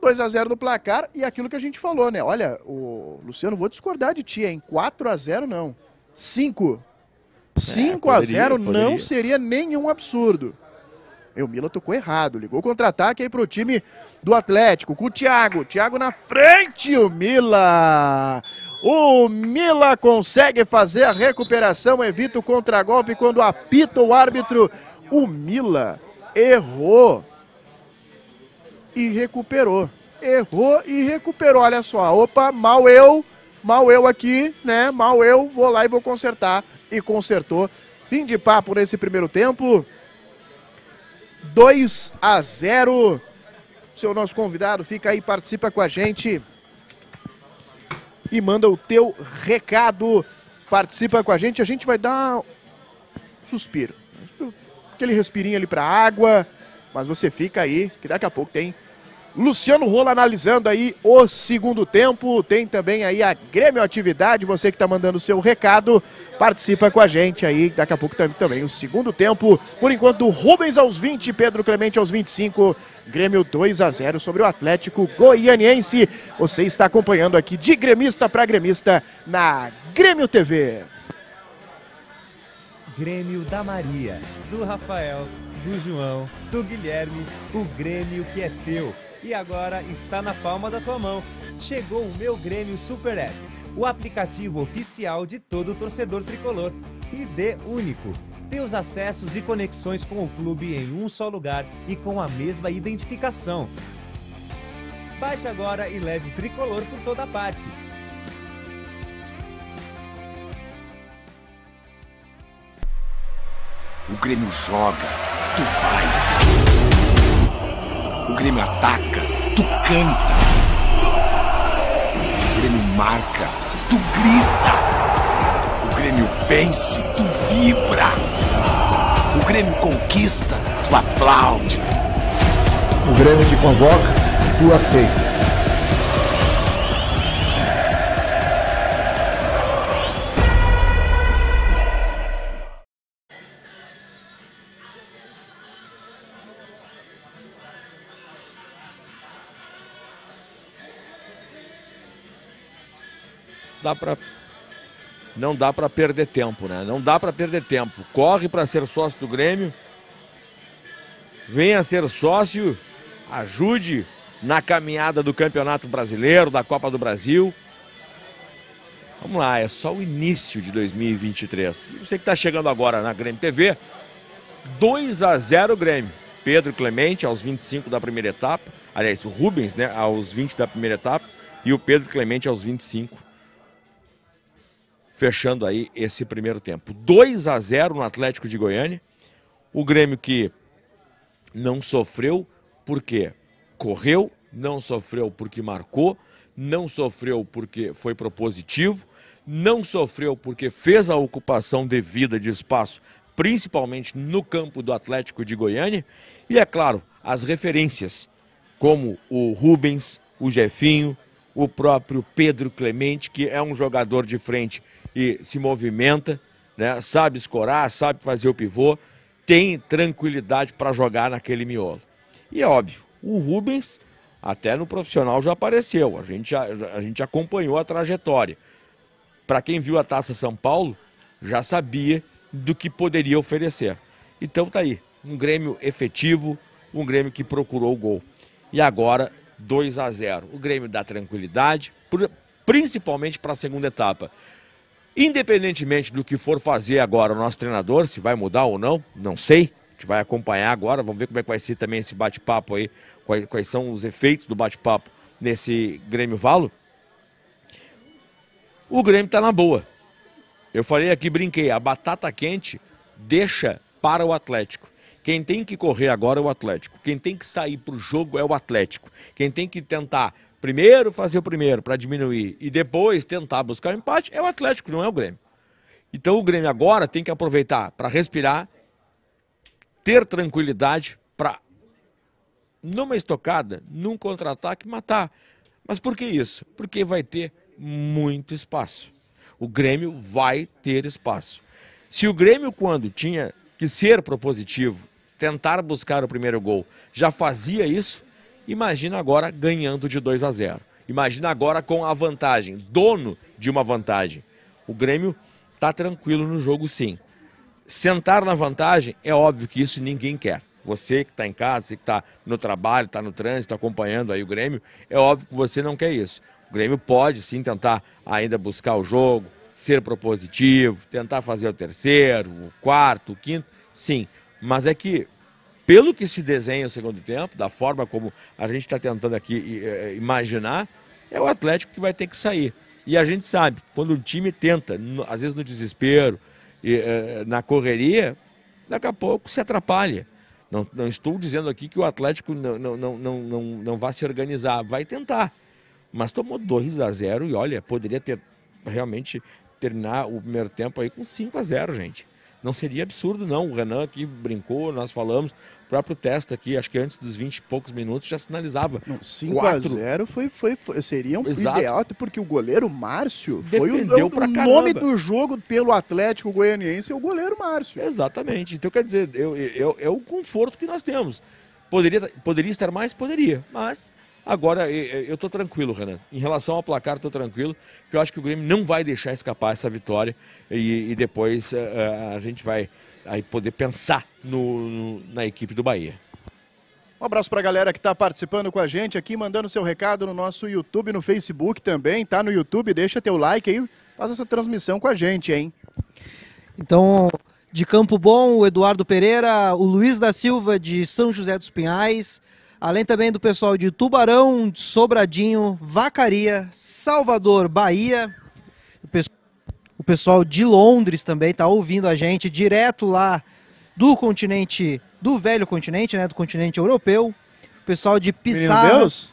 2 a 0 no placar e aquilo que a gente falou, né? Olha, o Luciano, vou discordar de ti, hein? 4 a 0 não. 5. É, 5 poderia, a 0 poderia. não seria nenhum absurdo. E o Mila tocou errado, ligou contra-ataque aí pro time do Atlético, com o Thiago. Thiago na frente, o Mila. O Mila consegue fazer a recuperação, evita o contragolpe quando apita o árbitro. O Mila errou e recuperou. Errou e recuperou. Olha só, opa, mal eu, mal eu aqui, né? Mal eu, vou lá e vou consertar. E consertou. Fim de papo nesse primeiro tempo. 2 a 0. Seu nosso convidado fica aí, participa com a gente e manda o teu recado. Participa com a gente, a gente vai dar um suspiro. Aquele respirinho ali para água, mas você fica aí, que daqui a pouco tem Luciano Rola analisando aí o segundo tempo. Tem também aí a Grêmio Atividade. Você que está mandando o seu recado, participa com a gente aí. Daqui a pouco também, também o segundo tempo. Por enquanto, Rubens aos 20, Pedro Clemente aos 25. Grêmio 2 a 0 sobre o Atlético Goianiense. Você está acompanhando aqui de gremista para gremista na Grêmio TV. Grêmio da Maria, do Rafael, do João, do Guilherme, o Grêmio que é teu e agora está na palma da tua mão. Chegou o Meu Grêmio Super App, o aplicativo oficial de todo torcedor tricolor. ID único. Tem os acessos e conexões com o clube em um só lugar e com a mesma identificação. Baixe agora e leve o tricolor por toda parte. O Grêmio joga, tu vai o Grêmio ataca, tu canta. O Grêmio marca, tu grita. O Grêmio vence, tu vibra. O Grêmio conquista, tu aplaude. O Grêmio te convoca, tu aceita. dá para não dá para perder tempo, né? Não dá para perder tempo. Corre para ser sócio do Grêmio. Venha ser sócio, ajude na caminhada do Campeonato Brasileiro, da Copa do Brasil. Vamos lá, é só o início de 2023. você que está chegando agora na Grêmio TV, 2 a 0 Grêmio. Pedro Clemente aos 25 da primeira etapa. Aliás, o Rubens, né, aos 20 da primeira etapa e o Pedro Clemente aos 25 fechando aí esse primeiro tempo. 2 a 0 no Atlético de Goiânia. O Grêmio que não sofreu porque correu, não sofreu porque marcou, não sofreu porque foi propositivo, não sofreu porque fez a ocupação devida de espaço, principalmente no campo do Atlético de Goiânia. E é claro, as referências, como o Rubens, o Jefinho, o próprio Pedro Clemente, que é um jogador de frente e se movimenta, né? sabe escorar, sabe fazer o pivô, tem tranquilidade para jogar naquele miolo. E é óbvio, o Rubens até no profissional já apareceu, a gente, já, a gente acompanhou a trajetória. Para quem viu a Taça São Paulo, já sabia do que poderia oferecer. Então tá aí, um Grêmio efetivo, um Grêmio que procurou o gol. E agora 2 a 0. O Grêmio dá tranquilidade, principalmente para a segunda etapa. Independentemente do que for fazer agora o nosso treinador, se vai mudar ou não, não sei. A gente vai acompanhar agora, vamos ver como é que vai ser também esse bate-papo aí, quais, quais, são os efeitos do bate-papo nesse Grêmio Valo. O Grêmio está na boa. Eu falei aqui, brinquei, a batata quente deixa para o Atlético. Quem tem que correr agora é o Atlético. Quem tem que sair para o jogo é o Atlético. Quem tem que tentar primeiro fazer o primeiro para diminuir e depois tentar buscar o empate, é o Atlético, não é o Grêmio. Então o Grêmio agora tem que aproveitar para respirar, ter tranquilidade para, numa estocada, num contra-ataque, matar. Mas por que isso? Porque vai ter muito espaço. O Grêmio vai ter espaço. Se o Grêmio, quando tinha que ser propositivo, tentar buscar o primeiro gol, já fazia isso, Imagina agora ganhando de 2 a 0. Imagina agora com a vantagem, dono de uma vantagem. O Grêmio está tranquilo no jogo, sim. Sentar na vantagem, é óbvio que isso ninguém quer. Você que está em casa, você que está no trabalho, está no trânsito, tá acompanhando aí o Grêmio, é óbvio que você não quer isso. O Grêmio pode sim tentar ainda buscar o jogo, ser propositivo, tentar fazer o terceiro, o quarto, o quinto, sim. Mas é que pelo que se desenha o segundo tempo, da forma como a gente está tentando aqui é, imaginar, é o Atlético que vai ter que sair. E a gente sabe, quando o time tenta, às vezes no desespero, é, na correria, daqui a pouco se atrapalha. Não, não estou dizendo aqui que o Atlético não, não, não, não, não vai se organizar, vai tentar. Mas tomou 2 a 0 e olha, poderia ter realmente terminar o primeiro tempo aí com 5 a 0 gente. Não seria absurdo, não. O Renan aqui brincou, nós falamos próprio teste aqui, acho que antes dos 20 e poucos minutos, já sinalizava. Não, 5 quatro... 0 foi, foi, foi, seria um Exato. ideal, até porque o goleiro Márcio Se foi o, o, o nome do jogo pelo Atlético Goianiense, é o goleiro Márcio. Exatamente. Então, quer dizer, eu, eu, é o conforto que nós temos. Poderia, poderia estar mais? Poderia, mas Agora, eu estou tranquilo, Renan. Em relação ao placar, estou tranquilo, que eu acho que o Grêmio não vai deixar escapar essa vitória e, e depois uh, a gente vai aí poder pensar no, no, na equipe do Bahia. Um abraço para a galera que está participando com a gente aqui, mandando seu recado no nosso YouTube, no Facebook também, tá no YouTube, deixa teu like aí, faz essa transmissão com a gente, hein? Então, de Campo Bom, o Eduardo Pereira, o Luiz da Silva de São José dos Pinhais, além também do pessoal de Tubarão, Sobradinho, Vacaria, Salvador, Bahia, pessoal de Londres também está ouvindo a gente direto lá do continente, do velho continente, né? Do continente europeu. O pessoal de Pissarra. Menino Deus?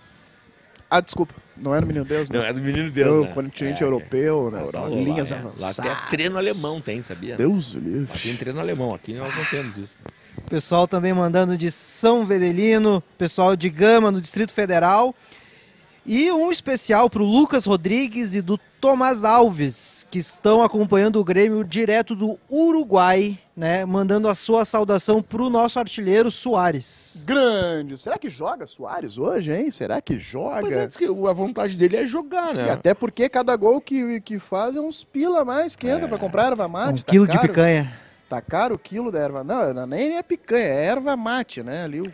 Ah, desculpa. Não era o Menino Deus, Não, né? era do Menino Deus. do né? continente é, europeu, né? Tá linhas lá, é- avançadas. Lá até treino alemão tem, sabia? Deus né? livre. Lá tem treino alemão, aqui nós não temos isso. Né? Pessoal também mandando de São Vedelino, pessoal de Gama, no Distrito Federal. E um especial para o Lucas Rodrigues e do Tomás Alves que estão acompanhando o Grêmio direto do Uruguai, né? Mandando a sua saudação para o nosso artilheiro Soares. Grande! Será que joga Soares hoje, hein? Será que joga? Mas é, que a vontade dele é jogar, né? Sim, até porque cada gol que, que faz é uns pila mais que entra é. para comprar erva mate. Um tá quilo caro, de né? picanha. Tá caro o quilo da erva. Não, é nem é picanha, é erva mate, né? Ali o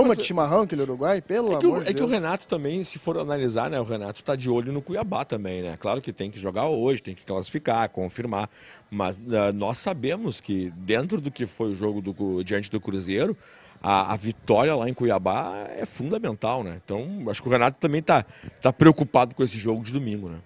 Toma de chimarrão aquele Uruguai, pelo é que, amor de É Deus. que o Renato também, se for analisar, né? O Renato tá de olho no Cuiabá também, né? Claro que tem que jogar hoje, tem que classificar, confirmar. Mas uh, nós sabemos que dentro do que foi o jogo do, diante do Cruzeiro, a, a, vitória lá em Cuiabá é fundamental, né? Então, acho que o Renato também está tá preocupado com esse jogo de domingo, né?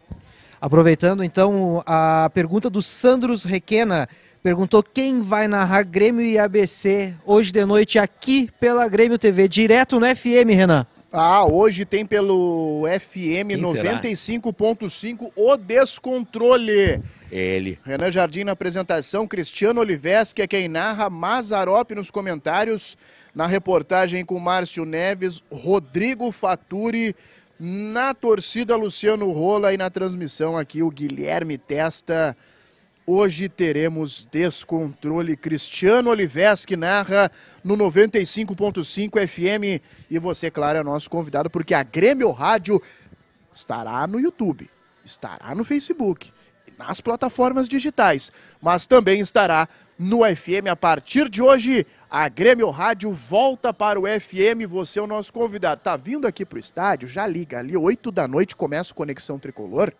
Aproveitando então a pergunta do Sandros Requena. Perguntou quem vai narrar Grêmio e ABC hoje de noite aqui pela Grêmio TV, direto no FM, Renan. Ah, hoje tem pelo FM 95.5 o descontrole. Ele. Renan Jardim na apresentação, Cristiano Olives, que é quem narra, Mazarope nos comentários, na reportagem com Márcio Neves, Rodrigo Faturi, na torcida Luciano Rola e na transmissão aqui o Guilherme Testa. Hoje teremos descontrole. Cristiano Olives que narra no 95.5 FM. E você, claro, é nosso convidado, porque a Grêmio Rádio estará no YouTube, estará no Facebook, nas plataformas digitais, mas também estará no FM. A partir de hoje, a Grêmio Rádio volta para o FM. Você é o nosso convidado. Tá vindo aqui para o estádio? Já liga ali, 8 da noite começa o Conexão Tricolor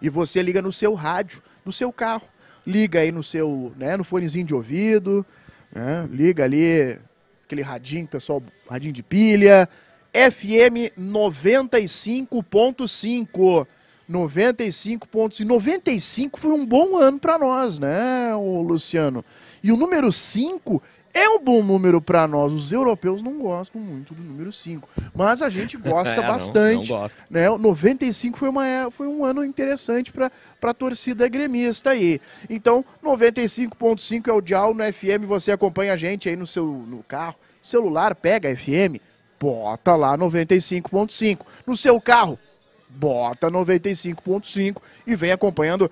e você liga no seu rádio, no seu carro. Liga aí no seu, né, no fonezinho de ouvido, né, liga ali aquele radinho, pessoal, radinho de pilha. FM 95.5. 95.5. foi um bom ano para nós, né, o Luciano? E o número 5 é um bom número para nós. Os europeus não gostam muito do número 5, mas a gente gosta é, bastante. Não, não gosta. Né? 95 foi, uma, é, foi um ano interessante para a torcida gremista aí. Então, 95.5 é o dial no FM. Você acompanha a gente aí no seu no carro, celular, pega FM, bota lá 95.5. No seu carro, bota 95.5 e vem acompanhando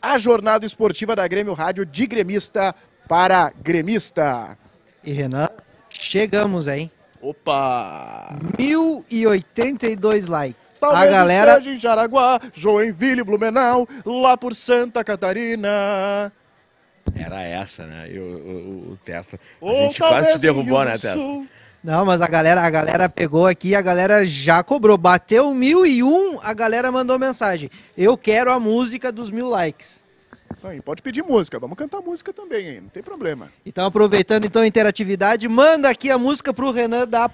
a jornada esportiva da Grêmio Rádio de gremista para gremista. E Renan, chegamos, hein? Opa! 1082 likes. Talvez a galera... esteja em Jaraguá, Joinville, Blumenau, lá por Santa Catarina. Era essa, né? Eu, o, o Testa. A Ou gente quase te derrubou, né, Testa? Não, mas a galera, a galera pegou aqui, a galera já cobrou. Bateu mil e um, a galera mandou mensagem. Eu quero a música dos mil likes e pode pedir música, vamos cantar música também, hein? não tem problema. Então, aproveitando então a interatividade, manda aqui a música pro Renan dar a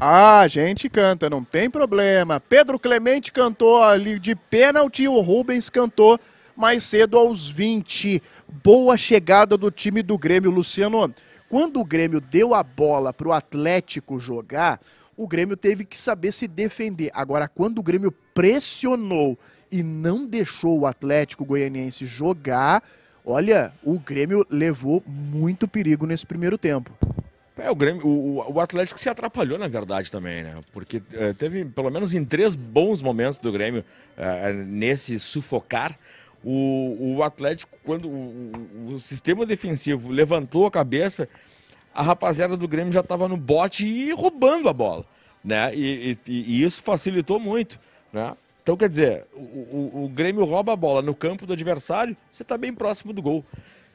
Ah, a gente canta, não tem problema. Pedro Clemente cantou ali de pênalti, o Rubens cantou mais cedo aos 20. Boa chegada do time do Grêmio, Luciano. Quando o Grêmio deu a bola pro Atlético jogar, o Grêmio teve que saber se defender. Agora, quando o Grêmio pressionou e não deixou o Atlético Goianiense jogar, olha, o Grêmio levou muito perigo nesse primeiro tempo. É, o, Grêmio, o, o Atlético se atrapalhou, na verdade, também, né? Porque é, teve, pelo menos em três bons momentos do Grêmio, é, nesse sufocar, o, o Atlético, quando o, o, sistema defensivo levantou a cabeça, a rapaziada do Grêmio já estava no bote e roubando a bola, né? E, e, e isso facilitou muito, né? Então, quer dizer, o, o, o Grêmio rouba a bola no campo do adversário, você está bem próximo do gol.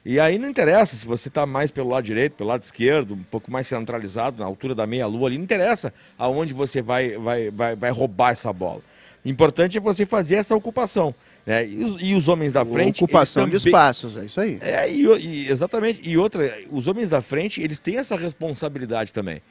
E aí não interessa se você está mais pelo lado direito, pelo lado esquerdo, um pouco mais centralizado, na altura da meia-lua ali, não interessa aonde você vai, vai, vai, vai roubar essa bola. O importante é você fazer essa ocupação. Né? E, os, e os homens da frente. Ocupação também... de espaços, é isso aí. É, e, e, exatamente. E outra, os homens da frente, eles têm essa responsabilidade também.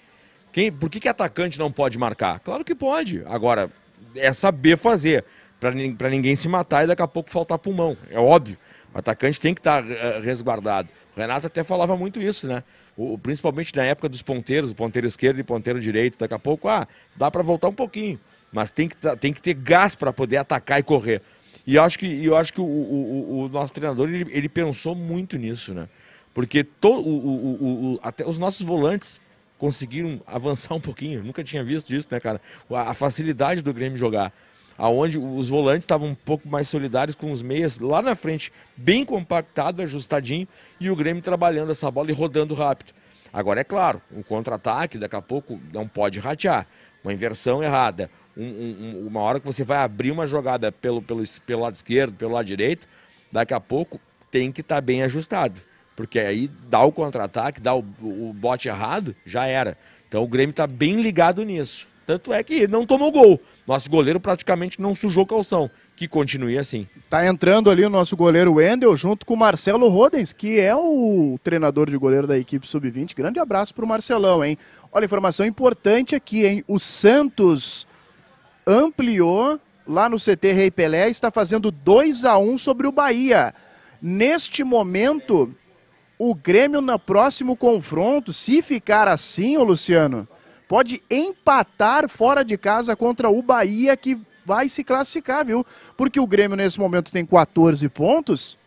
Quem, por que, que atacante não pode marcar? Claro que pode. Agora, é saber fazer, para ninguém se matar e daqui a pouco faltar pulmão, é óbvio. O atacante tem que tá, estar uh, eh, resguardado. O Renato até falava muito isso, né? O, principalmente na época dos ponteiros, o ponteiro esquerdo e ponteiro direito. Daqui a pouco, ah, dá para voltar um pouquinho, mas tem que, tem que ter gás para poder atacar e correr. E eu acho que, eu acho que o, o, o nosso treinador ele, ele, pensou muito nisso, né? Porque to, o, até os nossos volantes conseguiram avançar um pouquinho. Nunca tinha visto isso, né, cara? A, facilidade do Grêmio jogar. Aonde os volantes estavam um pouco mais solidários com os meias lá na frente, bem compactado, ajustadinho, e o Grêmio trabalhando essa bola e rodando rápido. Agora, é claro, um contra-ataque daqui a pouco não pode ratear. Uma inversão errada. Um, um, uma hora que você vai abrir uma jogada pelo, pelo, pelo lado esquerdo, pelo lado direito, daqui a pouco tem que estar tá bem ajustado porque aí dá o contra-ataque, dá o, o bote errado, já era. Então o Grêmio está bem ligado nisso. Tanto é que não tomou gol. Nosso goleiro praticamente não sujou calção. Que continue assim. Tá entrando ali o nosso goleiro Wendel junto com o Marcelo Rodens, que é o treinador de goleiro da equipe sub-20. Grande abraço pro Marcelão, hein? Olha, informação importante aqui, hein? O Santos ampliou lá no CT Rei Pelé, está fazendo 2 a 1 sobre o Bahia. Neste momento, o Grêmio no próximo confronto, se ficar assim, ô Luciano, pode empatar fora de casa contra o Bahia, que vai se classificar, viu? Porque o Grêmio nesse momento tem 14 pontos.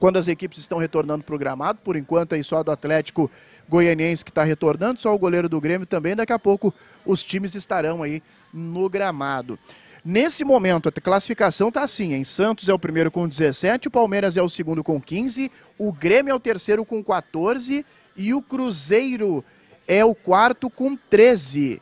Quando as equipes estão retornando para o gramado, por enquanto aí só a do Atlético Goianiense que está retornando, só o goleiro do Grêmio também. Daqui a pouco os times estarão aí no gramado. Nesse momento, a classificação está assim, em Santos é o primeiro com 17, o Palmeiras é o segundo com 15, o Grêmio é o terceiro com 14 e o Cruzeiro é o quarto com 13.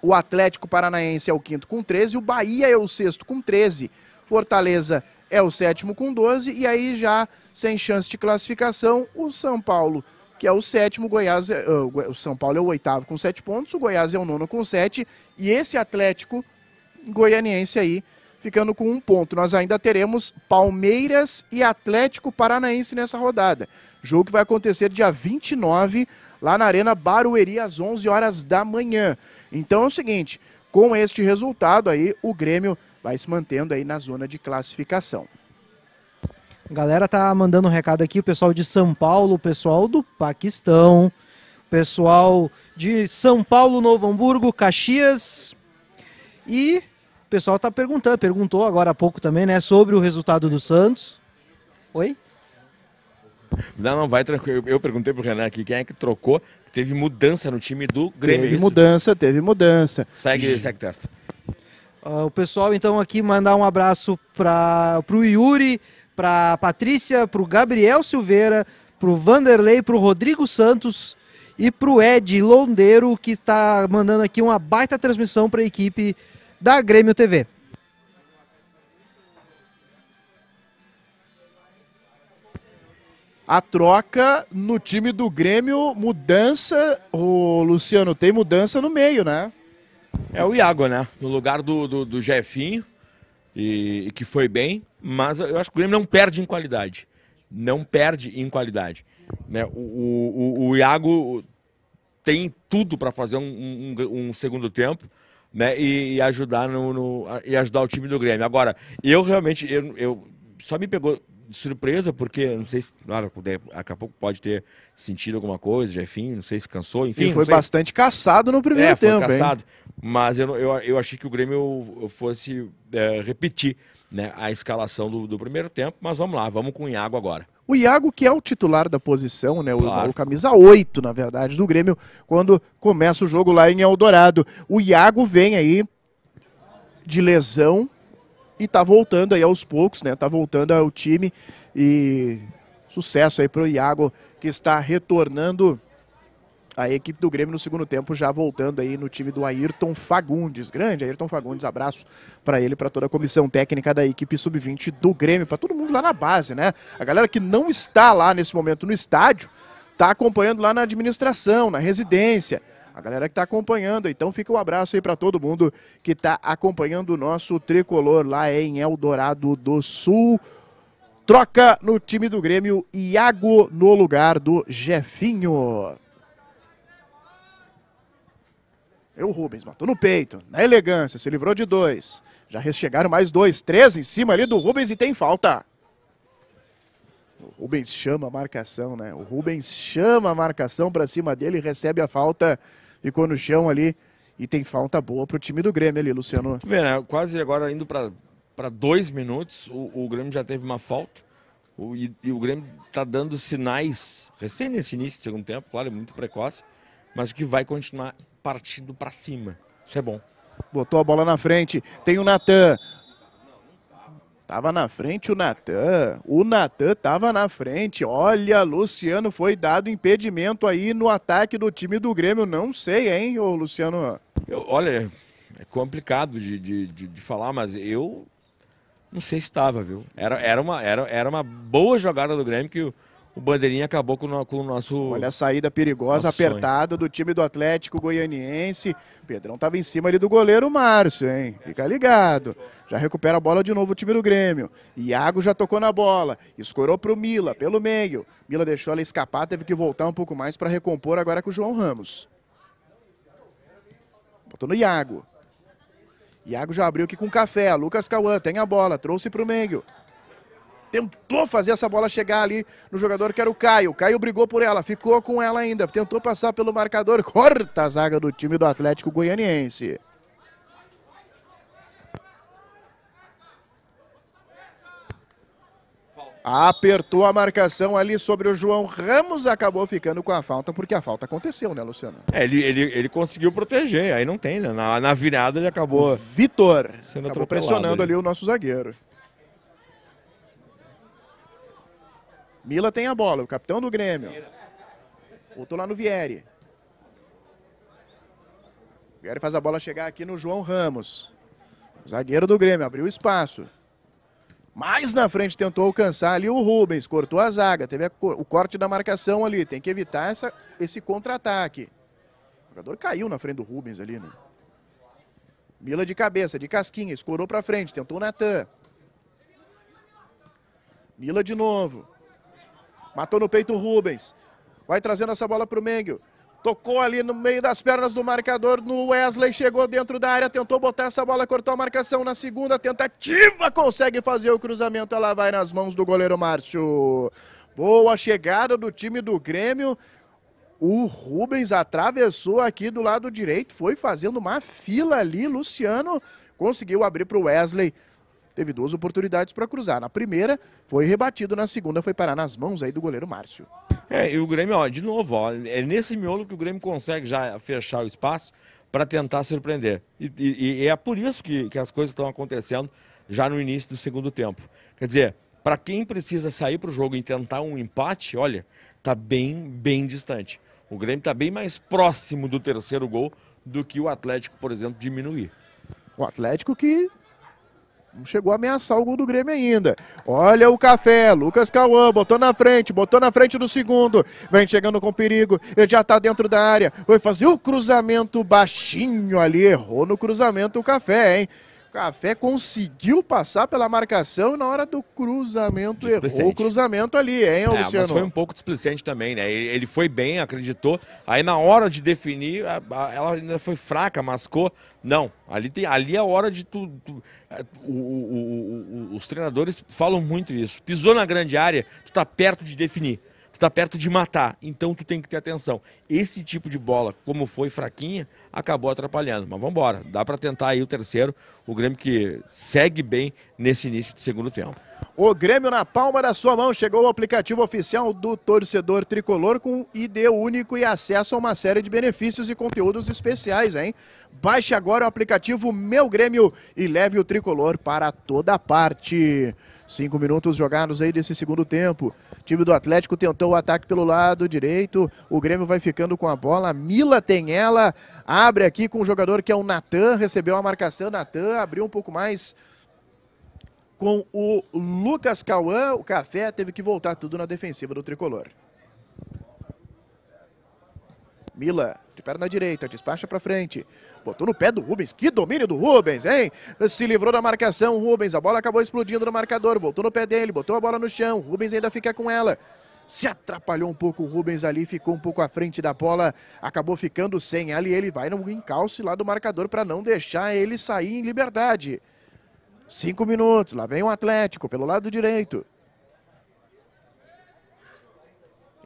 O Atlético Paranaense é o quinto com 13, o Bahia é o sexto com 13, Fortaleza é o sétimo com 12 e aí já sem chance de classificação, o São Paulo que é o sétimo, o Goiás, o São Paulo é o oitavo com sete pontos, o Goiás é o nono com sete, e esse Atlético goianiense aí ficando com um ponto. Nós ainda teremos Palmeiras e Atlético Paranaense nessa rodada. Jogo que vai acontecer dia 29, lá na Arena Barueri, às 11 horas da manhã. Então é o seguinte, com este resultado aí, o Grêmio vai se mantendo aí na zona de classificação. A galera tá mandando um recado aqui, o pessoal de São Paulo, o pessoal do Paquistão, o pessoal de São Paulo, Novo Hamburgo, Caxias e o pessoal está perguntando, perguntou agora há pouco também, né, sobre o resultado do Santos. Oi? Não, não, vai tranquilo. Eu perguntei pro Renan aqui quem é que trocou. Teve mudança no time do Grêmio. Teve é isso, mudança, teve mudança. Segue, segue testa. Uh, o pessoal, então, aqui mandar um abraço para o Yuri, para Patrícia, para o Gabriel Silveira, para o Vanderlei, para o Rodrigo Santos e para o Ed Londeiro, que está mandando aqui uma baita transmissão para a equipe da Grêmio TV. A troca no time do Grêmio, mudança, o Luciano, tem mudança no meio, né? É o Iago, né? No lugar do, do, do Jefinho, e, e que foi bem, mas eu acho que o Grêmio não perde em qualidade. Não perde em qualidade. Né? O, o, o, Iago tem tudo para fazer um, um, um segundo tempo né, e, e ajudar no, no, e ajudar o time do Grêmio. Agora, eu realmente, eu, eu só me pegou de surpresa, porque não sei se, claro, daqui a pouco pode ter sentido alguma coisa, enfim, não sei se cansou, enfim. E foi bastante caçado no primeiro é, tempo. Foi caçado. Hein? Mas eu, eu, eu achei que o Grêmio eh, fosse é, repetir né, a escalação do, do primeiro tempo, mas vamos lá, vamos com o Iago agora. O Iago, que é o titular da posição, né? O, o, camisa 8, na verdade, do Grêmio, quando começa o jogo lá em Eldorado. O Iago vem aí de lesão e tá voltando aí aos poucos, né? Tá voltando ao time e sucesso aí pro Iago que está retornando a equipe do Grêmio no segundo tempo já voltando aí no time do Ayrton Fagundes. Grande Ayrton Fagundes, abraço para ele, para toda a comissão técnica da equipe sub-20 do Grêmio, para todo mundo lá na base, né? A galera que não está lá nesse momento no estádio, tá acompanhando lá na administração, na residência. A galera que está acompanhando, então fica um abraço aí para todo mundo que está acompanhando o nosso tricolor lá em Eldorado do Sul. Troca no time do Grêmio, Iago no lugar do Jefinho. E é o Rubens matou no peito, na elegância, se livrou de dois. Já chegaram mais dois, três em cima ali do Rubens e tem falta. O Rubens chama a marcação, né? O Rubens chama a marcação para cima dele, recebe a falta, ficou no chão ali e tem falta boa para o time do Grêmio ali, Luciano. vê, né? Quase agora indo para dois minutos, o, o Grêmio já teve uma falta. O, e, e, o Grêmio está dando sinais, recém nesse início do segundo tempo, claro, é muito precoce, mas que vai continuar partindo para cima. Isso é bom. Botou a bola na frente. Tem o Natan. Tava na frente o Natan. O Natan tava na frente. Olha, Luciano foi dado impedimento aí no ataque do time do Grêmio. Não sei, hein, ô Luciano? Eu, olha, é complicado de, de, de, de, falar, mas eu não sei se estava, viu? Era, era, uma, era, era uma boa jogada do Grêmio que o, o Bandeirinha acabou com, o nosso. Olha a saída perigosa, apertada do time do Atlético Goianiense. O Pedrão estava em cima ali do goleiro Márcio, hein? Fica ligado. Já recupera a bola de novo o time do Grêmio. Iago já tocou na bola. Escorou para o Mila, pelo meio. Mila deixou ela escapar, teve que voltar um pouco mais para recompor agora com o João Ramos. Botou no Iago. Iago já abriu aqui com café. Lucas Cauã tem a bola, trouxe para o meio tentou fazer essa bola chegar ali no jogador que era o Caio. Caio brigou por ela, ficou com ela ainda, tentou passar pelo marcador, corta a zaga do time do Atlético Goianiense. Apertou a marcação ali sobre o João Ramos, acabou ficando com a falta, porque a falta aconteceu, né, Luciano? É, ele, ele, ele conseguiu proteger, aí não tem, né? Na, na virada ele acabou. Vitor! Sendo acabou pressionando ali. ali o nosso zagueiro. Mila tem a bola, o capitão do Grêmio. Voltou lá no Vieri. Vieri faz a bola chegar aqui no João Ramos. Zagueiro do Grêmio, abriu espaço. Mais na frente tentou alcançar ali o Rubens, cortou a zaga, teve a, o corte da marcação ali, tem que evitar essa, esse contra-ataque. O jogador caiu na frente do Rubens ali, né? Mila de cabeça, de casquinha, escorou pra frente, tentou o Natan. Mila de novo. Matou no peito o Rubens. Vai trazendo essa bola para o Mengue. Tocou ali no meio das pernas do marcador no Wesley, chegou dentro da área, tentou botar essa bola, cortou a marcação na segunda tentativa, consegue fazer o cruzamento, ela vai nas mãos do goleiro Márcio. Boa chegada do time do Grêmio. O Rubens atravessou aqui do lado direito, foi fazendo uma fila ali, Luciano conseguiu abrir para o Wesley teve duas oportunidades para cruzar. Na primeira foi rebatido, na segunda foi parar nas mãos aí do goleiro Márcio. É, e o Grêmio, ó, de novo, ó, é nesse miolo que o Grêmio consegue já fechar o espaço para tentar surpreender. E, e, e, é por isso que, que as coisas estão acontecendo já no início do segundo tempo. Quer dizer, para quem precisa sair para o jogo e tentar um empate, olha, está bem, bem distante. O Grêmio está bem mais próximo do terceiro gol do que o Atlético, por exemplo, diminuir. O Atlético que chegou a ameaçar o gol do Grêmio ainda. Olha o café, Lucas Cauã, botou na frente, botou na frente do segundo. Vem chegando com perigo, ele já tá dentro da área. Foi fazer o cruzamento baixinho ali, errou no cruzamento o café, hein? Café conseguiu passar pela marcação na hora do cruzamento errou o cruzamento ali, hein, é, Luciano? Mas foi um pouco displicente também, né? Ele foi bem, acreditou. Aí na hora de definir, ela ainda foi fraca, mascou. Não, ali, tem, ali é a hora de tudo. Tu, é, o, o, o, os treinadores falam muito isso. Pisou na grande área, tu tá perto de definir tu tá perto de matar, então tu tem que ter atenção. Esse tipo de bola, como foi fraquinha, acabou atrapalhando. Mas vamos embora, dá para tentar aí o terceiro, o Grêmio que segue bem nesse início de segundo tempo. O Grêmio na palma da sua mão, chegou o aplicativo oficial do torcedor tricolor com ID único e acesso a uma série de benefícios e conteúdos especiais, hein? Baixe agora o aplicativo Meu Grêmio e leve o tricolor para toda parte. Cinco minutos jogados aí desse segundo tempo. O time do Atlético tentou o ataque pelo lado direito. O Grêmio vai ficando com a bola. Mila tem ela. Abre aqui com o jogador que é o Natan. Recebeu a marcação. Natan abriu um pouco mais com o Lucas Cauã. O Café teve que voltar tudo na defensiva do Tricolor. Mila de perna direita, despacha para frente. Botou no pé do Rubens, que domínio do Rubens, hein? Se livrou da marcação, Rubens, a bola acabou explodindo no marcador, voltou no pé dele, botou a bola no chão, Rubens ainda fica com ela. Se atrapalhou um pouco o Rubens ali, ficou um pouco à frente da bola, acabou ficando sem ela e ele vai no encalce lá do marcador para não deixar ele sair em liberdade. Cinco minutos, lá vem o Atlético pelo lado direito.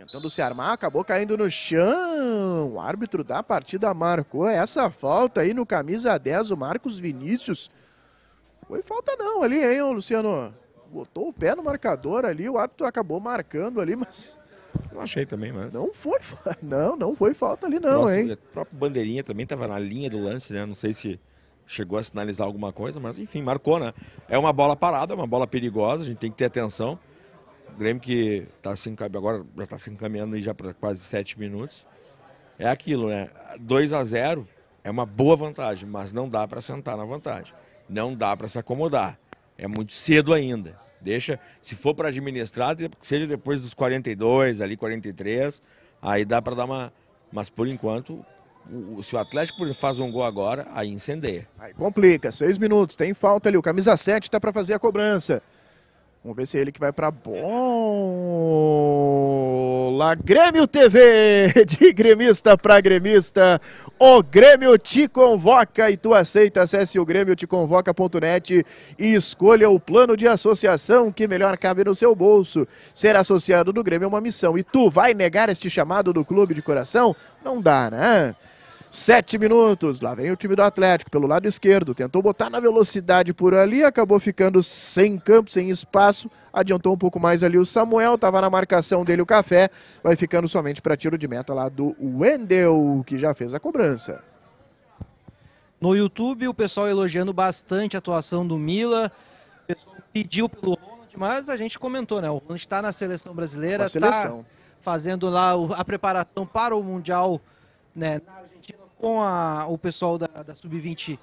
Tentando se armar, acabou caindo no chão. O árbitro da partida marcou essa falta aí no camisa 10, o Marcos Vinícius. Foi falta não ali, hein, Luciano? Botou o pé no marcador ali, o árbitro acabou marcando ali, mas... Eu achei também, mas... Não foi, não, não foi falta ali não, Nossa, hein? O próprio Bandeirinha também estava na linha do lance, né? Não sei se chegou a sinalizar alguma coisa, mas enfim, marcou, né? É uma bola parada, uma bola perigosa, a gente tem que ter atenção. O Grêmio que está tá se encaminhando, agora já está se encaminhando já para quase sete minutos. É aquilo, né? 2 a 0 é uma boa vantagem, mas não dá para sentar na vantagem. Não dá para se acomodar. É muito cedo ainda. Deixa, se for para administrar, seja depois dos 42, ali 43, aí dá para dar uma. Mas por enquanto, o, se o Atlético faz um gol agora, aí incendeia. Aí complica, seis minutos, tem falta ali. O camisa 7 está para fazer a cobrança. Vamos ver se é ele que vai para bola. Grêmio TV, de gremista para gremista. O Grêmio te convoca e tu aceita. Acesse o Grêmio te convoca.net e escolha o plano de associação que melhor cabe no seu bolso. Ser associado do Grêmio é uma missão. E tu vai negar este chamado do clube de coração? Não dá, né? Sete minutos, lá vem o time do Atlético pelo lado esquerdo, tentou botar na velocidade por ali, acabou ficando sem campo, sem espaço, adiantou um pouco mais ali o Samuel, estava na marcação dele o Café, vai ficando somente para tiro de meta lá do Wendel, que já fez a cobrança. No YouTube, o pessoal elogiando bastante a atuação do Mila, o pessoal pediu pelo Ronald, mas a gente comentou, né, o Ronald está na seleção brasileira, está fazendo lá a preparação para o Mundial né, na com a, o pessoal da, da Sub-20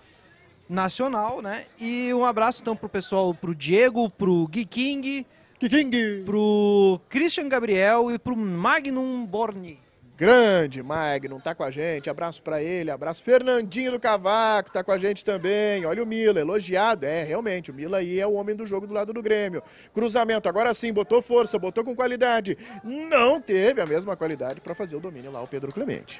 Nacional, né? E um abraço então pro pessoal, pro Diego, pro Gui King, Gui King. pro Christian Gabriel e pro Magnum Borni. Grande Magnum tá com a gente, abraço para ele, abraço. Fernandinho do Cavaco tá com a gente também. Olha o Mila, elogiado. É, realmente, o Mila aí é o homem do jogo do lado do Grêmio. Cruzamento, agora sim, botou força, botou com qualidade. Não teve a mesma qualidade para fazer o domínio lá, o Pedro Clemente.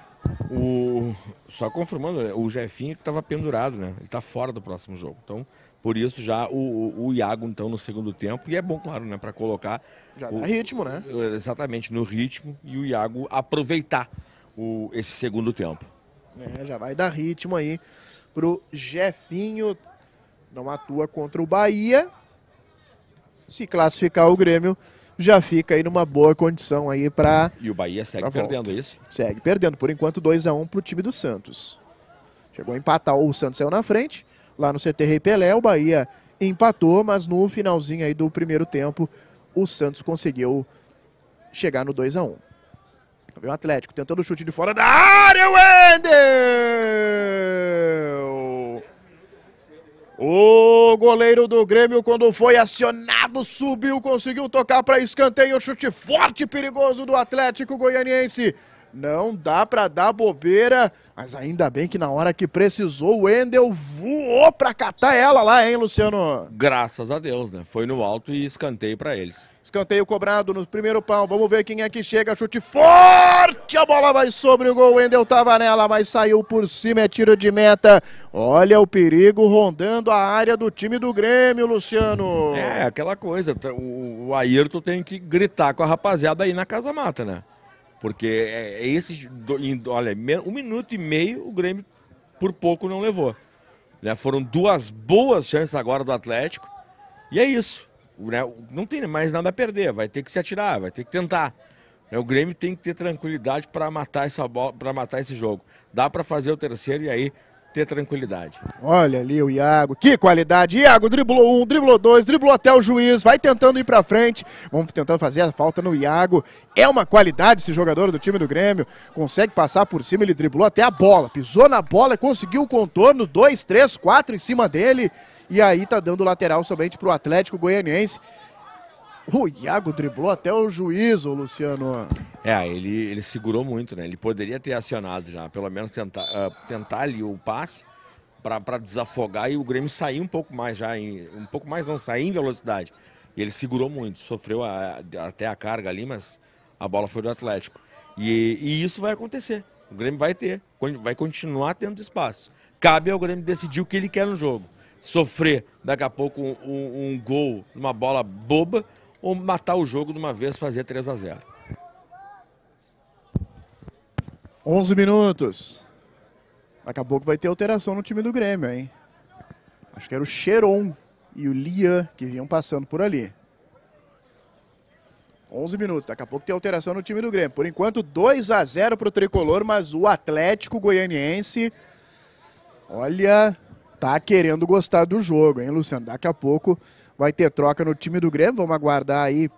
O... Só confirmando, né, o Jefinho que estava pendurado, né? Ele tá fora do próximo jogo. Então, por isso já o, o, o Iago, então, no segundo tempo. E é bom, claro, né, para colocar já o, dá tá ritmo, né? Exatamente, no ritmo e o Iago aproveitar o, esse segundo tempo. É, já vai dar ritmo aí pro Jefinho. Não atua contra o Bahia. Se classificar o Grêmio, já fica aí numa boa condição aí para E o Bahia segue perdendo, é isso? Segue perdendo. Por enquanto, 2 a 1 um pro time do Santos. Chegou a empatar, o Santos saiu na frente. Lá no CT Rei Pelé, o Bahia empatou, mas no finalzinho aí do primeiro tempo, o Santos conseguiu chegar no 2 a 1 Vem o Atlético tentando o chute de fora da área, Wendel! O goleiro do Grêmio, quando foi acionado, subiu, conseguiu tocar para escanteio, chute forte, perigoso do Atlético Goianiense. Não dá para dar bobeira, mas ainda bem que na hora que precisou, o Wendel voou para catar ela lá, hein, Luciano? Graças a Deus, né? Foi no alto e escanteio para eles. Escanteio cobrado no primeiro pau. Vamos ver quem é que chega. Chute forte. A bola vai sobre o gol. Wendel tava nela, mas saiu por cima. É tiro de meta. Olha o perigo rondando a área do time do Grêmio, Luciano. É, aquela coisa. O, o Ayrton tem que gritar com a rapaziada aí na casa mata, né? Porque é, é esses. olha, um minuto e meio o Grêmio por pouco não levou. Né? Foram duas boas chances agora do Atlético. E é isso. Né? Não tem mais nada a perder. Vai ter que se atirar, vai ter que tentar. Né? O Grêmio tem que ter tranquilidade para matar essa para matar esse jogo. Dá para fazer o terceiro e aí ter tranquilidade. Olha ali o Iago, que qualidade. Iago driblou um, driblou dois, driblou até o juiz, vai tentando ir para frente. Vamos tentando fazer a falta no Iago. É uma qualidade esse jogador do time do Grêmio. Consegue passar por cima, ele driblou até a bola. Pisou na bola, conseguiu o contorno, dois, três, quatro em cima dele. E aí tá dando lateral somente pro Atlético Goianiense. O Iago driblou até o juízo, Luciano. É, ele, ele segurou muito, né? Ele poderia ter acionado já, pelo menos tentar, uh, ah, tentar ali o passe para desafogar e o Grêmio sair um pouco mais já, em, um pouco mais não, sair em velocidade. E ele segurou muito, sofreu a, até a carga ali, mas a bola foi do Atlético. E, e isso vai acontecer. O Grêmio vai ter, vai continuar tendo espaço. Cabe ao Grêmio decidir o que ele quer no jogo. Sofrer daqui a pouco um, um, um gol, uma bola boba, ou matar o jogo de uma vez, fazer 3 a 0. 11 minutos. Daqui a pouco vai ter alteração no time do Grêmio, hein? Acho que era o Cheron e o Lian que vinham passando por ali. 11 minutos, daqui a pouco tem alteração no time do Grêmio. Por enquanto, 2 a 0 para o Tricolor, mas o Atlético Goianiense, olha, tá querendo gostar do jogo, hein, Luciano? Daqui a pouco vai ter troca no time do Grêmio. Vamos aguardar aí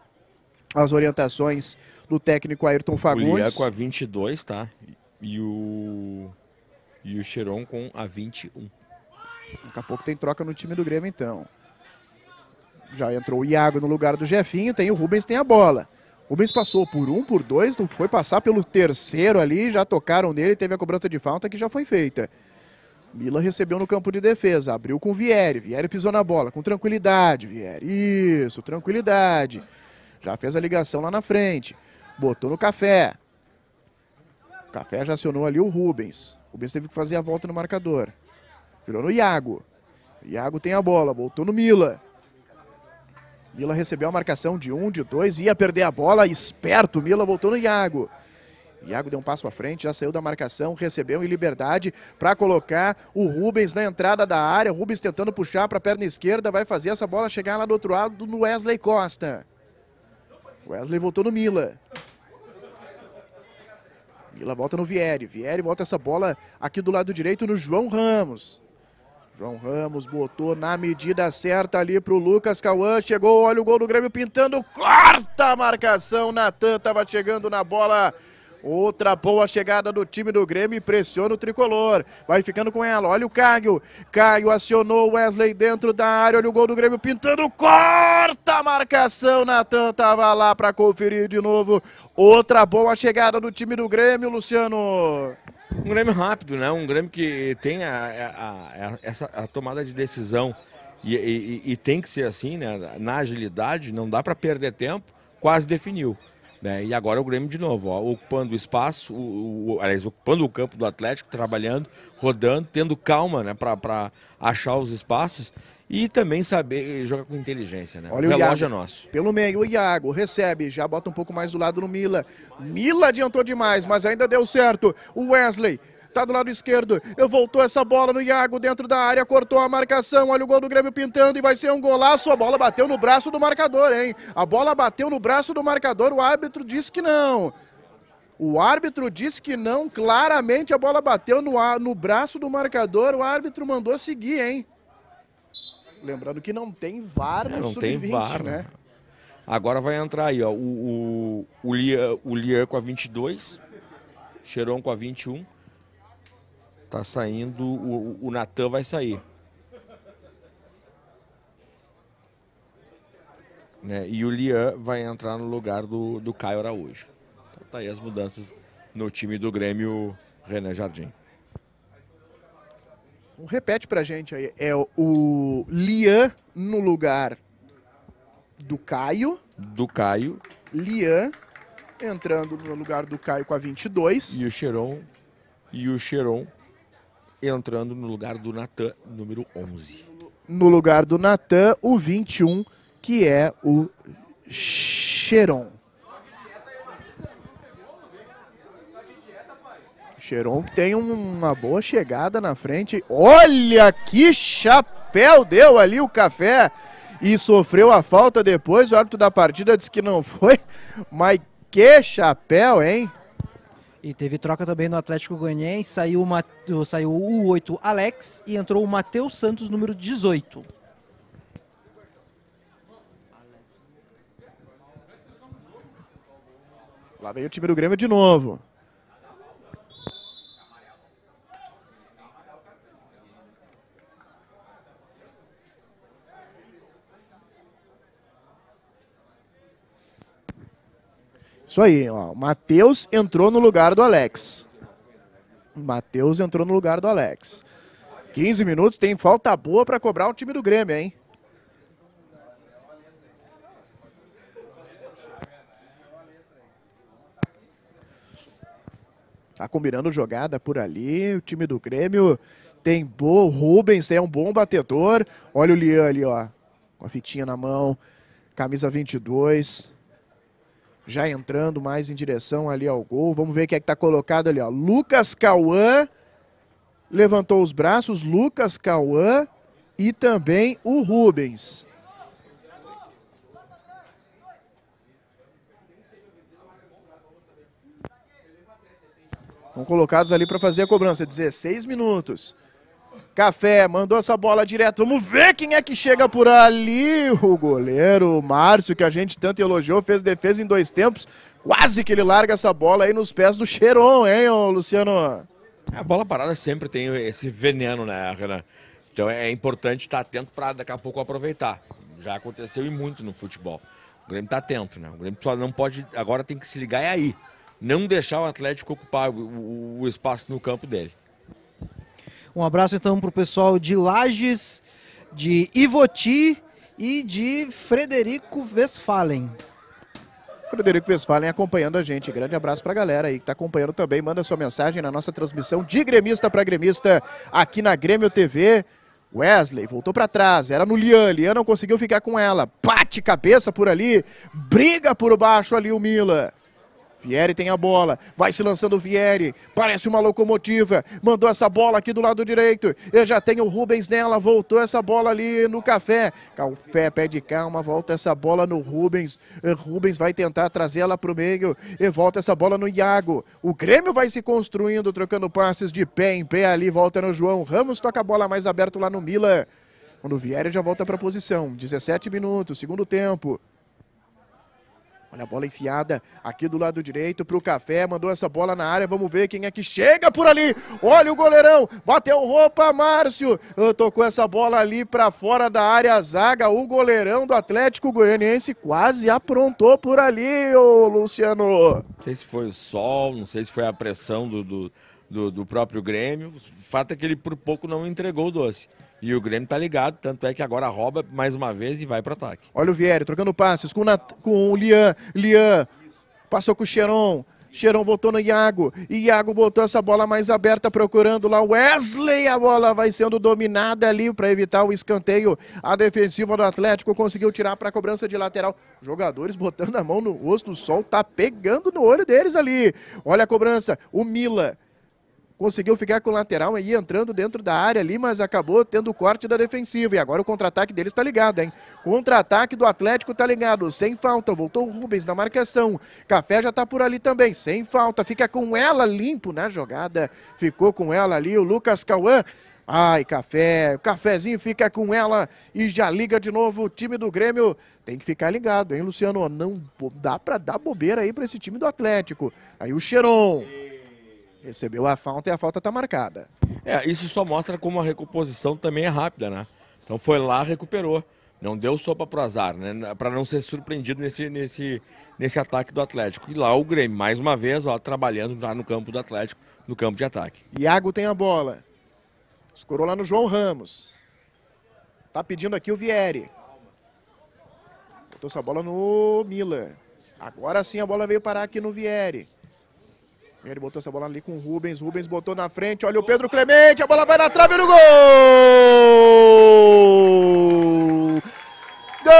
as orientações do técnico Ayrton Fagundes. O Lian com a 22, tá? E o e o Cheron com a 21. Daqui a pouco tem troca no time do Grêmio então. Já entrou o Iago no lugar do Jefinho, tem o Rubens, tem a bola. O Rubens passou por um, por dois, foi passar pelo terceiro ali, já tocaram nele, teve a cobrança de falta que já foi feita. Mila recebeu no campo de defesa, abriu com Vieri. Vieri pisou na bola, com tranquilidade, Vieri. Isso, tranquilidade. Já fez a ligação lá na frente. Botou no café. O café já acionou ali o Rubens. O Rubens teve que fazer a volta no marcador. Virou no Iago. Iago tem a bola, voltou no Mila. Mila recebeu a marcação de um, de dois, ia perder a bola. Esperto, Mila voltou no Iago. Iago deu um passo à frente, já saiu da marcação, recebeu em liberdade para colocar o Rubens na entrada da área. O Rubens tentando puxar para a perna esquerda, vai fazer essa bola chegar lá do outro lado do Wesley Costa. Wesley voltou no Mila. Mila volta no Vieri. Vieri volta essa bola aqui do lado direito no João Ramos. João Ramos botou na medida certa ali pro Lucas Cauã. Chegou, olha o gol do Grêmio pintando. Corta a marcação. Natan estava chegando na bola. Outra boa chegada do time do Grêmio e pressiona o tricolor. Vai ficando com ela. Olha o Caio. Caio acionou Wesley dentro da área. Olha o gol do Grêmio pintando. Corta a marcação. Natan tava lá para conferir de novo. Outra boa chegada do time do Grêmio, Luciano. Um Grêmio rápido, né? Um Grêmio que tem a, a, a essa, a tomada de decisão. E, e, e tem que ser assim, né? Na agilidade, não dá para perder tempo. Quase definiu. Né? E agora o Grêmio de novo, ó, ocupando espaço, o, o, aliás, ocupando o campo do Atlético, trabalhando, rodando, tendo calma né, para achar os espaços e também saber jogar com inteligência, né? Olha o relógio Iago, é nosso. Pelo meio, o Iago recebe, já bota um pouco mais do lado no Mila. Mila adiantou demais, mas ainda deu certo. O Wesley está do lado esquerdo. Voltou essa bola no Iago dentro da área, cortou a marcação. Olha o gol do Grêmio pintando e vai ser um golaço. A bola bateu no braço do marcador, hein? A bola bateu no braço do marcador. O árbitro disse que não. O árbitro disse que não, claramente a bola bateu no, no braço do marcador, o árbitro mandou seguir, hein? Lembrando que não tem VAR no é, não tem VAR, né? né? Agora vai entrar aí, ó, o, o, o, Lian, o com a 22, Cheiron com a 21, Tá saindo, o, o Natan vai sair. Né? E o Lian vai entrar no lugar do, do Caio Araújo. Então tá aí as mudanças no time do Grêmio René Jardim. Então, repete pra gente aí. É o Lian no lugar do Caio. Do Caio. Lian entrando no lugar do Caio com a 22. E o Cheron. E o Cheron entrando no lugar do Natan, número 11. No lugar do Natan, o 21, que é o Cheron. Cheron tem uma boa chegada na frente. Olha que chapéu deu ali o café. E sofreu a falta depois. O árbitro da partida disse que não foi. Mas que chapéu, hein? E teve troca também no Atlético Goianiense, saiu, saiu o 8 Alex e entrou o Matheus Santos, número 18. Lá vem o time do Grêmio de novo. Isso aí, ó. Matheus entrou no lugar do Alex. Matheus entrou no lugar do Alex. 15 minutos, tem falta boa para cobrar o time do Grêmio, hein? Tá combinando jogada por ali, o time do Grêmio tem boa, Rubens é um bom batedor. Olha o Lian ali, ó, com a fitinha na mão, camisa 22 já entrando mais em direção ali ao gol. Vamos ver quem é que está colocado ali, ó. Lucas Cauã levantou os braços, Lucas Cauã e também o Rubens. Estão colocados ali para fazer a cobrança, 16 minutos. Café mandou essa bola direto. Vamos ver quem é que chega por ali. O goleiro Márcio, que a gente tanto elogiou, fez defesa em dois tempos. Quase que ele larga essa bola aí nos pés do Cheiron, hein, Luciano? É, a bola parada sempre tem esse veneno, né, Renan? Então é importante estar atento para daqui a pouco aproveitar. Já aconteceu e muito no futebol. O Grêmio está atento, né? O Grêmio só não pode. Agora tem que se ligar e é aí. Não deixar o Atlético ocupar o espaço no campo dele. Um abraço então para o pessoal de Lages, de Ivoti e de Frederico Westphalen. Frederico Westphalen acompanhando a gente. Grande abraço para a galera aí que está acompanhando também. Manda sua mensagem na nossa transmissão de gremista para gremista aqui na Grêmio TV. Wesley voltou para trás, era no Lian, Lian não conseguiu ficar com ela. Bate cabeça por ali, briga por baixo ali o Mila. Vieri tem a bola, vai se lançando o Vieri, parece uma locomotiva, mandou essa bola aqui do lado direito, eu já tenho o Rubens nela, voltou essa bola ali no Café, Café pede calma, volta essa bola no Rubens, eh, Rubens vai tentar trazer ela para o meio, e volta essa bola no Iago, o Grêmio vai se construindo, trocando passes de pé em pé ali, volta no João, Ramos toca a bola mais aberto lá no Mila, quando o Vieri já volta para a posição, 17 minutos, segundo tempo, Olha a bola enfiada aqui do lado direito para o Café, mandou essa bola na área, vamos ver quem é que chega por ali. Olha o goleirão, bateu roupa Márcio, ah, tocou essa bola ali para fora da área zaga, o goleirão do Atlético Goianiense quase aprontou por ali, ô Luciano. Não sei se foi o sol, não sei se foi a pressão do, do, do, do próprio Grêmio, o fato é que ele por pouco não entregou o doce. E o Grêmio tá ligado, tanto é que agora rouba mais uma vez e vai pro ataque. Olha o Vieri trocando passes com, Nat... com o Lian. Lian passou com o Cheron. Cheirão voltou no Iago. Iago botou essa bola mais aberta, procurando lá o Wesley. A bola vai sendo dominada ali para evitar o escanteio. A defensiva do Atlético conseguiu tirar para cobrança de lateral. Jogadores botando a mão no rosto do sol, tá pegando no olho deles ali. Olha a cobrança. O Mila conseguiu ficar com o lateral aí entrando dentro da área ali, mas acabou tendo o corte da defensiva. E agora o contra-ataque deles está ligado, hein? Contra-ataque do Atlético tá ligado, sem falta. Voltou o Rubens na marcação. Café já tá por ali também, sem falta. Fica com ela limpo na jogada. Ficou com ela ali o Lucas Cauã. Ai, café, o cafezinho fica com ela e já liga de novo. O time do Grêmio tem que ficar ligado, hein, Luciano? Não dá para dar bobeira aí para esse time do Atlético. Aí o Cheiron. Recebeu a falta e a falta está marcada. É, isso só mostra como a recomposição também é rápida, né? Então foi lá, recuperou. Não deu sopa para o azar, né? Para não ser surpreendido nesse, nesse, nesse ataque do Atlético. E lá o Grêmio, mais uma vez, ó, trabalhando lá no campo do Atlético, no campo de ataque. Iago tem a bola. Escorou lá no João Ramos. Tá pedindo aqui o Vieri. Botou essa bola no Milan. Agora sim a bola veio parar aqui no Vieri. Ele botou essa bola ali com o Rubens. Rubens botou na frente. Olha o Pedro Clemente. A bola vai na trave do gol! Gol!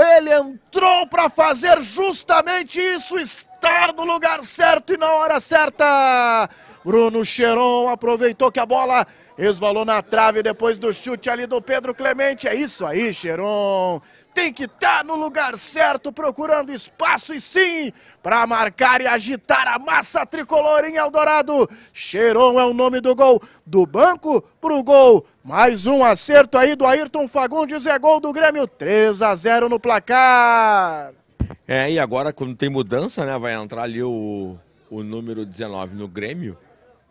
Ele entrou para fazer justamente isso. Estar no lugar certo e na hora certa. Bruno Cheron aproveitou que a bola Esvalou na trave depois do chute ali do Pedro Clemente. É isso aí, Cheron. Tem que estar tá no lugar certo, procurando espaço e sim, para marcar e agitar a massa tricolor em Eldorado. Cheron é o nome do gol. Do banco pro gol. Mais um acerto aí do Ayrton Fagundes. É gol do Grêmio. 3 a 0 no placar. É, e agora quando tem mudança, né? Vai entrar ali o, o número 19 no Grêmio.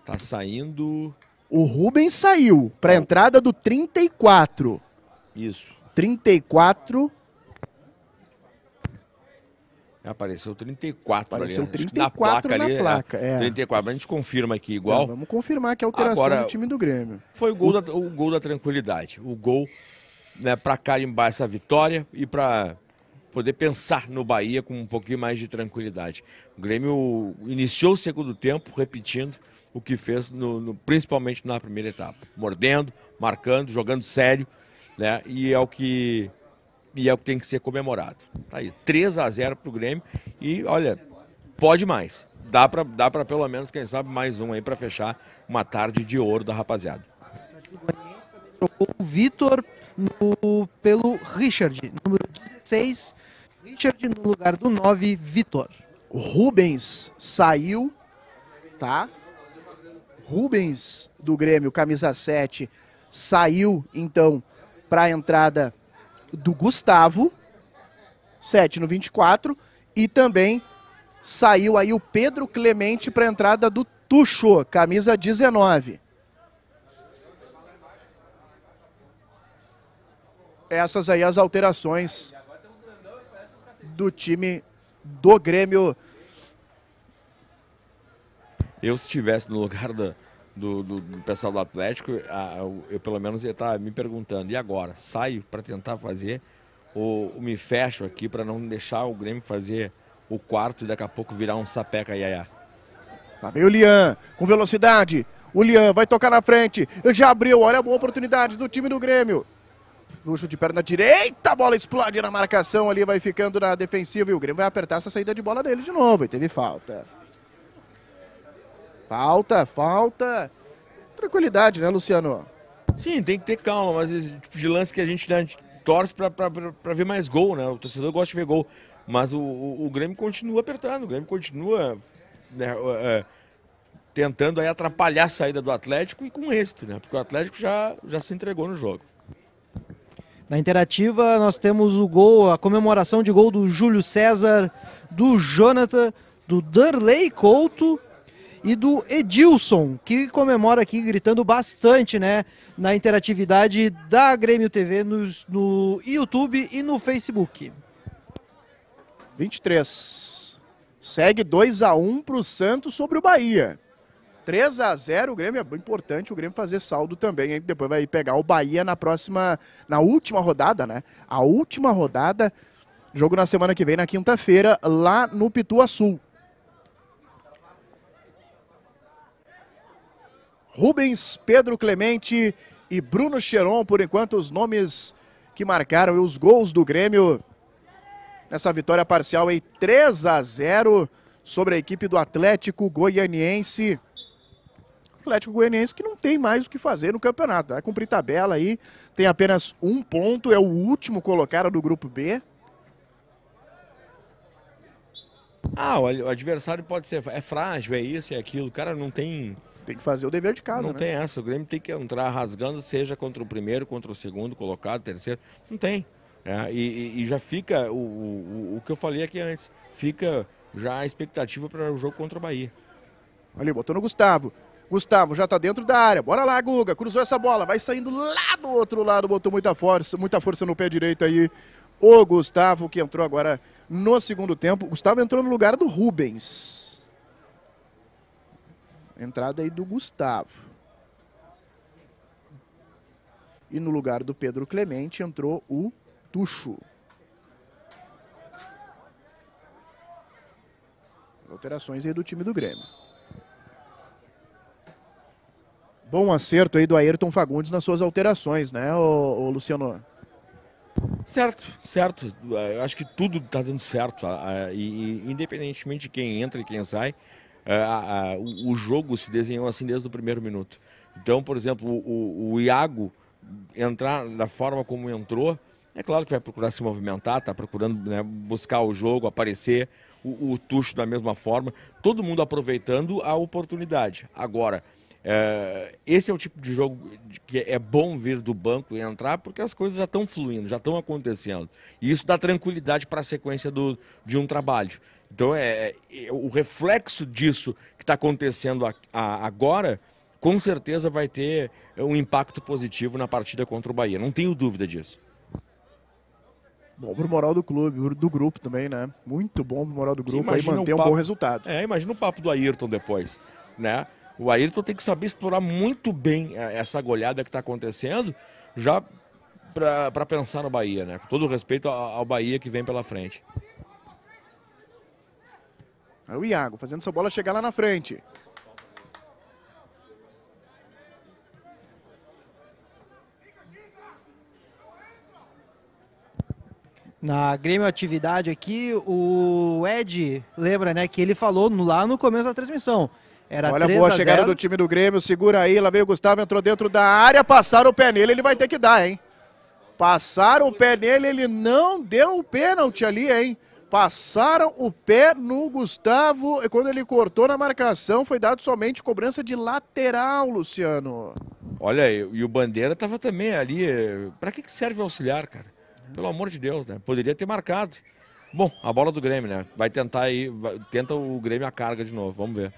Tá saindo. O Rubens saiu para a entrada do 34. Isso. 34. Apareceu 34 Apareceu né? ali. 34 na placa. Na ali, é. placa é. 34. A gente confirma aqui igual. Não, vamos confirmar que é a alteração Agora, do time do Grêmio. Foi o gol, o... Da, o gol da tranquilidade. O gol né, para carimbar essa vitória e para poder pensar no Bahia com um pouquinho mais de tranquilidade. O Grêmio iniciou o segundo tempo, repetindo, o que fez, no, no, principalmente na primeira etapa. Mordendo, marcando, jogando sério, né? E é o que, e é o que tem que ser comemorado. Tá aí, 3 a 0 para o Grêmio e, olha, pode mais. Dá para dá pelo menos, quem sabe, mais um aí para fechar uma tarde de ouro da rapaziada. O Vitor pelo Richard, número 16. Richard no lugar do 9, Vitor. Rubens saiu, tá? Rubens do Grêmio, camisa 7, saiu então para a entrada do Gustavo, 7 no 24, e também saiu aí o Pedro Clemente para a entrada do Tuxo, camisa 19. Essas aí as alterações do time do Grêmio eu se estivesse no lugar do, do, do, pessoal do Atlético, eu, eu pelo menos ia estar me perguntando, e agora? Saio para tentar fazer ou, ou, me fecho aqui para não deixar o Grêmio fazer o quarto e daqui a pouco virar um sapeca iaiá? Lá vem o Lian, com velocidade. O Lian vai tocar na frente. Já abriu, olha a boa oportunidade do time do Grêmio. Luxo de perna direita, a bola explode na marcação ali, vai ficando na defensiva e o Grêmio vai apertar essa saída de bola dele de novo. E teve falta. Falta, falta tranquilidade, né, Luciano? Sim, tem que ter calma, mas esse tipo de lance que a gente, né, a gente torce para ver mais gol, né? O torcedor gosta de ver gol. Mas o, o, o Grêmio continua apertando, o Grêmio continua né, é, tentando aí atrapalhar a saída do Atlético e com êxito, né? Porque o Atlético já, já se entregou no jogo. Na interativa nós temos o gol, a comemoração de gol do Júlio César, do Jonathan, do Darley Couto e do Edilson, que comemora aqui gritando bastante, né, na interatividade da Grêmio TV no, no YouTube e no Facebook. 23. Segue 2 a 1 para o Santos sobre o Bahia. 3 a 0 o Grêmio é bem importante o Grêmio fazer saldo também, hein? depois vai pegar o Bahia na próxima, na última rodada, né? A última rodada, jogo na semana que vem, na quinta-feira, lá no Pituaçu. Rubens, Pedro Clemente e Bruno Cheron, por enquanto, os nomes que marcaram os gols do Grêmio nessa vitória parcial em 3 a 0 sobre a equipe do Atlético Goianiense. Atlético Goianiense que não tem mais o que fazer no campeonato. Vai cumprir tabela aí, tem apenas um ponto, é o último colocado do grupo B. Ah, o adversário pode ser é frágil, é isso, é aquilo. O cara não tem tem que fazer o dever de casa. Não né? tem essa. O Grêmio tem que entrar rasgando, seja contra o primeiro, contra o segundo, colocado, terceiro. Não tem. É, e, e, já fica o, o, o que eu falei aqui antes. Fica já a expectativa para o jogo contra o Bahia. Olha, botou no Gustavo. Gustavo já tá dentro da área. Bora lá, Guga. Cruzou essa bola. Vai saindo lá do outro lado. Botou muita força, muita força no pé direito aí. O Gustavo que entrou agora no segundo tempo. Gustavo entrou no lugar do Rubens. Entrada aí do Gustavo. E no lugar do Pedro Clemente entrou o Tuxo. Alterações aí do time do Grêmio. Bom acerto aí do Ayrton Fagundes nas suas alterações, né, ô, ô Luciano? Certo, certo. Eu acho que tudo está dando certo. E, independentemente de quem entra e quem sai, é, a, a, o, jogo se desenhou assim desde o primeiro minuto. Então, por exemplo, o, o Iago entrar da forma como entrou, é claro que vai procurar se movimentar, está procurando né, buscar o jogo, aparecer, o, o Tuxo da mesma forma, todo mundo aproveitando a oportunidade. Agora, é, esse é o tipo de jogo que é bom vir do banco e entrar, porque as coisas já estão fluindo, já estão acontecendo. E isso dá tranquilidade para a sequência do, de um trabalho. Então, é, é, é o reflexo disso que está acontecendo a, a, agora, com certeza vai ter é, um impacto positivo na partida contra o Bahia. Não tenho dúvida disso. Bom pro moral do clube, do grupo também, né? Muito bom pro moral do grupo e manter papo, um bom resultado. É, imagina o papo do Ayrton depois, né? O Ayrton tem que saber explorar muito bem é, essa goleada que está acontecendo, já para pensar no Bahia, né? Com todo o respeito ao Bahia que vem pela frente. É o Iago, fazendo sua bola chegar lá na frente. Na Grêmio Atividade aqui, o Ed lembra, né, que ele falou lá no começo da transmissão. Era Olha a boa a chegada do time do Grêmio, segura aí, lá veio o Gustavo, entrou dentro da área, passaram o pé nele, ele vai ter que dar, hein? Passaram o pé nele, ele não deu o pênalti ali, hein? passaram o pé no Gustavo e quando ele cortou na marcação foi dado somente cobrança de lateral, Luciano. Olha, e o Bandeira estava também ali. Para que, serve o auxiliar, cara? Pelo amor de Deus, né? Poderia ter marcado. Bom, a bola do Grêmio, né? Vai tentar aí, vai, tenta o Grêmio a carga de novo, vamos ver.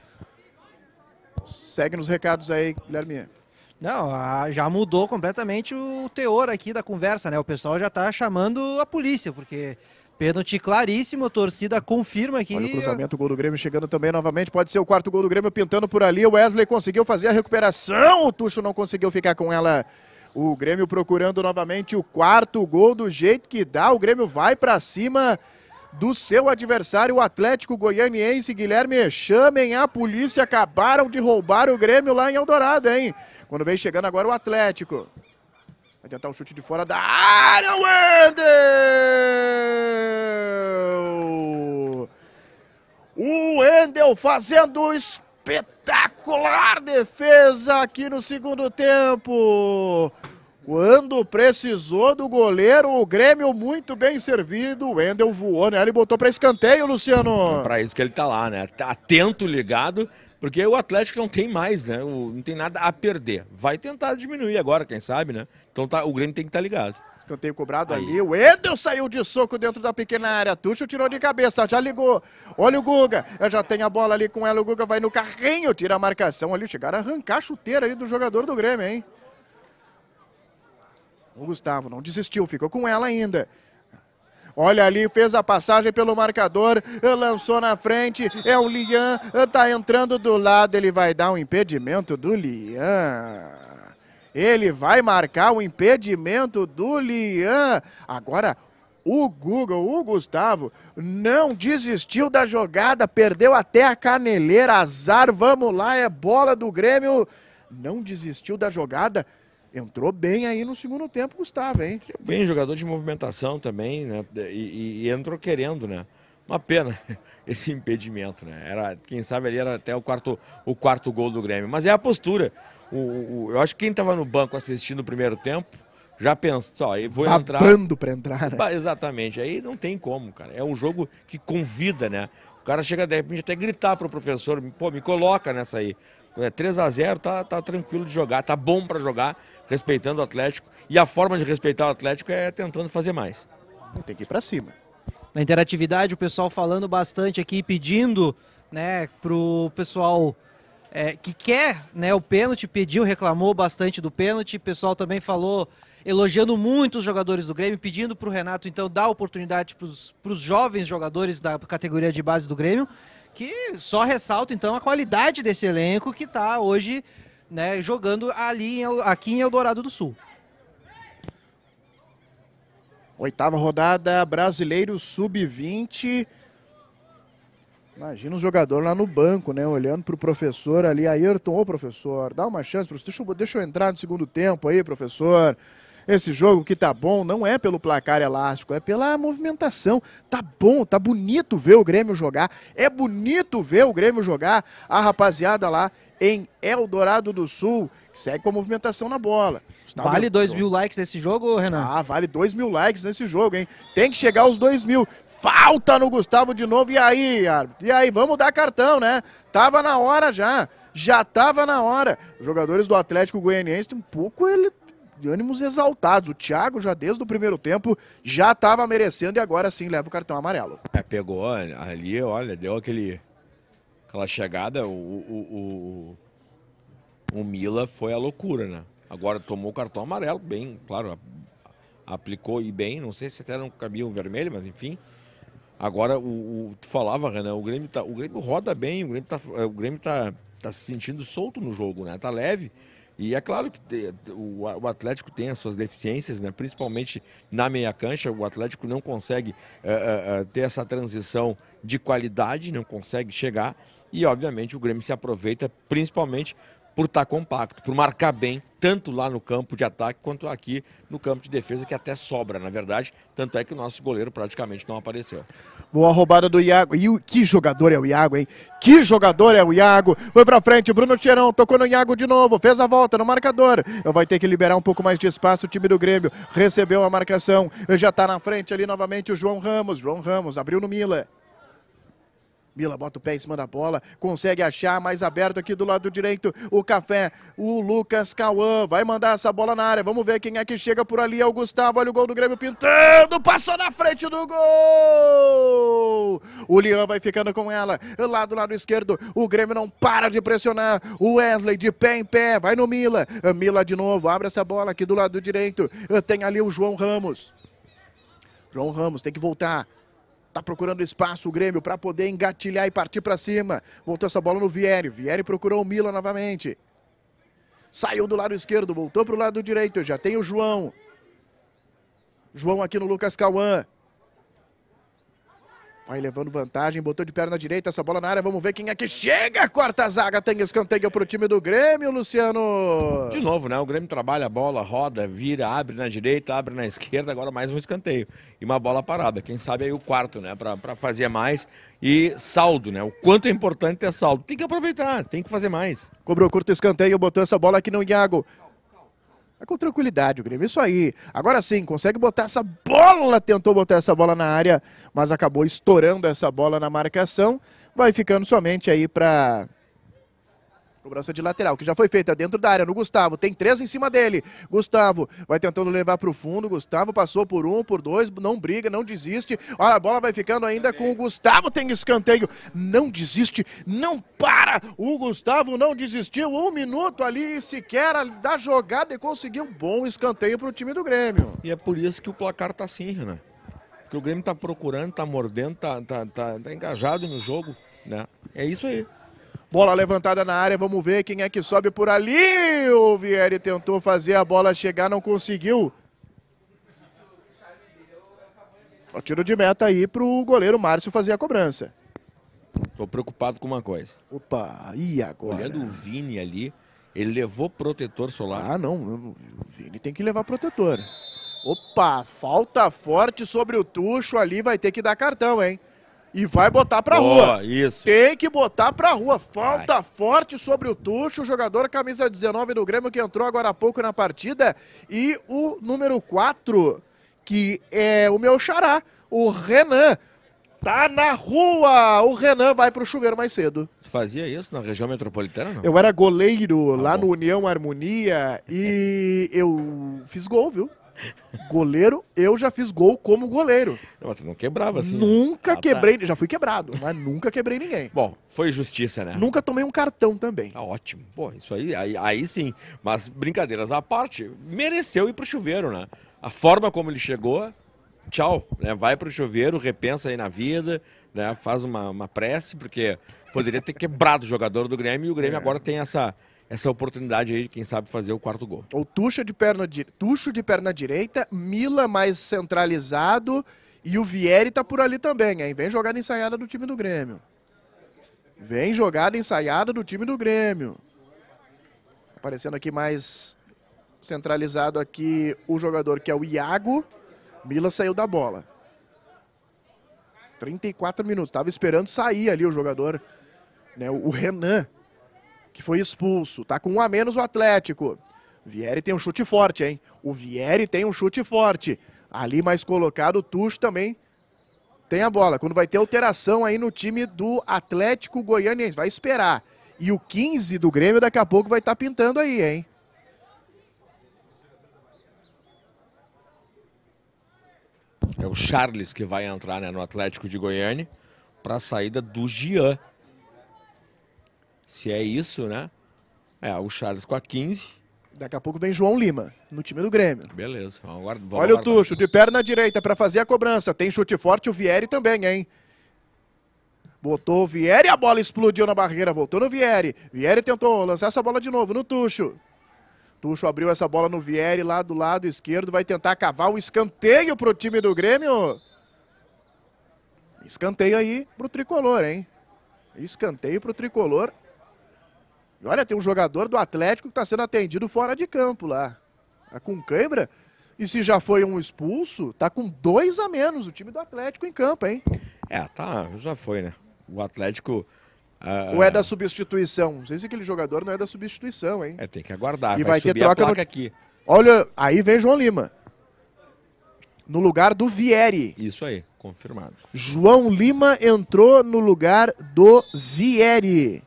Segue nos recados aí, Guilherme. Não, já mudou completamente o teor aqui da conversa, né? O pessoal já está chamando a polícia, porque Pênalti claríssimo, torcida confirma que. Olha o cruzamento, o gol do Grêmio chegando também novamente. Pode ser o quarto gol do Grêmio pintando por ali. O Wesley conseguiu fazer a recuperação. O Tuxo não conseguiu ficar com ela. O Grêmio procurando novamente o quarto gol do jeito que dá. O Grêmio vai para cima do seu adversário, o Atlético Goianiense. Guilherme, chamem a polícia. Acabaram de roubar o Grêmio lá em Eldorado, hein? Quando vem chegando agora o Atlético. Vai tentar um chute de fora da área. Wendel. O Wendel fazendo espetacular defesa aqui no segundo tempo. Quando precisou do goleiro, o Grêmio muito bem servido. O Wendel voou nela né? e botou para escanteio, Luciano. É para isso que ele tá lá, né? Tá atento, ligado porque o Atlético não tem mais, né? O, não tem nada a perder. Vai tentar diminuir agora, quem sabe, né? Então tá, o Grêmio tem que estar tá ligado. tenho cobrado Aí. ali. O Edel saiu de soco dentro da pequena área. Tuxo tirou de cabeça, já ligou. Olha o Guga. Já tem a bola ali com ela. O Guga vai no carrinho, tira a marcação ali. Chegaram a arrancar a chuteira ali do jogador do Grêmio, hein? O Gustavo não desistiu, ficou com ela ainda. Olha ali, fez a passagem pelo marcador, eh, lançou na frente, é o Lian, eh, tá entrando do lado, ele vai dar um impedimento do Lian. Ele vai marcar o impedimento do Lian. Agora, o Google, o Gustavo, não desistiu da jogada, perdeu até a caneleira, azar, vamos lá, é bola do Grêmio. Não desistiu da jogada, Entrou bem aí no segundo tempo, Gustavo, hein? Bem, jogador de movimentação também, né? E, e, entrou querendo, né? Uma pena esse impedimento, né? Era, quem sabe ali era até o quarto, o quarto gol do Grêmio. Mas é a postura. O, o eu acho que quem estava no banco assistindo o primeiro tempo já pensou, aí vou Babando entrar. Babando para entrar, né? Exatamente. Aí não tem como, cara. É um jogo que convida, né? O cara chega de repente até gritar pro professor, pô, me coloca nessa aí. É, 3 a 0 tá, tá tranquilo de jogar, tá bom para jogar, respeitando o Atlético. E a forma de respeitar o Atlético é tentando fazer mais. Tem que ir para cima. Na interatividade, o pessoal falando bastante aqui, pedindo né, pro pessoal é, que quer né, o pênalti, pediu, reclamou bastante do pênalti. O pessoal também falou, elogiando muito os jogadores do Grêmio, pedindo para o Renato, então, dar oportunidade para os jovens jogadores da categoria de base do Grêmio que só ressalta então a qualidade desse elenco que está hoje né, jogando ali aqui em Eldorado do Sul. Oitava rodada, Brasileiro Sub-20. Imagina o jogador lá no banco, né? Olhando para o professor ali. Ayrton, ô professor, dá uma chance. Deixa, eu, deixa eu entrar no segundo tempo aí, professor. Esse jogo que tá bom não é pelo placar elástico, é pela movimentação. Tá bom, tá bonito ver o Grêmio jogar. É bonito ver o Grêmio jogar a rapaziada lá em Eldorado do Sul, que segue com a movimentação na bola. vale 2 mil likes nesse jogo, Renan? Ah, vale 2 mil likes nesse jogo, hein? Tem que chegar aos 2 mil. Falta no Gustavo de novo. E aí, árbitro? E aí, vamos dar cartão, né? Tava na hora já. Já tava na hora. Os jogadores do Atlético Goianiense um pouco ele de ânimos exaltados. O Thiago já desde o primeiro tempo já estava merecendo e agora sim leva o cartão amarelo. É, pegou ali, olha, deu aquele aquela chegada, o, o, o, o Mila foi a loucura, né? Agora tomou o cartão amarelo, bem, claro, aplicou e bem, não sei se até não cabia um vermelho, mas enfim. Agora, o, o, tu falava, Renan, o Grêmio, tá, o Grêmio roda bem, o Grêmio, tá, o Grêmio tá, tá se sentindo solto no jogo, né? Tá leve. E é claro que o Atlético tem as suas deficiências, né? principalmente na meia cancha. O Atlético não consegue eh, eh, eh, ter essa transição de qualidade, não consegue chegar. E, obviamente, o Grêmio se aproveita principalmente por estar compacto, por marcar bem, tanto lá no campo de ataque quanto aqui no campo de defesa, que até sobra, na verdade. Tanto é que o nosso goleiro praticamente não apareceu. Boa roubada do Iago. E o, que jogador é o Iago, hein? Que jogador é o Iago? Foi pra frente, Bruno Tirão, tocou no Iago de novo, fez a volta no marcador. Vai ter que liberar um pouco mais de espaço o time do Grêmio. Recebeu a marcação, já tá na frente ali novamente o João Ramos. João Ramos abriu no Mila. Mila bota o pé em cima da bola, consegue achar mais aberto aqui do lado direito o Café, o Lucas Cauã, vai mandar essa bola na área, vamos ver quem é que chega por ali, é o Gustavo, olha o gol do Grêmio pintando, passou na frente do gol! O Lian vai ficando com ela, lá do lado esquerdo, o Grêmio não para de pressionar, o Wesley de pé em pé, vai no Mila, Mila de novo, abre essa bola aqui do lado direito, tem ali o João Ramos, João Ramos tem que voltar, Tá procurando espaço o Grêmio para poder engatilhar e partir para cima. Voltou essa bola no Vieri. Vieri procurou o Mila novamente. Saiu do lado esquerdo, voltou para o lado direito. Já tem o João. João aqui no Lucas Cauã. Vai levando vantagem, botou de perna direita essa bola na área. Vamos ver quem é que chega. Corta a zaga, tem escanteio para o time do Grêmio, Luciano. De novo, né? O Grêmio trabalha a bola, roda, vira, abre na direita, abre na esquerda. Agora mais um escanteio e uma bola parada. Quem sabe aí o quarto, né? Para fazer mais. E saldo, né? O quanto é importante ter saldo. Tem que aproveitar, tem que fazer mais. Cobrou curto escanteio, botou essa bola aqui no Iago. É com tranquilidade o Grêmio. Isso aí. Agora sim, consegue botar essa bola. Tentou botar essa bola na área, mas acabou estourando essa bola na marcação. Vai ficando somente aí para Cobrança de lateral, que já foi feita dentro da área, no Gustavo. Tem três em cima dele. Gustavo vai tentando levar para o fundo. Gustavo passou por um, por dois. Não briga, não desiste. Olha, a bola vai ficando ainda com o Gustavo. Tem escanteio. Não desiste, não para. O Gustavo não desistiu. Um minuto ali sequer da jogada e conseguiu um bom escanteio para o time do Grêmio. E é por isso que o placar tá assim, Renan. Porque o Grêmio está procurando, está mordendo, está tá, tá, tá engajado no jogo. Né? É isso aí. Bola levantada na área, vamos ver quem é que sobe por ali. O Vieri tentou fazer a bola chegar, não conseguiu. O tiro de meta aí para o goleiro Márcio fazer a cobrança. Estou preocupado com uma coisa. Opa, e agora? Olhando o Vini ali, ele levou protetor solar. Ah, não, o Vini tem que levar protetor. Opa, falta forte sobre o Tuxo ali, vai ter que dar cartão, hein? e vai botar pra rua. Isso. Tem que botar pra rua. Falta forte sobre o Tuxo, o jogador camisa 19 do Grêmio que entrou agora há pouco na partida e o número 4, que é o meu xará, o Renan. Tá na rua! O Renan vai pro chuveiro mais cedo. fazia isso na região metropolitana, não? Eu era goleiro ah, lá bom. no União Harmonia e eu fiz gol, viu? Goleiro, eu já fiz gol como goleiro. Não, tu não quebrava assim. Né? Nunca ah, tá. quebrei, já fui quebrado, mas nunca quebrei ninguém. Bom, foi justiça, né? Nunca tomei um cartão também. Tá ótimo. Pô, isso aí, aí, aí sim. Mas brincadeiras à parte, mereceu ir pro chuveiro, né? A forma como ele chegou, tchau, né? Vai pro chuveiro, repensa aí na vida, né? Faz uma, uma prece, porque poderia ter quebrado o jogador do Grêmio e o Grêmio é. agora tem essa essa oportunidade aí de quem sabe fazer o quarto gol. Ou Tucho de perna, di... Tucho de perna direita, Mila mais centralizado e o Vieri tá por ali também, hein? Vem jogada ensaiada do time do Grêmio. Vem jogada ensaiada do time do Grêmio. Aparecendo aqui mais centralizado aqui o jogador que é o Iago. Mila saiu da bola. 34 minutos. Estava esperando sair ali o jogador, né, o Renan, que foi expulso. Tá com um a menos o Atlético. Vieri tem um chute forte, hein? O Vieri tem um chute forte. Ali mais colocado, o Tuxo também tem a bola. Quando vai ter alteração aí no time do Atlético Goianiense. Vai esperar. E o 15 do Grêmio daqui a pouco vai estar tá pintando aí, hein? É o Charles que vai entrar né, no Atlético de Goiânia para a saída do Gian. Se é isso, né? É, o Charles com a 15. Daqui a pouco vem João Lima, no time do Grêmio. Beleza. Vamos guarda, vamos Olha o Tuxo, de perna direita para fazer a cobrança. Tem chute forte o Vieri também, hein? Botou o Vieri, a bola explodiu na barreira, voltou no Vieri. Vieri tentou lançar essa bola de novo no Tuxo. Tuxo abriu essa bola no Vieri lá do lado esquerdo, vai tentar cavar o um escanteio pro time do Grêmio. Escanteio aí pro Tricolor, hein? Escanteio pro Tricolor e olha, tem um jogador do Atlético que está sendo atendido fora de campo lá. Tá com cãibra. E se já foi um expulso, tá com dois a menos o time do Atlético em campo, hein? É, tá, já foi, né? O Atlético. Uh... Ou é da substituição? Não sei se aquele jogador não é da substituição, hein? É, tem que aguardar. E vai, vai ter troca no... aqui. Olha, aí vem João Lima. No lugar do Vieri. Isso aí, confirmado. João Lima entrou no lugar do Vieri.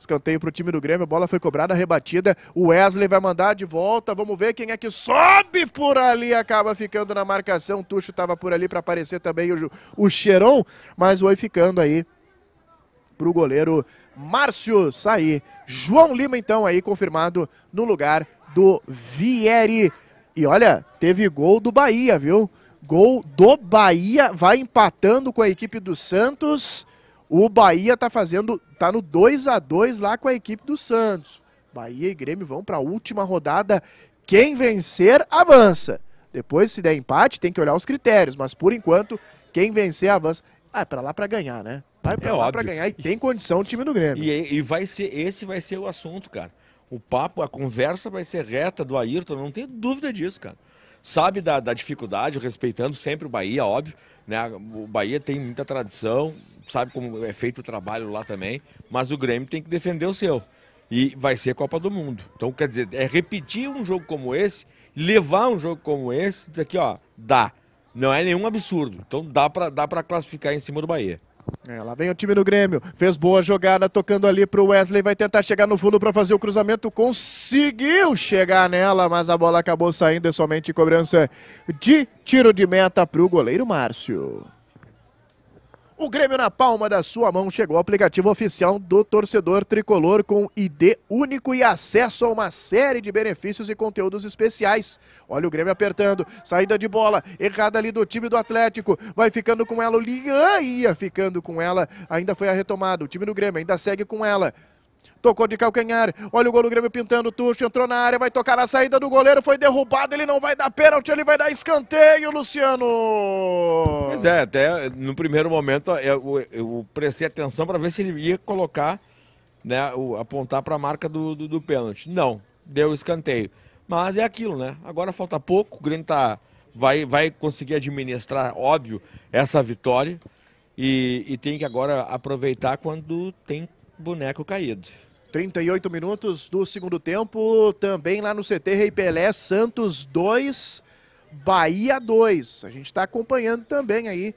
Escanteio para o time do Grêmio, a bola foi cobrada, rebatida. O Wesley vai mandar de volta. Vamos ver quem é que sobe por ali. Acaba ficando na marcação. O Tuxo estava por ali para aparecer também o, o Cheron, mas foi ficando aí para o goleiro Márcio sair. João Lima, então, aí confirmado no lugar do Vieri. E olha, teve gol do Bahia, viu? Gol do Bahia, vai empatando com a equipe do Santos. O Bahia tá fazendo, tá no 2 a 2 lá com a equipe do Santos. Bahia e Grêmio vão para a última rodada. Quem vencer avança. Depois se der empate, tem que olhar os critérios, mas por enquanto, quem vencer avança. Ah, é para lá para ganhar, né? Vai para é lá para ganhar e tem condição o time do Grêmio. E, e vai ser esse vai ser o assunto, cara. O papo, a conversa vai ser reta do Ayrton, não tem dúvida disso, cara sabe da, da, dificuldade, respeitando sempre o Bahia, óbvio. Né? O Bahia tem muita tradição, sabe como é feito o trabalho lá também, mas o Grêmio tem que defender o seu. E vai ser Copa do Mundo. Então, quer dizer, é repetir um jogo como esse, levar um jogo como esse, daqui, ó, dá. Não é nenhum absurdo. Então dá para dá pra classificar em cima do Bahia. É, lá vem o time do Grêmio, fez boa jogada, tocando ali pro Wesley, vai tentar chegar no fundo para fazer o cruzamento, conseguiu chegar nela, mas a bola acabou saindo, é somente cobrança de tiro de meta pro goleiro Márcio. O Grêmio na palma da sua mão chegou ao aplicativo oficial do torcedor tricolor com ID único e acesso a uma série de benefícios e conteúdos especiais. Olha o Grêmio apertando, saída de bola, errada ali do time do Atlético, vai ficando com ela o Lian, ia ficando com ela, ainda foi a retomada, o time do Grêmio ainda segue com ela, Tocou de calcanhar. Olha o gol do Grêmio pintando. Tuxo entrou na área. Vai tocar na saída do goleiro. Foi derrubado. Ele não vai dar pênalti. Ele vai dar escanteio, Luciano. Pois é, até no primeiro momento eu, é, eu prestei atenção para ver se ele ia colocar, né, o, apontar para a marca do, do, do, pênalti. Não, deu escanteio. Mas é aquilo, né? Agora falta pouco. O Grêmio tá, vai, vai conseguir administrar, óbvio, essa vitória. E, e tem que agora aproveitar quando tem boneco caído. 38 minutos do segundo tempo, também lá no CT Rei Pelé, Santos 2, Bahia 2. A gente está acompanhando também aí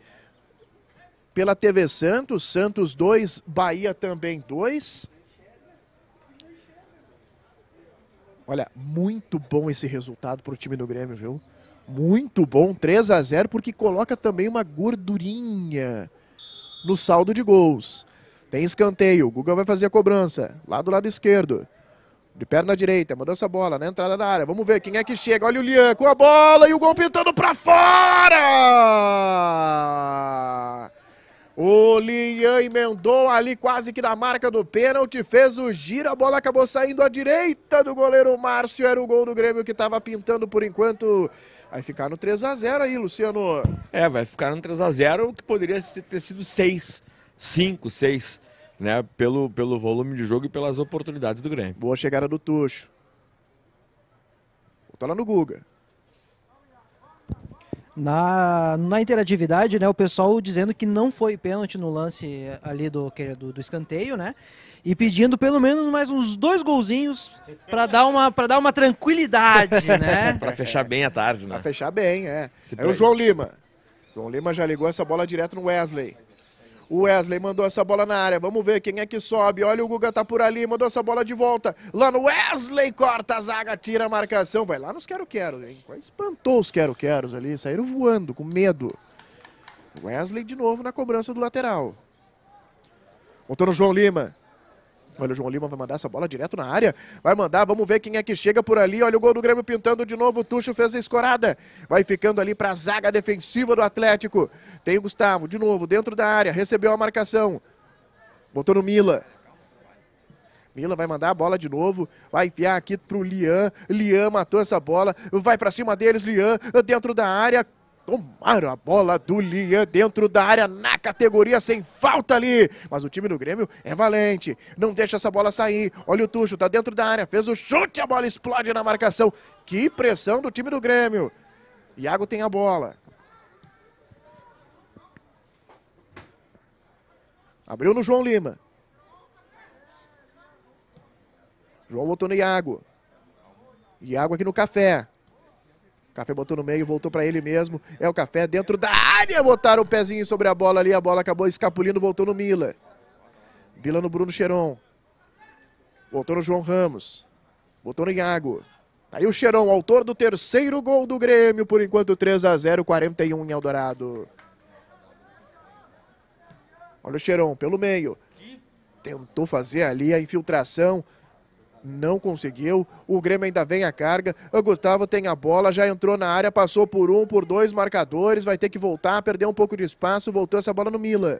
pela TV Santos, Santos 2, Bahia também 2. Olha, muito bom esse resultado para o time do Grêmio, viu? Muito bom, 3 a 0 porque coloca também uma gordurinha no saldo de gols. Tem escanteio. O Guga vai fazer a cobrança. Lá do lado esquerdo. De perna direita, mandou essa bola na entrada da área. Vamos ver quem é que chega. Olha o Lian com a bola e o gol pintando para fora! O Lian emendou ali quase que na marca do pênalti, fez o giro, a bola acabou saindo à direita do goleiro Márcio. Era o gol do Grêmio que estava pintando por enquanto. Vai ficar no 3 a 0 aí, Luciano. É, vai ficar no 3 a 0 que poderia ter sido 6, 5, 6 né, pelo, pelo volume de jogo e pelas oportunidades do Grêmio. Boa chegada do Tuxo. Voltou lá no Guga. Na, na interatividade, né, o pessoal dizendo que não foi pênalti no lance ali do, do, do escanteio, né? E pedindo pelo menos mais uns dois golzinhos para dar uma para dar uma tranquilidade, né? para fechar bem a tarde, né? Para fechar bem, é. É o João Lima. João Lima já ligou essa bola direto no Wesley. O Wesley mandou essa bola na área. Vamos ver quem é que sobe. Olha, o Guga tá por ali. Mandou essa bola de volta. Lá no Wesley. Corta a zaga, tira a marcação. Vai lá nos quero-quero, hein? Quase espantou os quero-queros ali. Saíram voando, com medo. Wesley de novo na cobrança do lateral. Voltou no João Lima. Olha, o João Lima vai mandar essa bola direto na área. Vai mandar, vamos ver quem é que chega por ali. Olha o gol do Grêmio pintando de novo. O Tuxo fez a escorada. Vai ficando ali para a zaga defensiva do Atlético. Tem o Gustavo de novo dentro da área. Recebeu a marcação. Botou no Mila. Mila vai mandar a bola de novo, vai enfiar aqui pro Lian. Lian matou essa bola, vai para cima deles, Lian, dentro da área, Tomaram a bola do Lian dentro da área, na categoria, sem falta ali. Mas o time do Grêmio é valente, não deixa essa bola sair. Olha o Tuxo, tá dentro da área, fez o chute, a bola explode na marcação. Que pressão do time do Grêmio. Iago tem a bola. Abriu no João Lima. João voltou no Iago. Iago aqui no café café botou no meio, voltou para ele mesmo. É o café dentro da área. Botaram o pezinho sobre a bola ali. A bola acabou escapulindo, voltou no Mila. Vila no Bruno Cheron. Voltou no João Ramos. Voltou no Iago. Tá aí o Cheron, autor do terceiro gol do Grêmio. Por enquanto, 3 a 0 41 em Eldorado. Olha o Cheron pelo meio. Tentou fazer ali a infiltração não conseguiu. O Grêmio ainda vem a carga. O Gustavo tem a bola, já entrou na área, passou por um, por dois marcadores, vai ter que voltar, perdeu um pouco de espaço, voltou essa bola no Milan.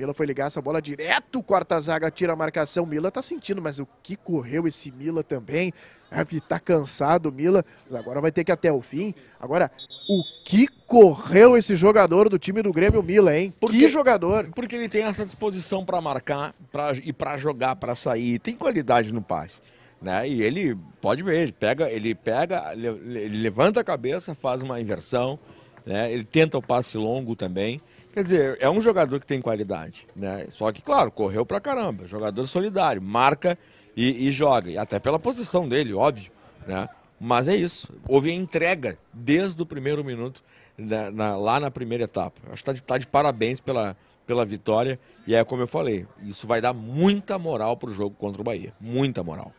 Mila foi ligar essa bola direto, quarta zaga tira a marcação. Mila tá sentindo, mas o que correu esse Mila também? Deve tá cansado Mila, agora vai ter que ir até o fim. Agora, o que correu esse jogador do time do Grêmio Mila, hein? Porque, que jogador? Porque ele tem essa disposição para marcar pra, e para jogar, para sair. Tem qualidade no passe. Né? E ele pode ver, ele pega, ele pega, ele levanta a cabeça, faz uma inversão, né? Ele tenta o passe longo também. Quer dizer, é um jogador que tem qualidade, né? Só que, claro, correu pra caramba. Jogador solidário, marca e, e joga. E até pela posição dele, óbvio, né? Mas é isso. Houve a entrega desde o primeiro minuto, né, na, lá na primeira etapa. Acho que tá de, tá de parabéns pela, pela vitória. E é como eu falei, isso vai dar muita moral pro jogo contra o Bahia. Muita moral.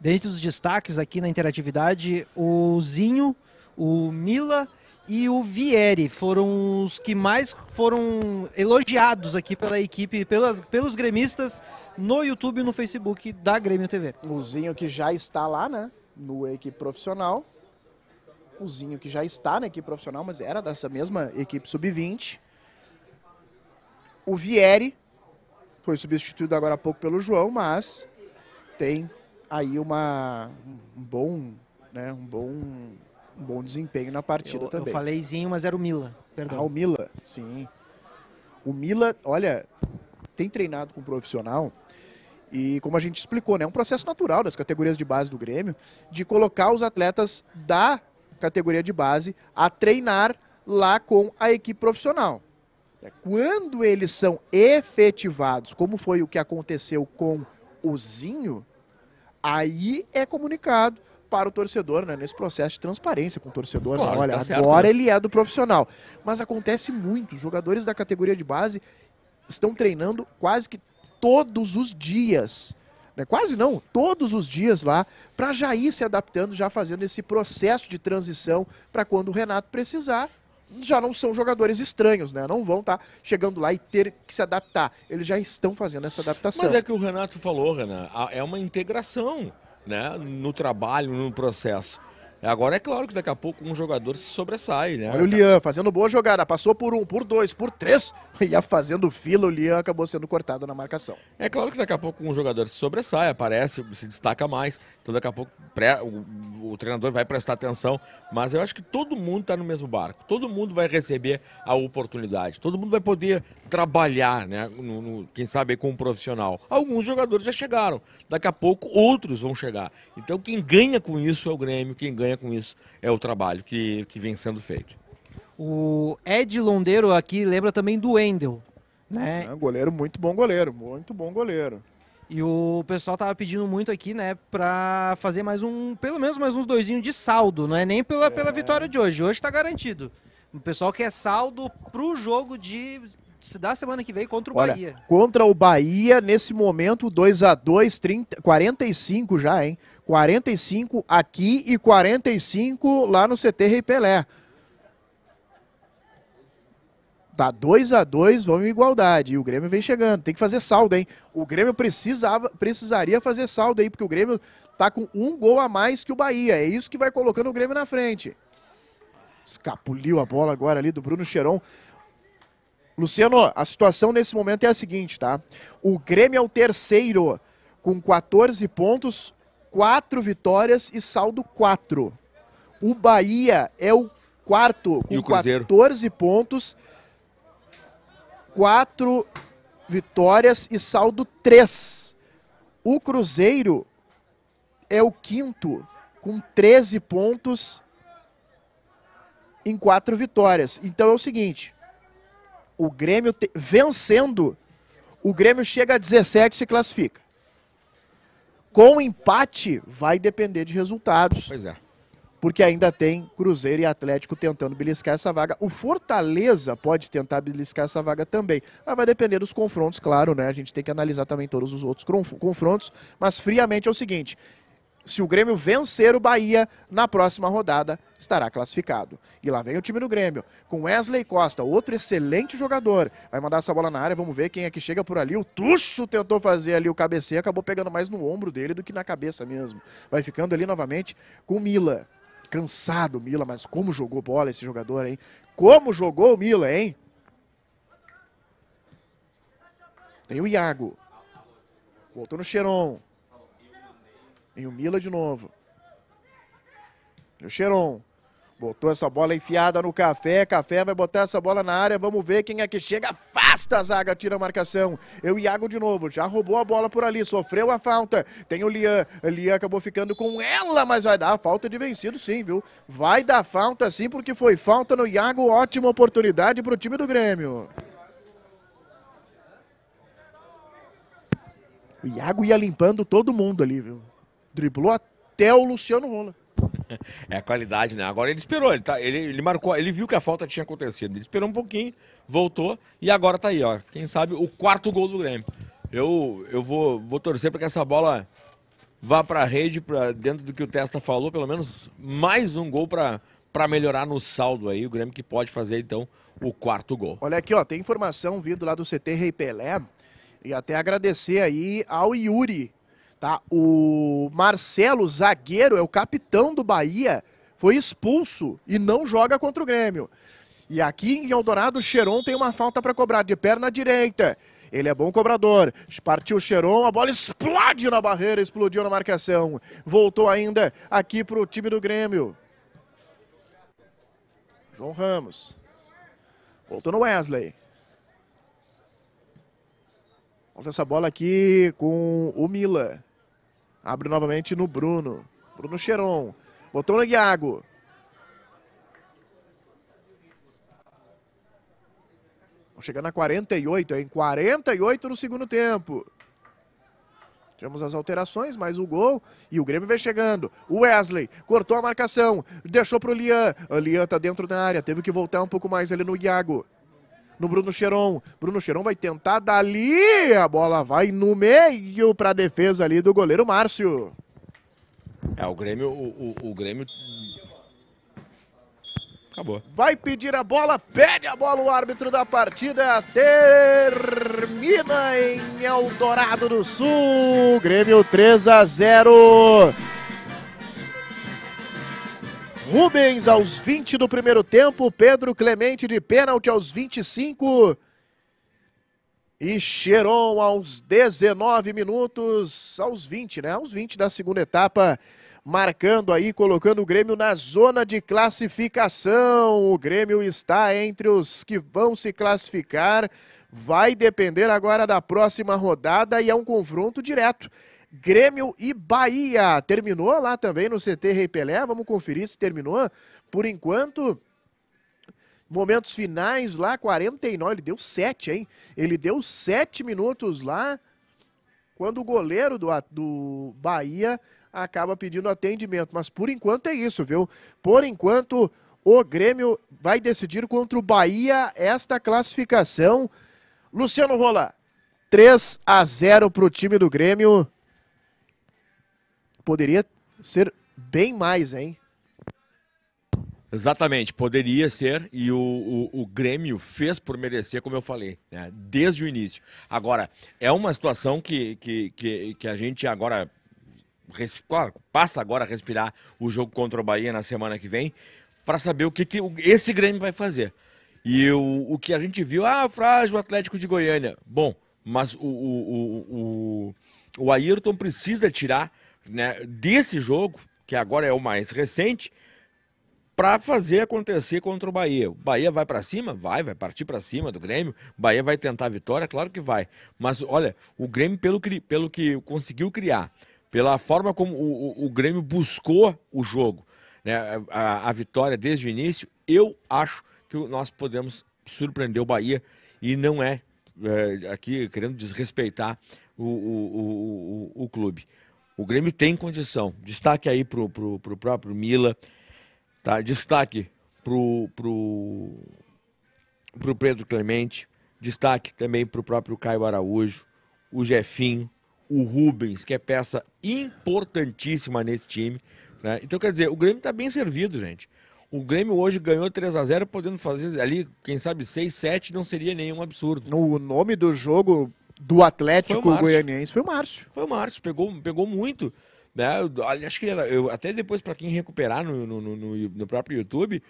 Dentre os destaques aqui na interatividade, o Zinho, o Mila e o Vieri foram os que mais foram elogiados aqui pela equipe, pelas, pelos gremistas no YouTube e no Facebook da Grêmio TV. O Zinho que já está lá, né? No equipe profissional. O Zinho que já está na equipe profissional, mas era dessa mesma equipe sub-20. O Vieri foi substituído agora há pouco pelo João, mas tem aí uma, um bom, né, um bom um bom desempenho na partida eu, também. Eu falei Zinho, mas era o Mila, perdão. Ah, o Mila, sim. O Mila, olha, tem treinado com um profissional e como a gente explicou, né, é um processo natural das categorias de base do Grêmio de colocar os atletas da categoria de base a treinar lá com a equipe profissional. É, quando eles são efetivados, como foi o que aconteceu com o Zinho, aí é comunicado para o torcedor, né? Nesse processo de transparência com o torcedor. Né? Claro, né? Olha, tá agora né? ele é do profissional. Mas acontece muito. Jogadores da categoria de base estão treinando quase que todos os dias. Né? Quase não, todos os dias lá, para já ir se adaptando, já fazendo esse processo de transição para quando o Renato precisar, já não são jogadores estranhos, né? Não vão estar tá chegando lá e ter que se adaptar. Eles já estão fazendo essa adaptação. Mas é que o Renato falou, Renan, é uma integração né, no trabalho, no processo. Agora é claro que daqui a pouco um jogador se sobressai, né? Olha o Lian fazendo boa jogada, passou por um, por dois, por três, ia fazendo fila, o Lian acabou sendo cortado na marcação. É claro que daqui a pouco um jogador se sobressai, aparece, se destaca mais, então daqui a pouco pré, o, o, treinador vai prestar atenção, mas eu acho que todo mundo está no mesmo barco, todo mundo vai receber a oportunidade, todo mundo vai poder trabalhar, né? No, no, quem sabe com um profissional. Alguns jogadores já chegaram, daqui a pouco outros vão chegar. Então quem ganha com isso é o Grêmio, quem ganha com isso é o trabalho que, que vem sendo feito. O Ed Londeiro aqui lembra também do Wendel, né? É, goleiro, muito bom goleiro, muito bom goleiro. E o pessoal tava pedindo muito aqui, né, pra fazer mais um, pelo menos mais uns doisinhos de saldo, não é nem pela, é. pela vitória de hoje, hoje tá garantido. O pessoal quer saldo pro jogo de se dá semana que vem contra o Olha, Bahia. Contra o Bahia, nesse momento, 2 a 2 45 já, hein? 45 aqui e 45 lá no CT Rei Pelé. Tá 2 a 2 vamos em igualdade. E o Grêmio vem chegando. Tem que fazer saldo, hein? O Grêmio precisava, precisaria fazer saldo aí, porque o Grêmio tá com um gol a mais que o Bahia. É isso que vai colocando o Grêmio na frente. Escapuliu a bola agora ali do Bruno Cheron. Luciano, a situação nesse momento é a seguinte, tá? O Grêmio é o terceiro com 14 pontos, 4 vitórias e saldo 4. O Bahia é o quarto com o 14 pontos, 4 vitórias e saldo 3. O Cruzeiro é o quinto com 13 pontos em 4 vitórias. Então é o seguinte, o Grêmio te... vencendo, o Grêmio chega a 17 e se classifica. Com empate, vai depender de resultados. Pois é. Porque ainda tem Cruzeiro e Atlético tentando beliscar essa vaga. O Fortaleza pode tentar beliscar essa vaga também. Mas vai depender dos confrontos, claro, né? A gente tem que analisar também todos os outros confrontos. Mas friamente é o seguinte: se o Grêmio vencer o Bahia na próxima rodada, estará classificado. E lá vem o time do Grêmio, com Wesley Costa, outro excelente jogador. Vai mandar essa bola na área, vamos ver quem é que chega por ali. O Tuxo tentou fazer ali o cabeceio, acabou pegando mais no ombro dele do que na cabeça mesmo. Vai ficando ali novamente com o Mila. Cansado o Mila, mas como jogou bola esse jogador, hein? Como jogou o Mila, hein? Tem o Iago. Voltou no Cheron. E o Mila de novo. E o Cheron. Botou essa bola enfiada no café. Café vai botar essa bola na área. Vamos ver quem é que chega. Afasta a zaga, tira a marcação. Eu Iago de novo. Já roubou a bola por ali. Sofreu a falta. Tem o Lian. Lian acabou ficando com ela, mas vai dar falta de vencido, sim, viu? Vai dar falta, sim, porque foi falta no Iago. Ótima oportunidade para o time do Grêmio. O Iago ia limpando todo mundo ali, viu? driblou até o Luciano Rola. É a qualidade, né? Agora ele esperou, ele, tá, ele, ele marcou, ele viu que a falta tinha acontecido. Ele esperou um pouquinho, voltou e agora tá aí, ó. Quem sabe o quarto gol do Grêmio. Eu, eu vou, vou torcer para que essa bola vá para a rede, para dentro do que o Testa falou, pelo menos mais um gol para melhorar no saldo aí. O Grêmio que pode fazer então o quarto gol. Olha aqui, ó, tem informação vindo lá do CT Rei Pelé e até agradecer aí ao Yuri, Tá? O Marcelo, zagueiro, é o capitão do Bahia, foi expulso e não joga contra o Grêmio. E aqui em Eldorado, o Cheron tem uma falta para cobrar de perna direita. Ele é bom cobrador. Partiu Cheron, a bola explode na barreira, explodiu na marcação. Voltou ainda aqui para o time do Grêmio. João Ramos. Voltou no Wesley. Volta essa bola aqui com o Mila. Abre novamente no Bruno. Bruno Cheron. Botou no Iago. Chegando a 48, em 48 no segundo tempo. Tivemos as alterações, mais o gol. E o Grêmio vem chegando. Wesley cortou a marcação. Deixou para o Lian. O Lian está dentro da área. Teve que voltar um pouco mais ali no Iago no Bruno Cheron. Bruno Cheron vai tentar dali, a bola vai no meio para a defesa ali do goleiro Márcio. É, o Grêmio, o, o, o Grêmio Acabou. Vai pedir a bola, pede a bola o árbitro da partida. É termina em Eldorado do Sul. Grêmio 3 a 0. Rubens aos 20 do primeiro tempo, Pedro Clemente de pênalti aos 25. E Cheron aos 19 minutos, aos 20, né? Aos 20 da segunda etapa, marcando aí, colocando o Grêmio na zona de classificação. O Grêmio está entre os que vão se classificar. Vai depender agora da próxima rodada e é um confronto direto Grêmio e Bahia. Terminou lá também no CT Rei Pelé. Vamos conferir se terminou. Por enquanto, momentos finais lá, 49. Ele deu 7, hein? Ele deu 7 minutos lá, quando o goleiro do, do Bahia acaba pedindo atendimento. Mas por enquanto é isso, viu? Por enquanto, o Grêmio vai decidir contra o Bahia esta classificação. Luciano Rola, 3 a 0 para o time do Grêmio poderia ser bem mais, hein? Exatamente, poderia ser, e o, o, o, Grêmio fez por merecer, como eu falei, né? desde o início. Agora, é uma situação que, que, que, que a gente agora passa agora a respirar o jogo contra o Bahia na semana que vem, para saber o que, que esse Grêmio vai fazer. E o, o que a gente viu, ah, frágil Atlético de Goiânia. Bom, mas o, o, o, o, o Ayrton precisa tirar né, desse jogo, que agora é o mais recente, para fazer acontecer contra o Bahia. O Bahia vai para cima? Vai, vai partir para cima do Grêmio. O Bahia vai tentar a vitória? Claro que vai. Mas olha, o Grêmio, pelo que, pelo que conseguiu criar, pela forma como o, o, o Grêmio buscou o jogo, né, a, a vitória desde o início, eu acho que nós podemos surpreender o Bahia e não é, é aqui querendo desrespeitar o, o, o, o, o clube. O Grêmio tem condição. Destaque aí pro, pro, pro próprio Mila, tá? Destaque pro, pro, pro Pedro Clemente, destaque também pro próprio Caio Araújo, o Jefinho, o Rubens, que é peça importantíssima nesse time. Né? Então, quer dizer, o Grêmio está bem servido, gente. O Grêmio hoje ganhou 3 a 0 podendo fazer ali, quem sabe, 6, 7, não seria nenhum absurdo. O nome do jogo do Atlético foi Goianiense foi o Márcio. Foi o Márcio, pegou, pegou muito. Né? Eu, acho que era, eu, até depois, para quem recuperar no, no, no, no, próprio YouTube,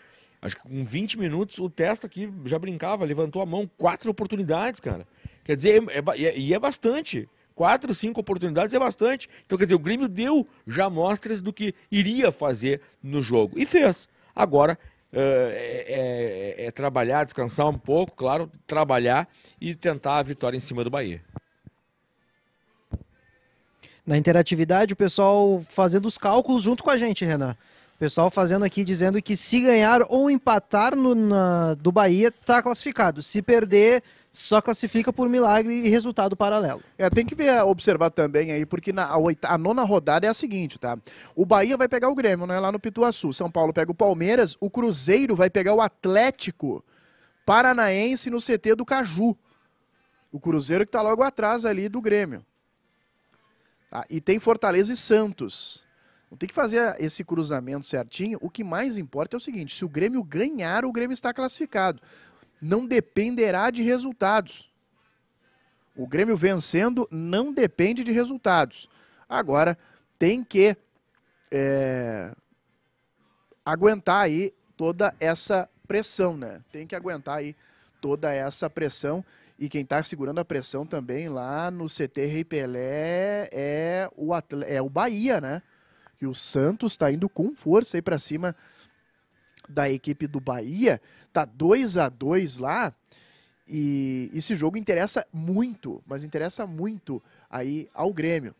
acho que com 20 minutos o Testa aqui já brincava, levantou a mão, quatro oportunidades, cara. Quer dizer, é, é e é, é, é, é bastante quatro, cinco oportunidades é bastante. Então, quer dizer, o Grêmio deu já mostras do que iria fazer no jogo. E fez. Agora eh, é, é, é, é, trabalhar, descansar um pouco, claro, trabalhar e tentar a vitória em cima do Bahia. Na interatividade, o pessoal fazendo os cálculos junto com a gente, Renan. O pessoal fazendo aqui dizendo que se ganhar ou empatar no, na, do Bahia, está classificado. Se perder, só classifica por milagre e resultado paralelo. É, tem que ver, observar também aí, porque na, a, oita, a nona rodada é a seguinte, tá? O Bahia vai pegar o Grêmio, né? Lá no Pituaçu. São Paulo pega o Palmeiras, o Cruzeiro vai pegar o Atlético Paranaense no CT do Caju. O Cruzeiro que tá logo atrás ali do Grêmio. Tá? E tem Fortaleza e Santos. Não tem que fazer esse cruzamento certinho. O que mais importa é o seguinte: se o Grêmio ganhar, o Grêmio está classificado não dependerá de resultados. O Grêmio vencendo não depende de resultados. Agora tem que é, aguentar aí toda essa pressão, né? Tem que aguentar aí toda essa pressão. E quem está segurando a pressão também lá no CT Rei Pelé é o, é o Bahia, né? Que o Santos está indo com força aí para cima da equipe do Bahia. Tá 2 a 2 lá. E esse jogo interessa muito, mas interessa muito aí ao Grêmio.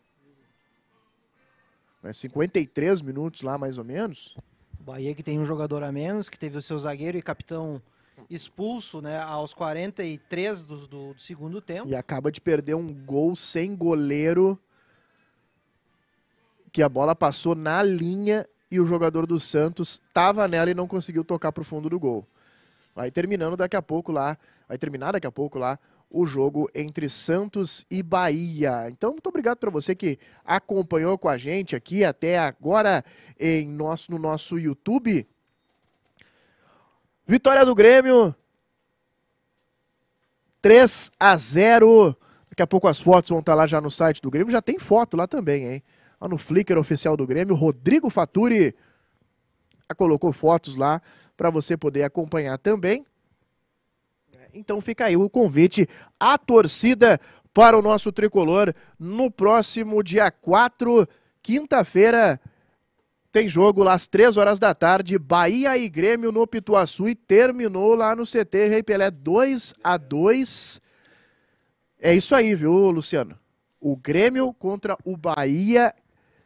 53 é minutos lá, mais ou menos. O Bahia que tem um jogador a menos, que teve o seu zagueiro e capitão expulso né, aos 43 do, do, do segundo tempo. E acaba de perder um gol sem goleiro, que a bola passou na linha e o jogador do Santos estava nela e não conseguiu tocar para o fundo do gol. Vai terminando daqui a pouco lá, vai terminar daqui a pouco lá o jogo entre Santos e Bahia. Então, muito obrigado para você que acompanhou com a gente aqui até agora em nosso, no nosso YouTube. Vitória do Grêmio 3 a 0. Daqui a pouco as fotos vão estar tá lá já no site do Grêmio. Já tem foto lá também, hein? lá no Flickr oficial do Grêmio, Rodrigo Faturi ah, colocou fotos lá para você poder acompanhar também. Então fica aí o convite à torcida para o nosso tricolor no próximo dia 4, quinta-feira. Tem jogo lá às 3 horas da tarde, Bahia e Grêmio no Pituaçu e terminou lá no CT Rei Pelé 2 a 2. É isso aí, viu, Luciano? O Grêmio contra o Bahia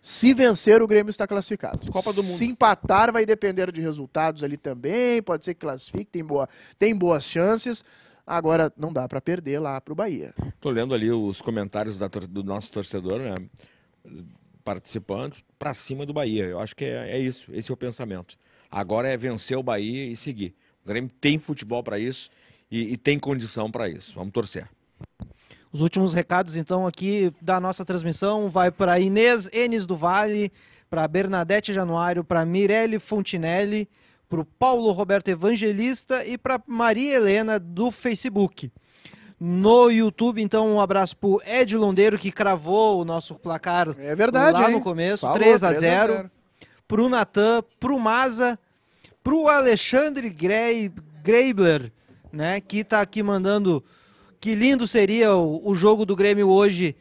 se vencer, o Grêmio está classificado. Copa do Mundo. Se empatar, vai depender de resultados ali também. Pode ser que classifique, tem, boa, tem boas chances. Agora, não dá para perder lá para o Bahia. Estou lendo ali os comentários da, do nosso torcedor, né? Participando, para cima do Bahia. Eu acho que é, é isso, esse é o pensamento. Agora é vencer o Bahia e seguir. O Grêmio tem futebol para isso e, e tem condição para isso. Vamos torcer. Os últimos recados, então, aqui da nossa transmissão vai para Inês Enes do Vale, para Bernadette Januário, para Mirelle Fontinelli, para o Paulo Roberto Evangelista e para Maria Helena do Facebook. No YouTube, então, um abraço para o Ed Londeiro, que cravou o nosso placar é verdade, lá hein? no começo, Falou, 3 a 0, Para o Natan, para o Maza, para o Alexandre Grey, Greibler, né, que está aqui mandando que lindo seria o, o jogo do Grêmio hoje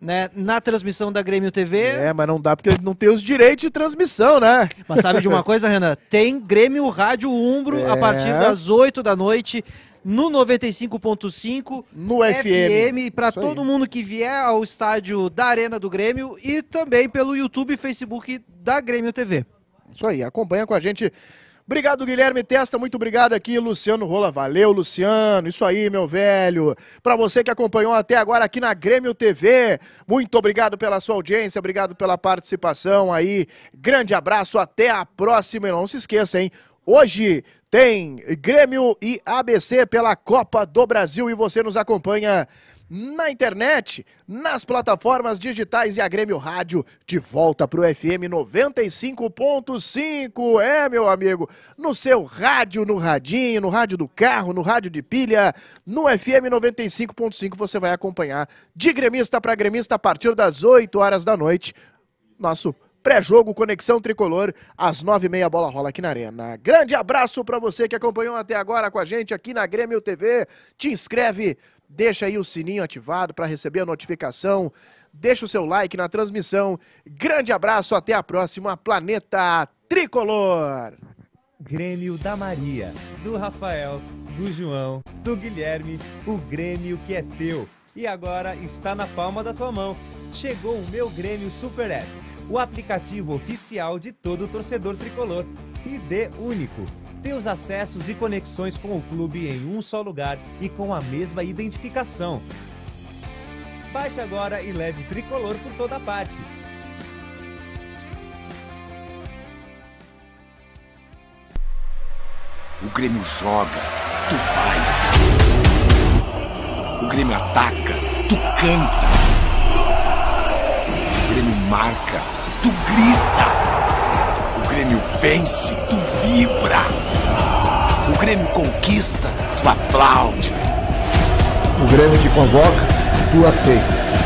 né, na transmissão da Grêmio TV. É, mas não dá porque não tem os direitos de transmissão, né? Mas sabe de uma coisa, Renan? Tem Grêmio Rádio Umbro é. a partir das 8 da noite no 95.5, no FM, FM para todo aí. mundo que vier ao estádio da Arena do Grêmio e também pelo YouTube e Facebook da Grêmio TV. Isso aí, acompanha com a gente Obrigado, Guilherme Testa. Muito obrigado aqui, Luciano Rola. Valeu, Luciano. Isso aí, meu velho. Para você que acompanhou até agora aqui na Grêmio TV, muito obrigado pela sua audiência, obrigado pela participação aí. Grande abraço, até a próxima. E não se esqueça, hein? Hoje tem Grêmio e ABC pela Copa do Brasil e você nos acompanha na internet, nas plataformas digitais e a Grêmio Rádio de volta para o FM 95.5. É, meu amigo, no seu rádio, no radinho, no rádio do carro, no rádio de pilha, no FM 95.5 você vai acompanhar de gremista para gremista a partir das 8 horas da noite. Nosso pré-jogo Conexão Tricolor, às nove e meia, bola rola aqui na Arena. Grande abraço para você que acompanhou até agora com a gente aqui na Grêmio TV. Te inscreve Deixa aí o sininho ativado para receber a notificação. Deixa o seu like na transmissão. Grande abraço, até a próxima. Planeta Tricolor! Grêmio da Maria, do Rafael, do João, do Guilherme, o Grêmio que é teu. E agora está na palma da tua mão. Chegou o meu Grêmio Super App, o aplicativo oficial de todo torcedor tricolor e de único ter os acessos e conexões com o clube em um só lugar e com a mesma identificação. Baixe agora e leve o tricolor por toda parte. O Grêmio joga, tu vai. O Grêmio ataca, tu canta. O Grêmio marca, tu grita. O Grêmio vence, tu vibra. O Grêmio conquista, tu aplaude. O Grêmio te convoca, tu aceita.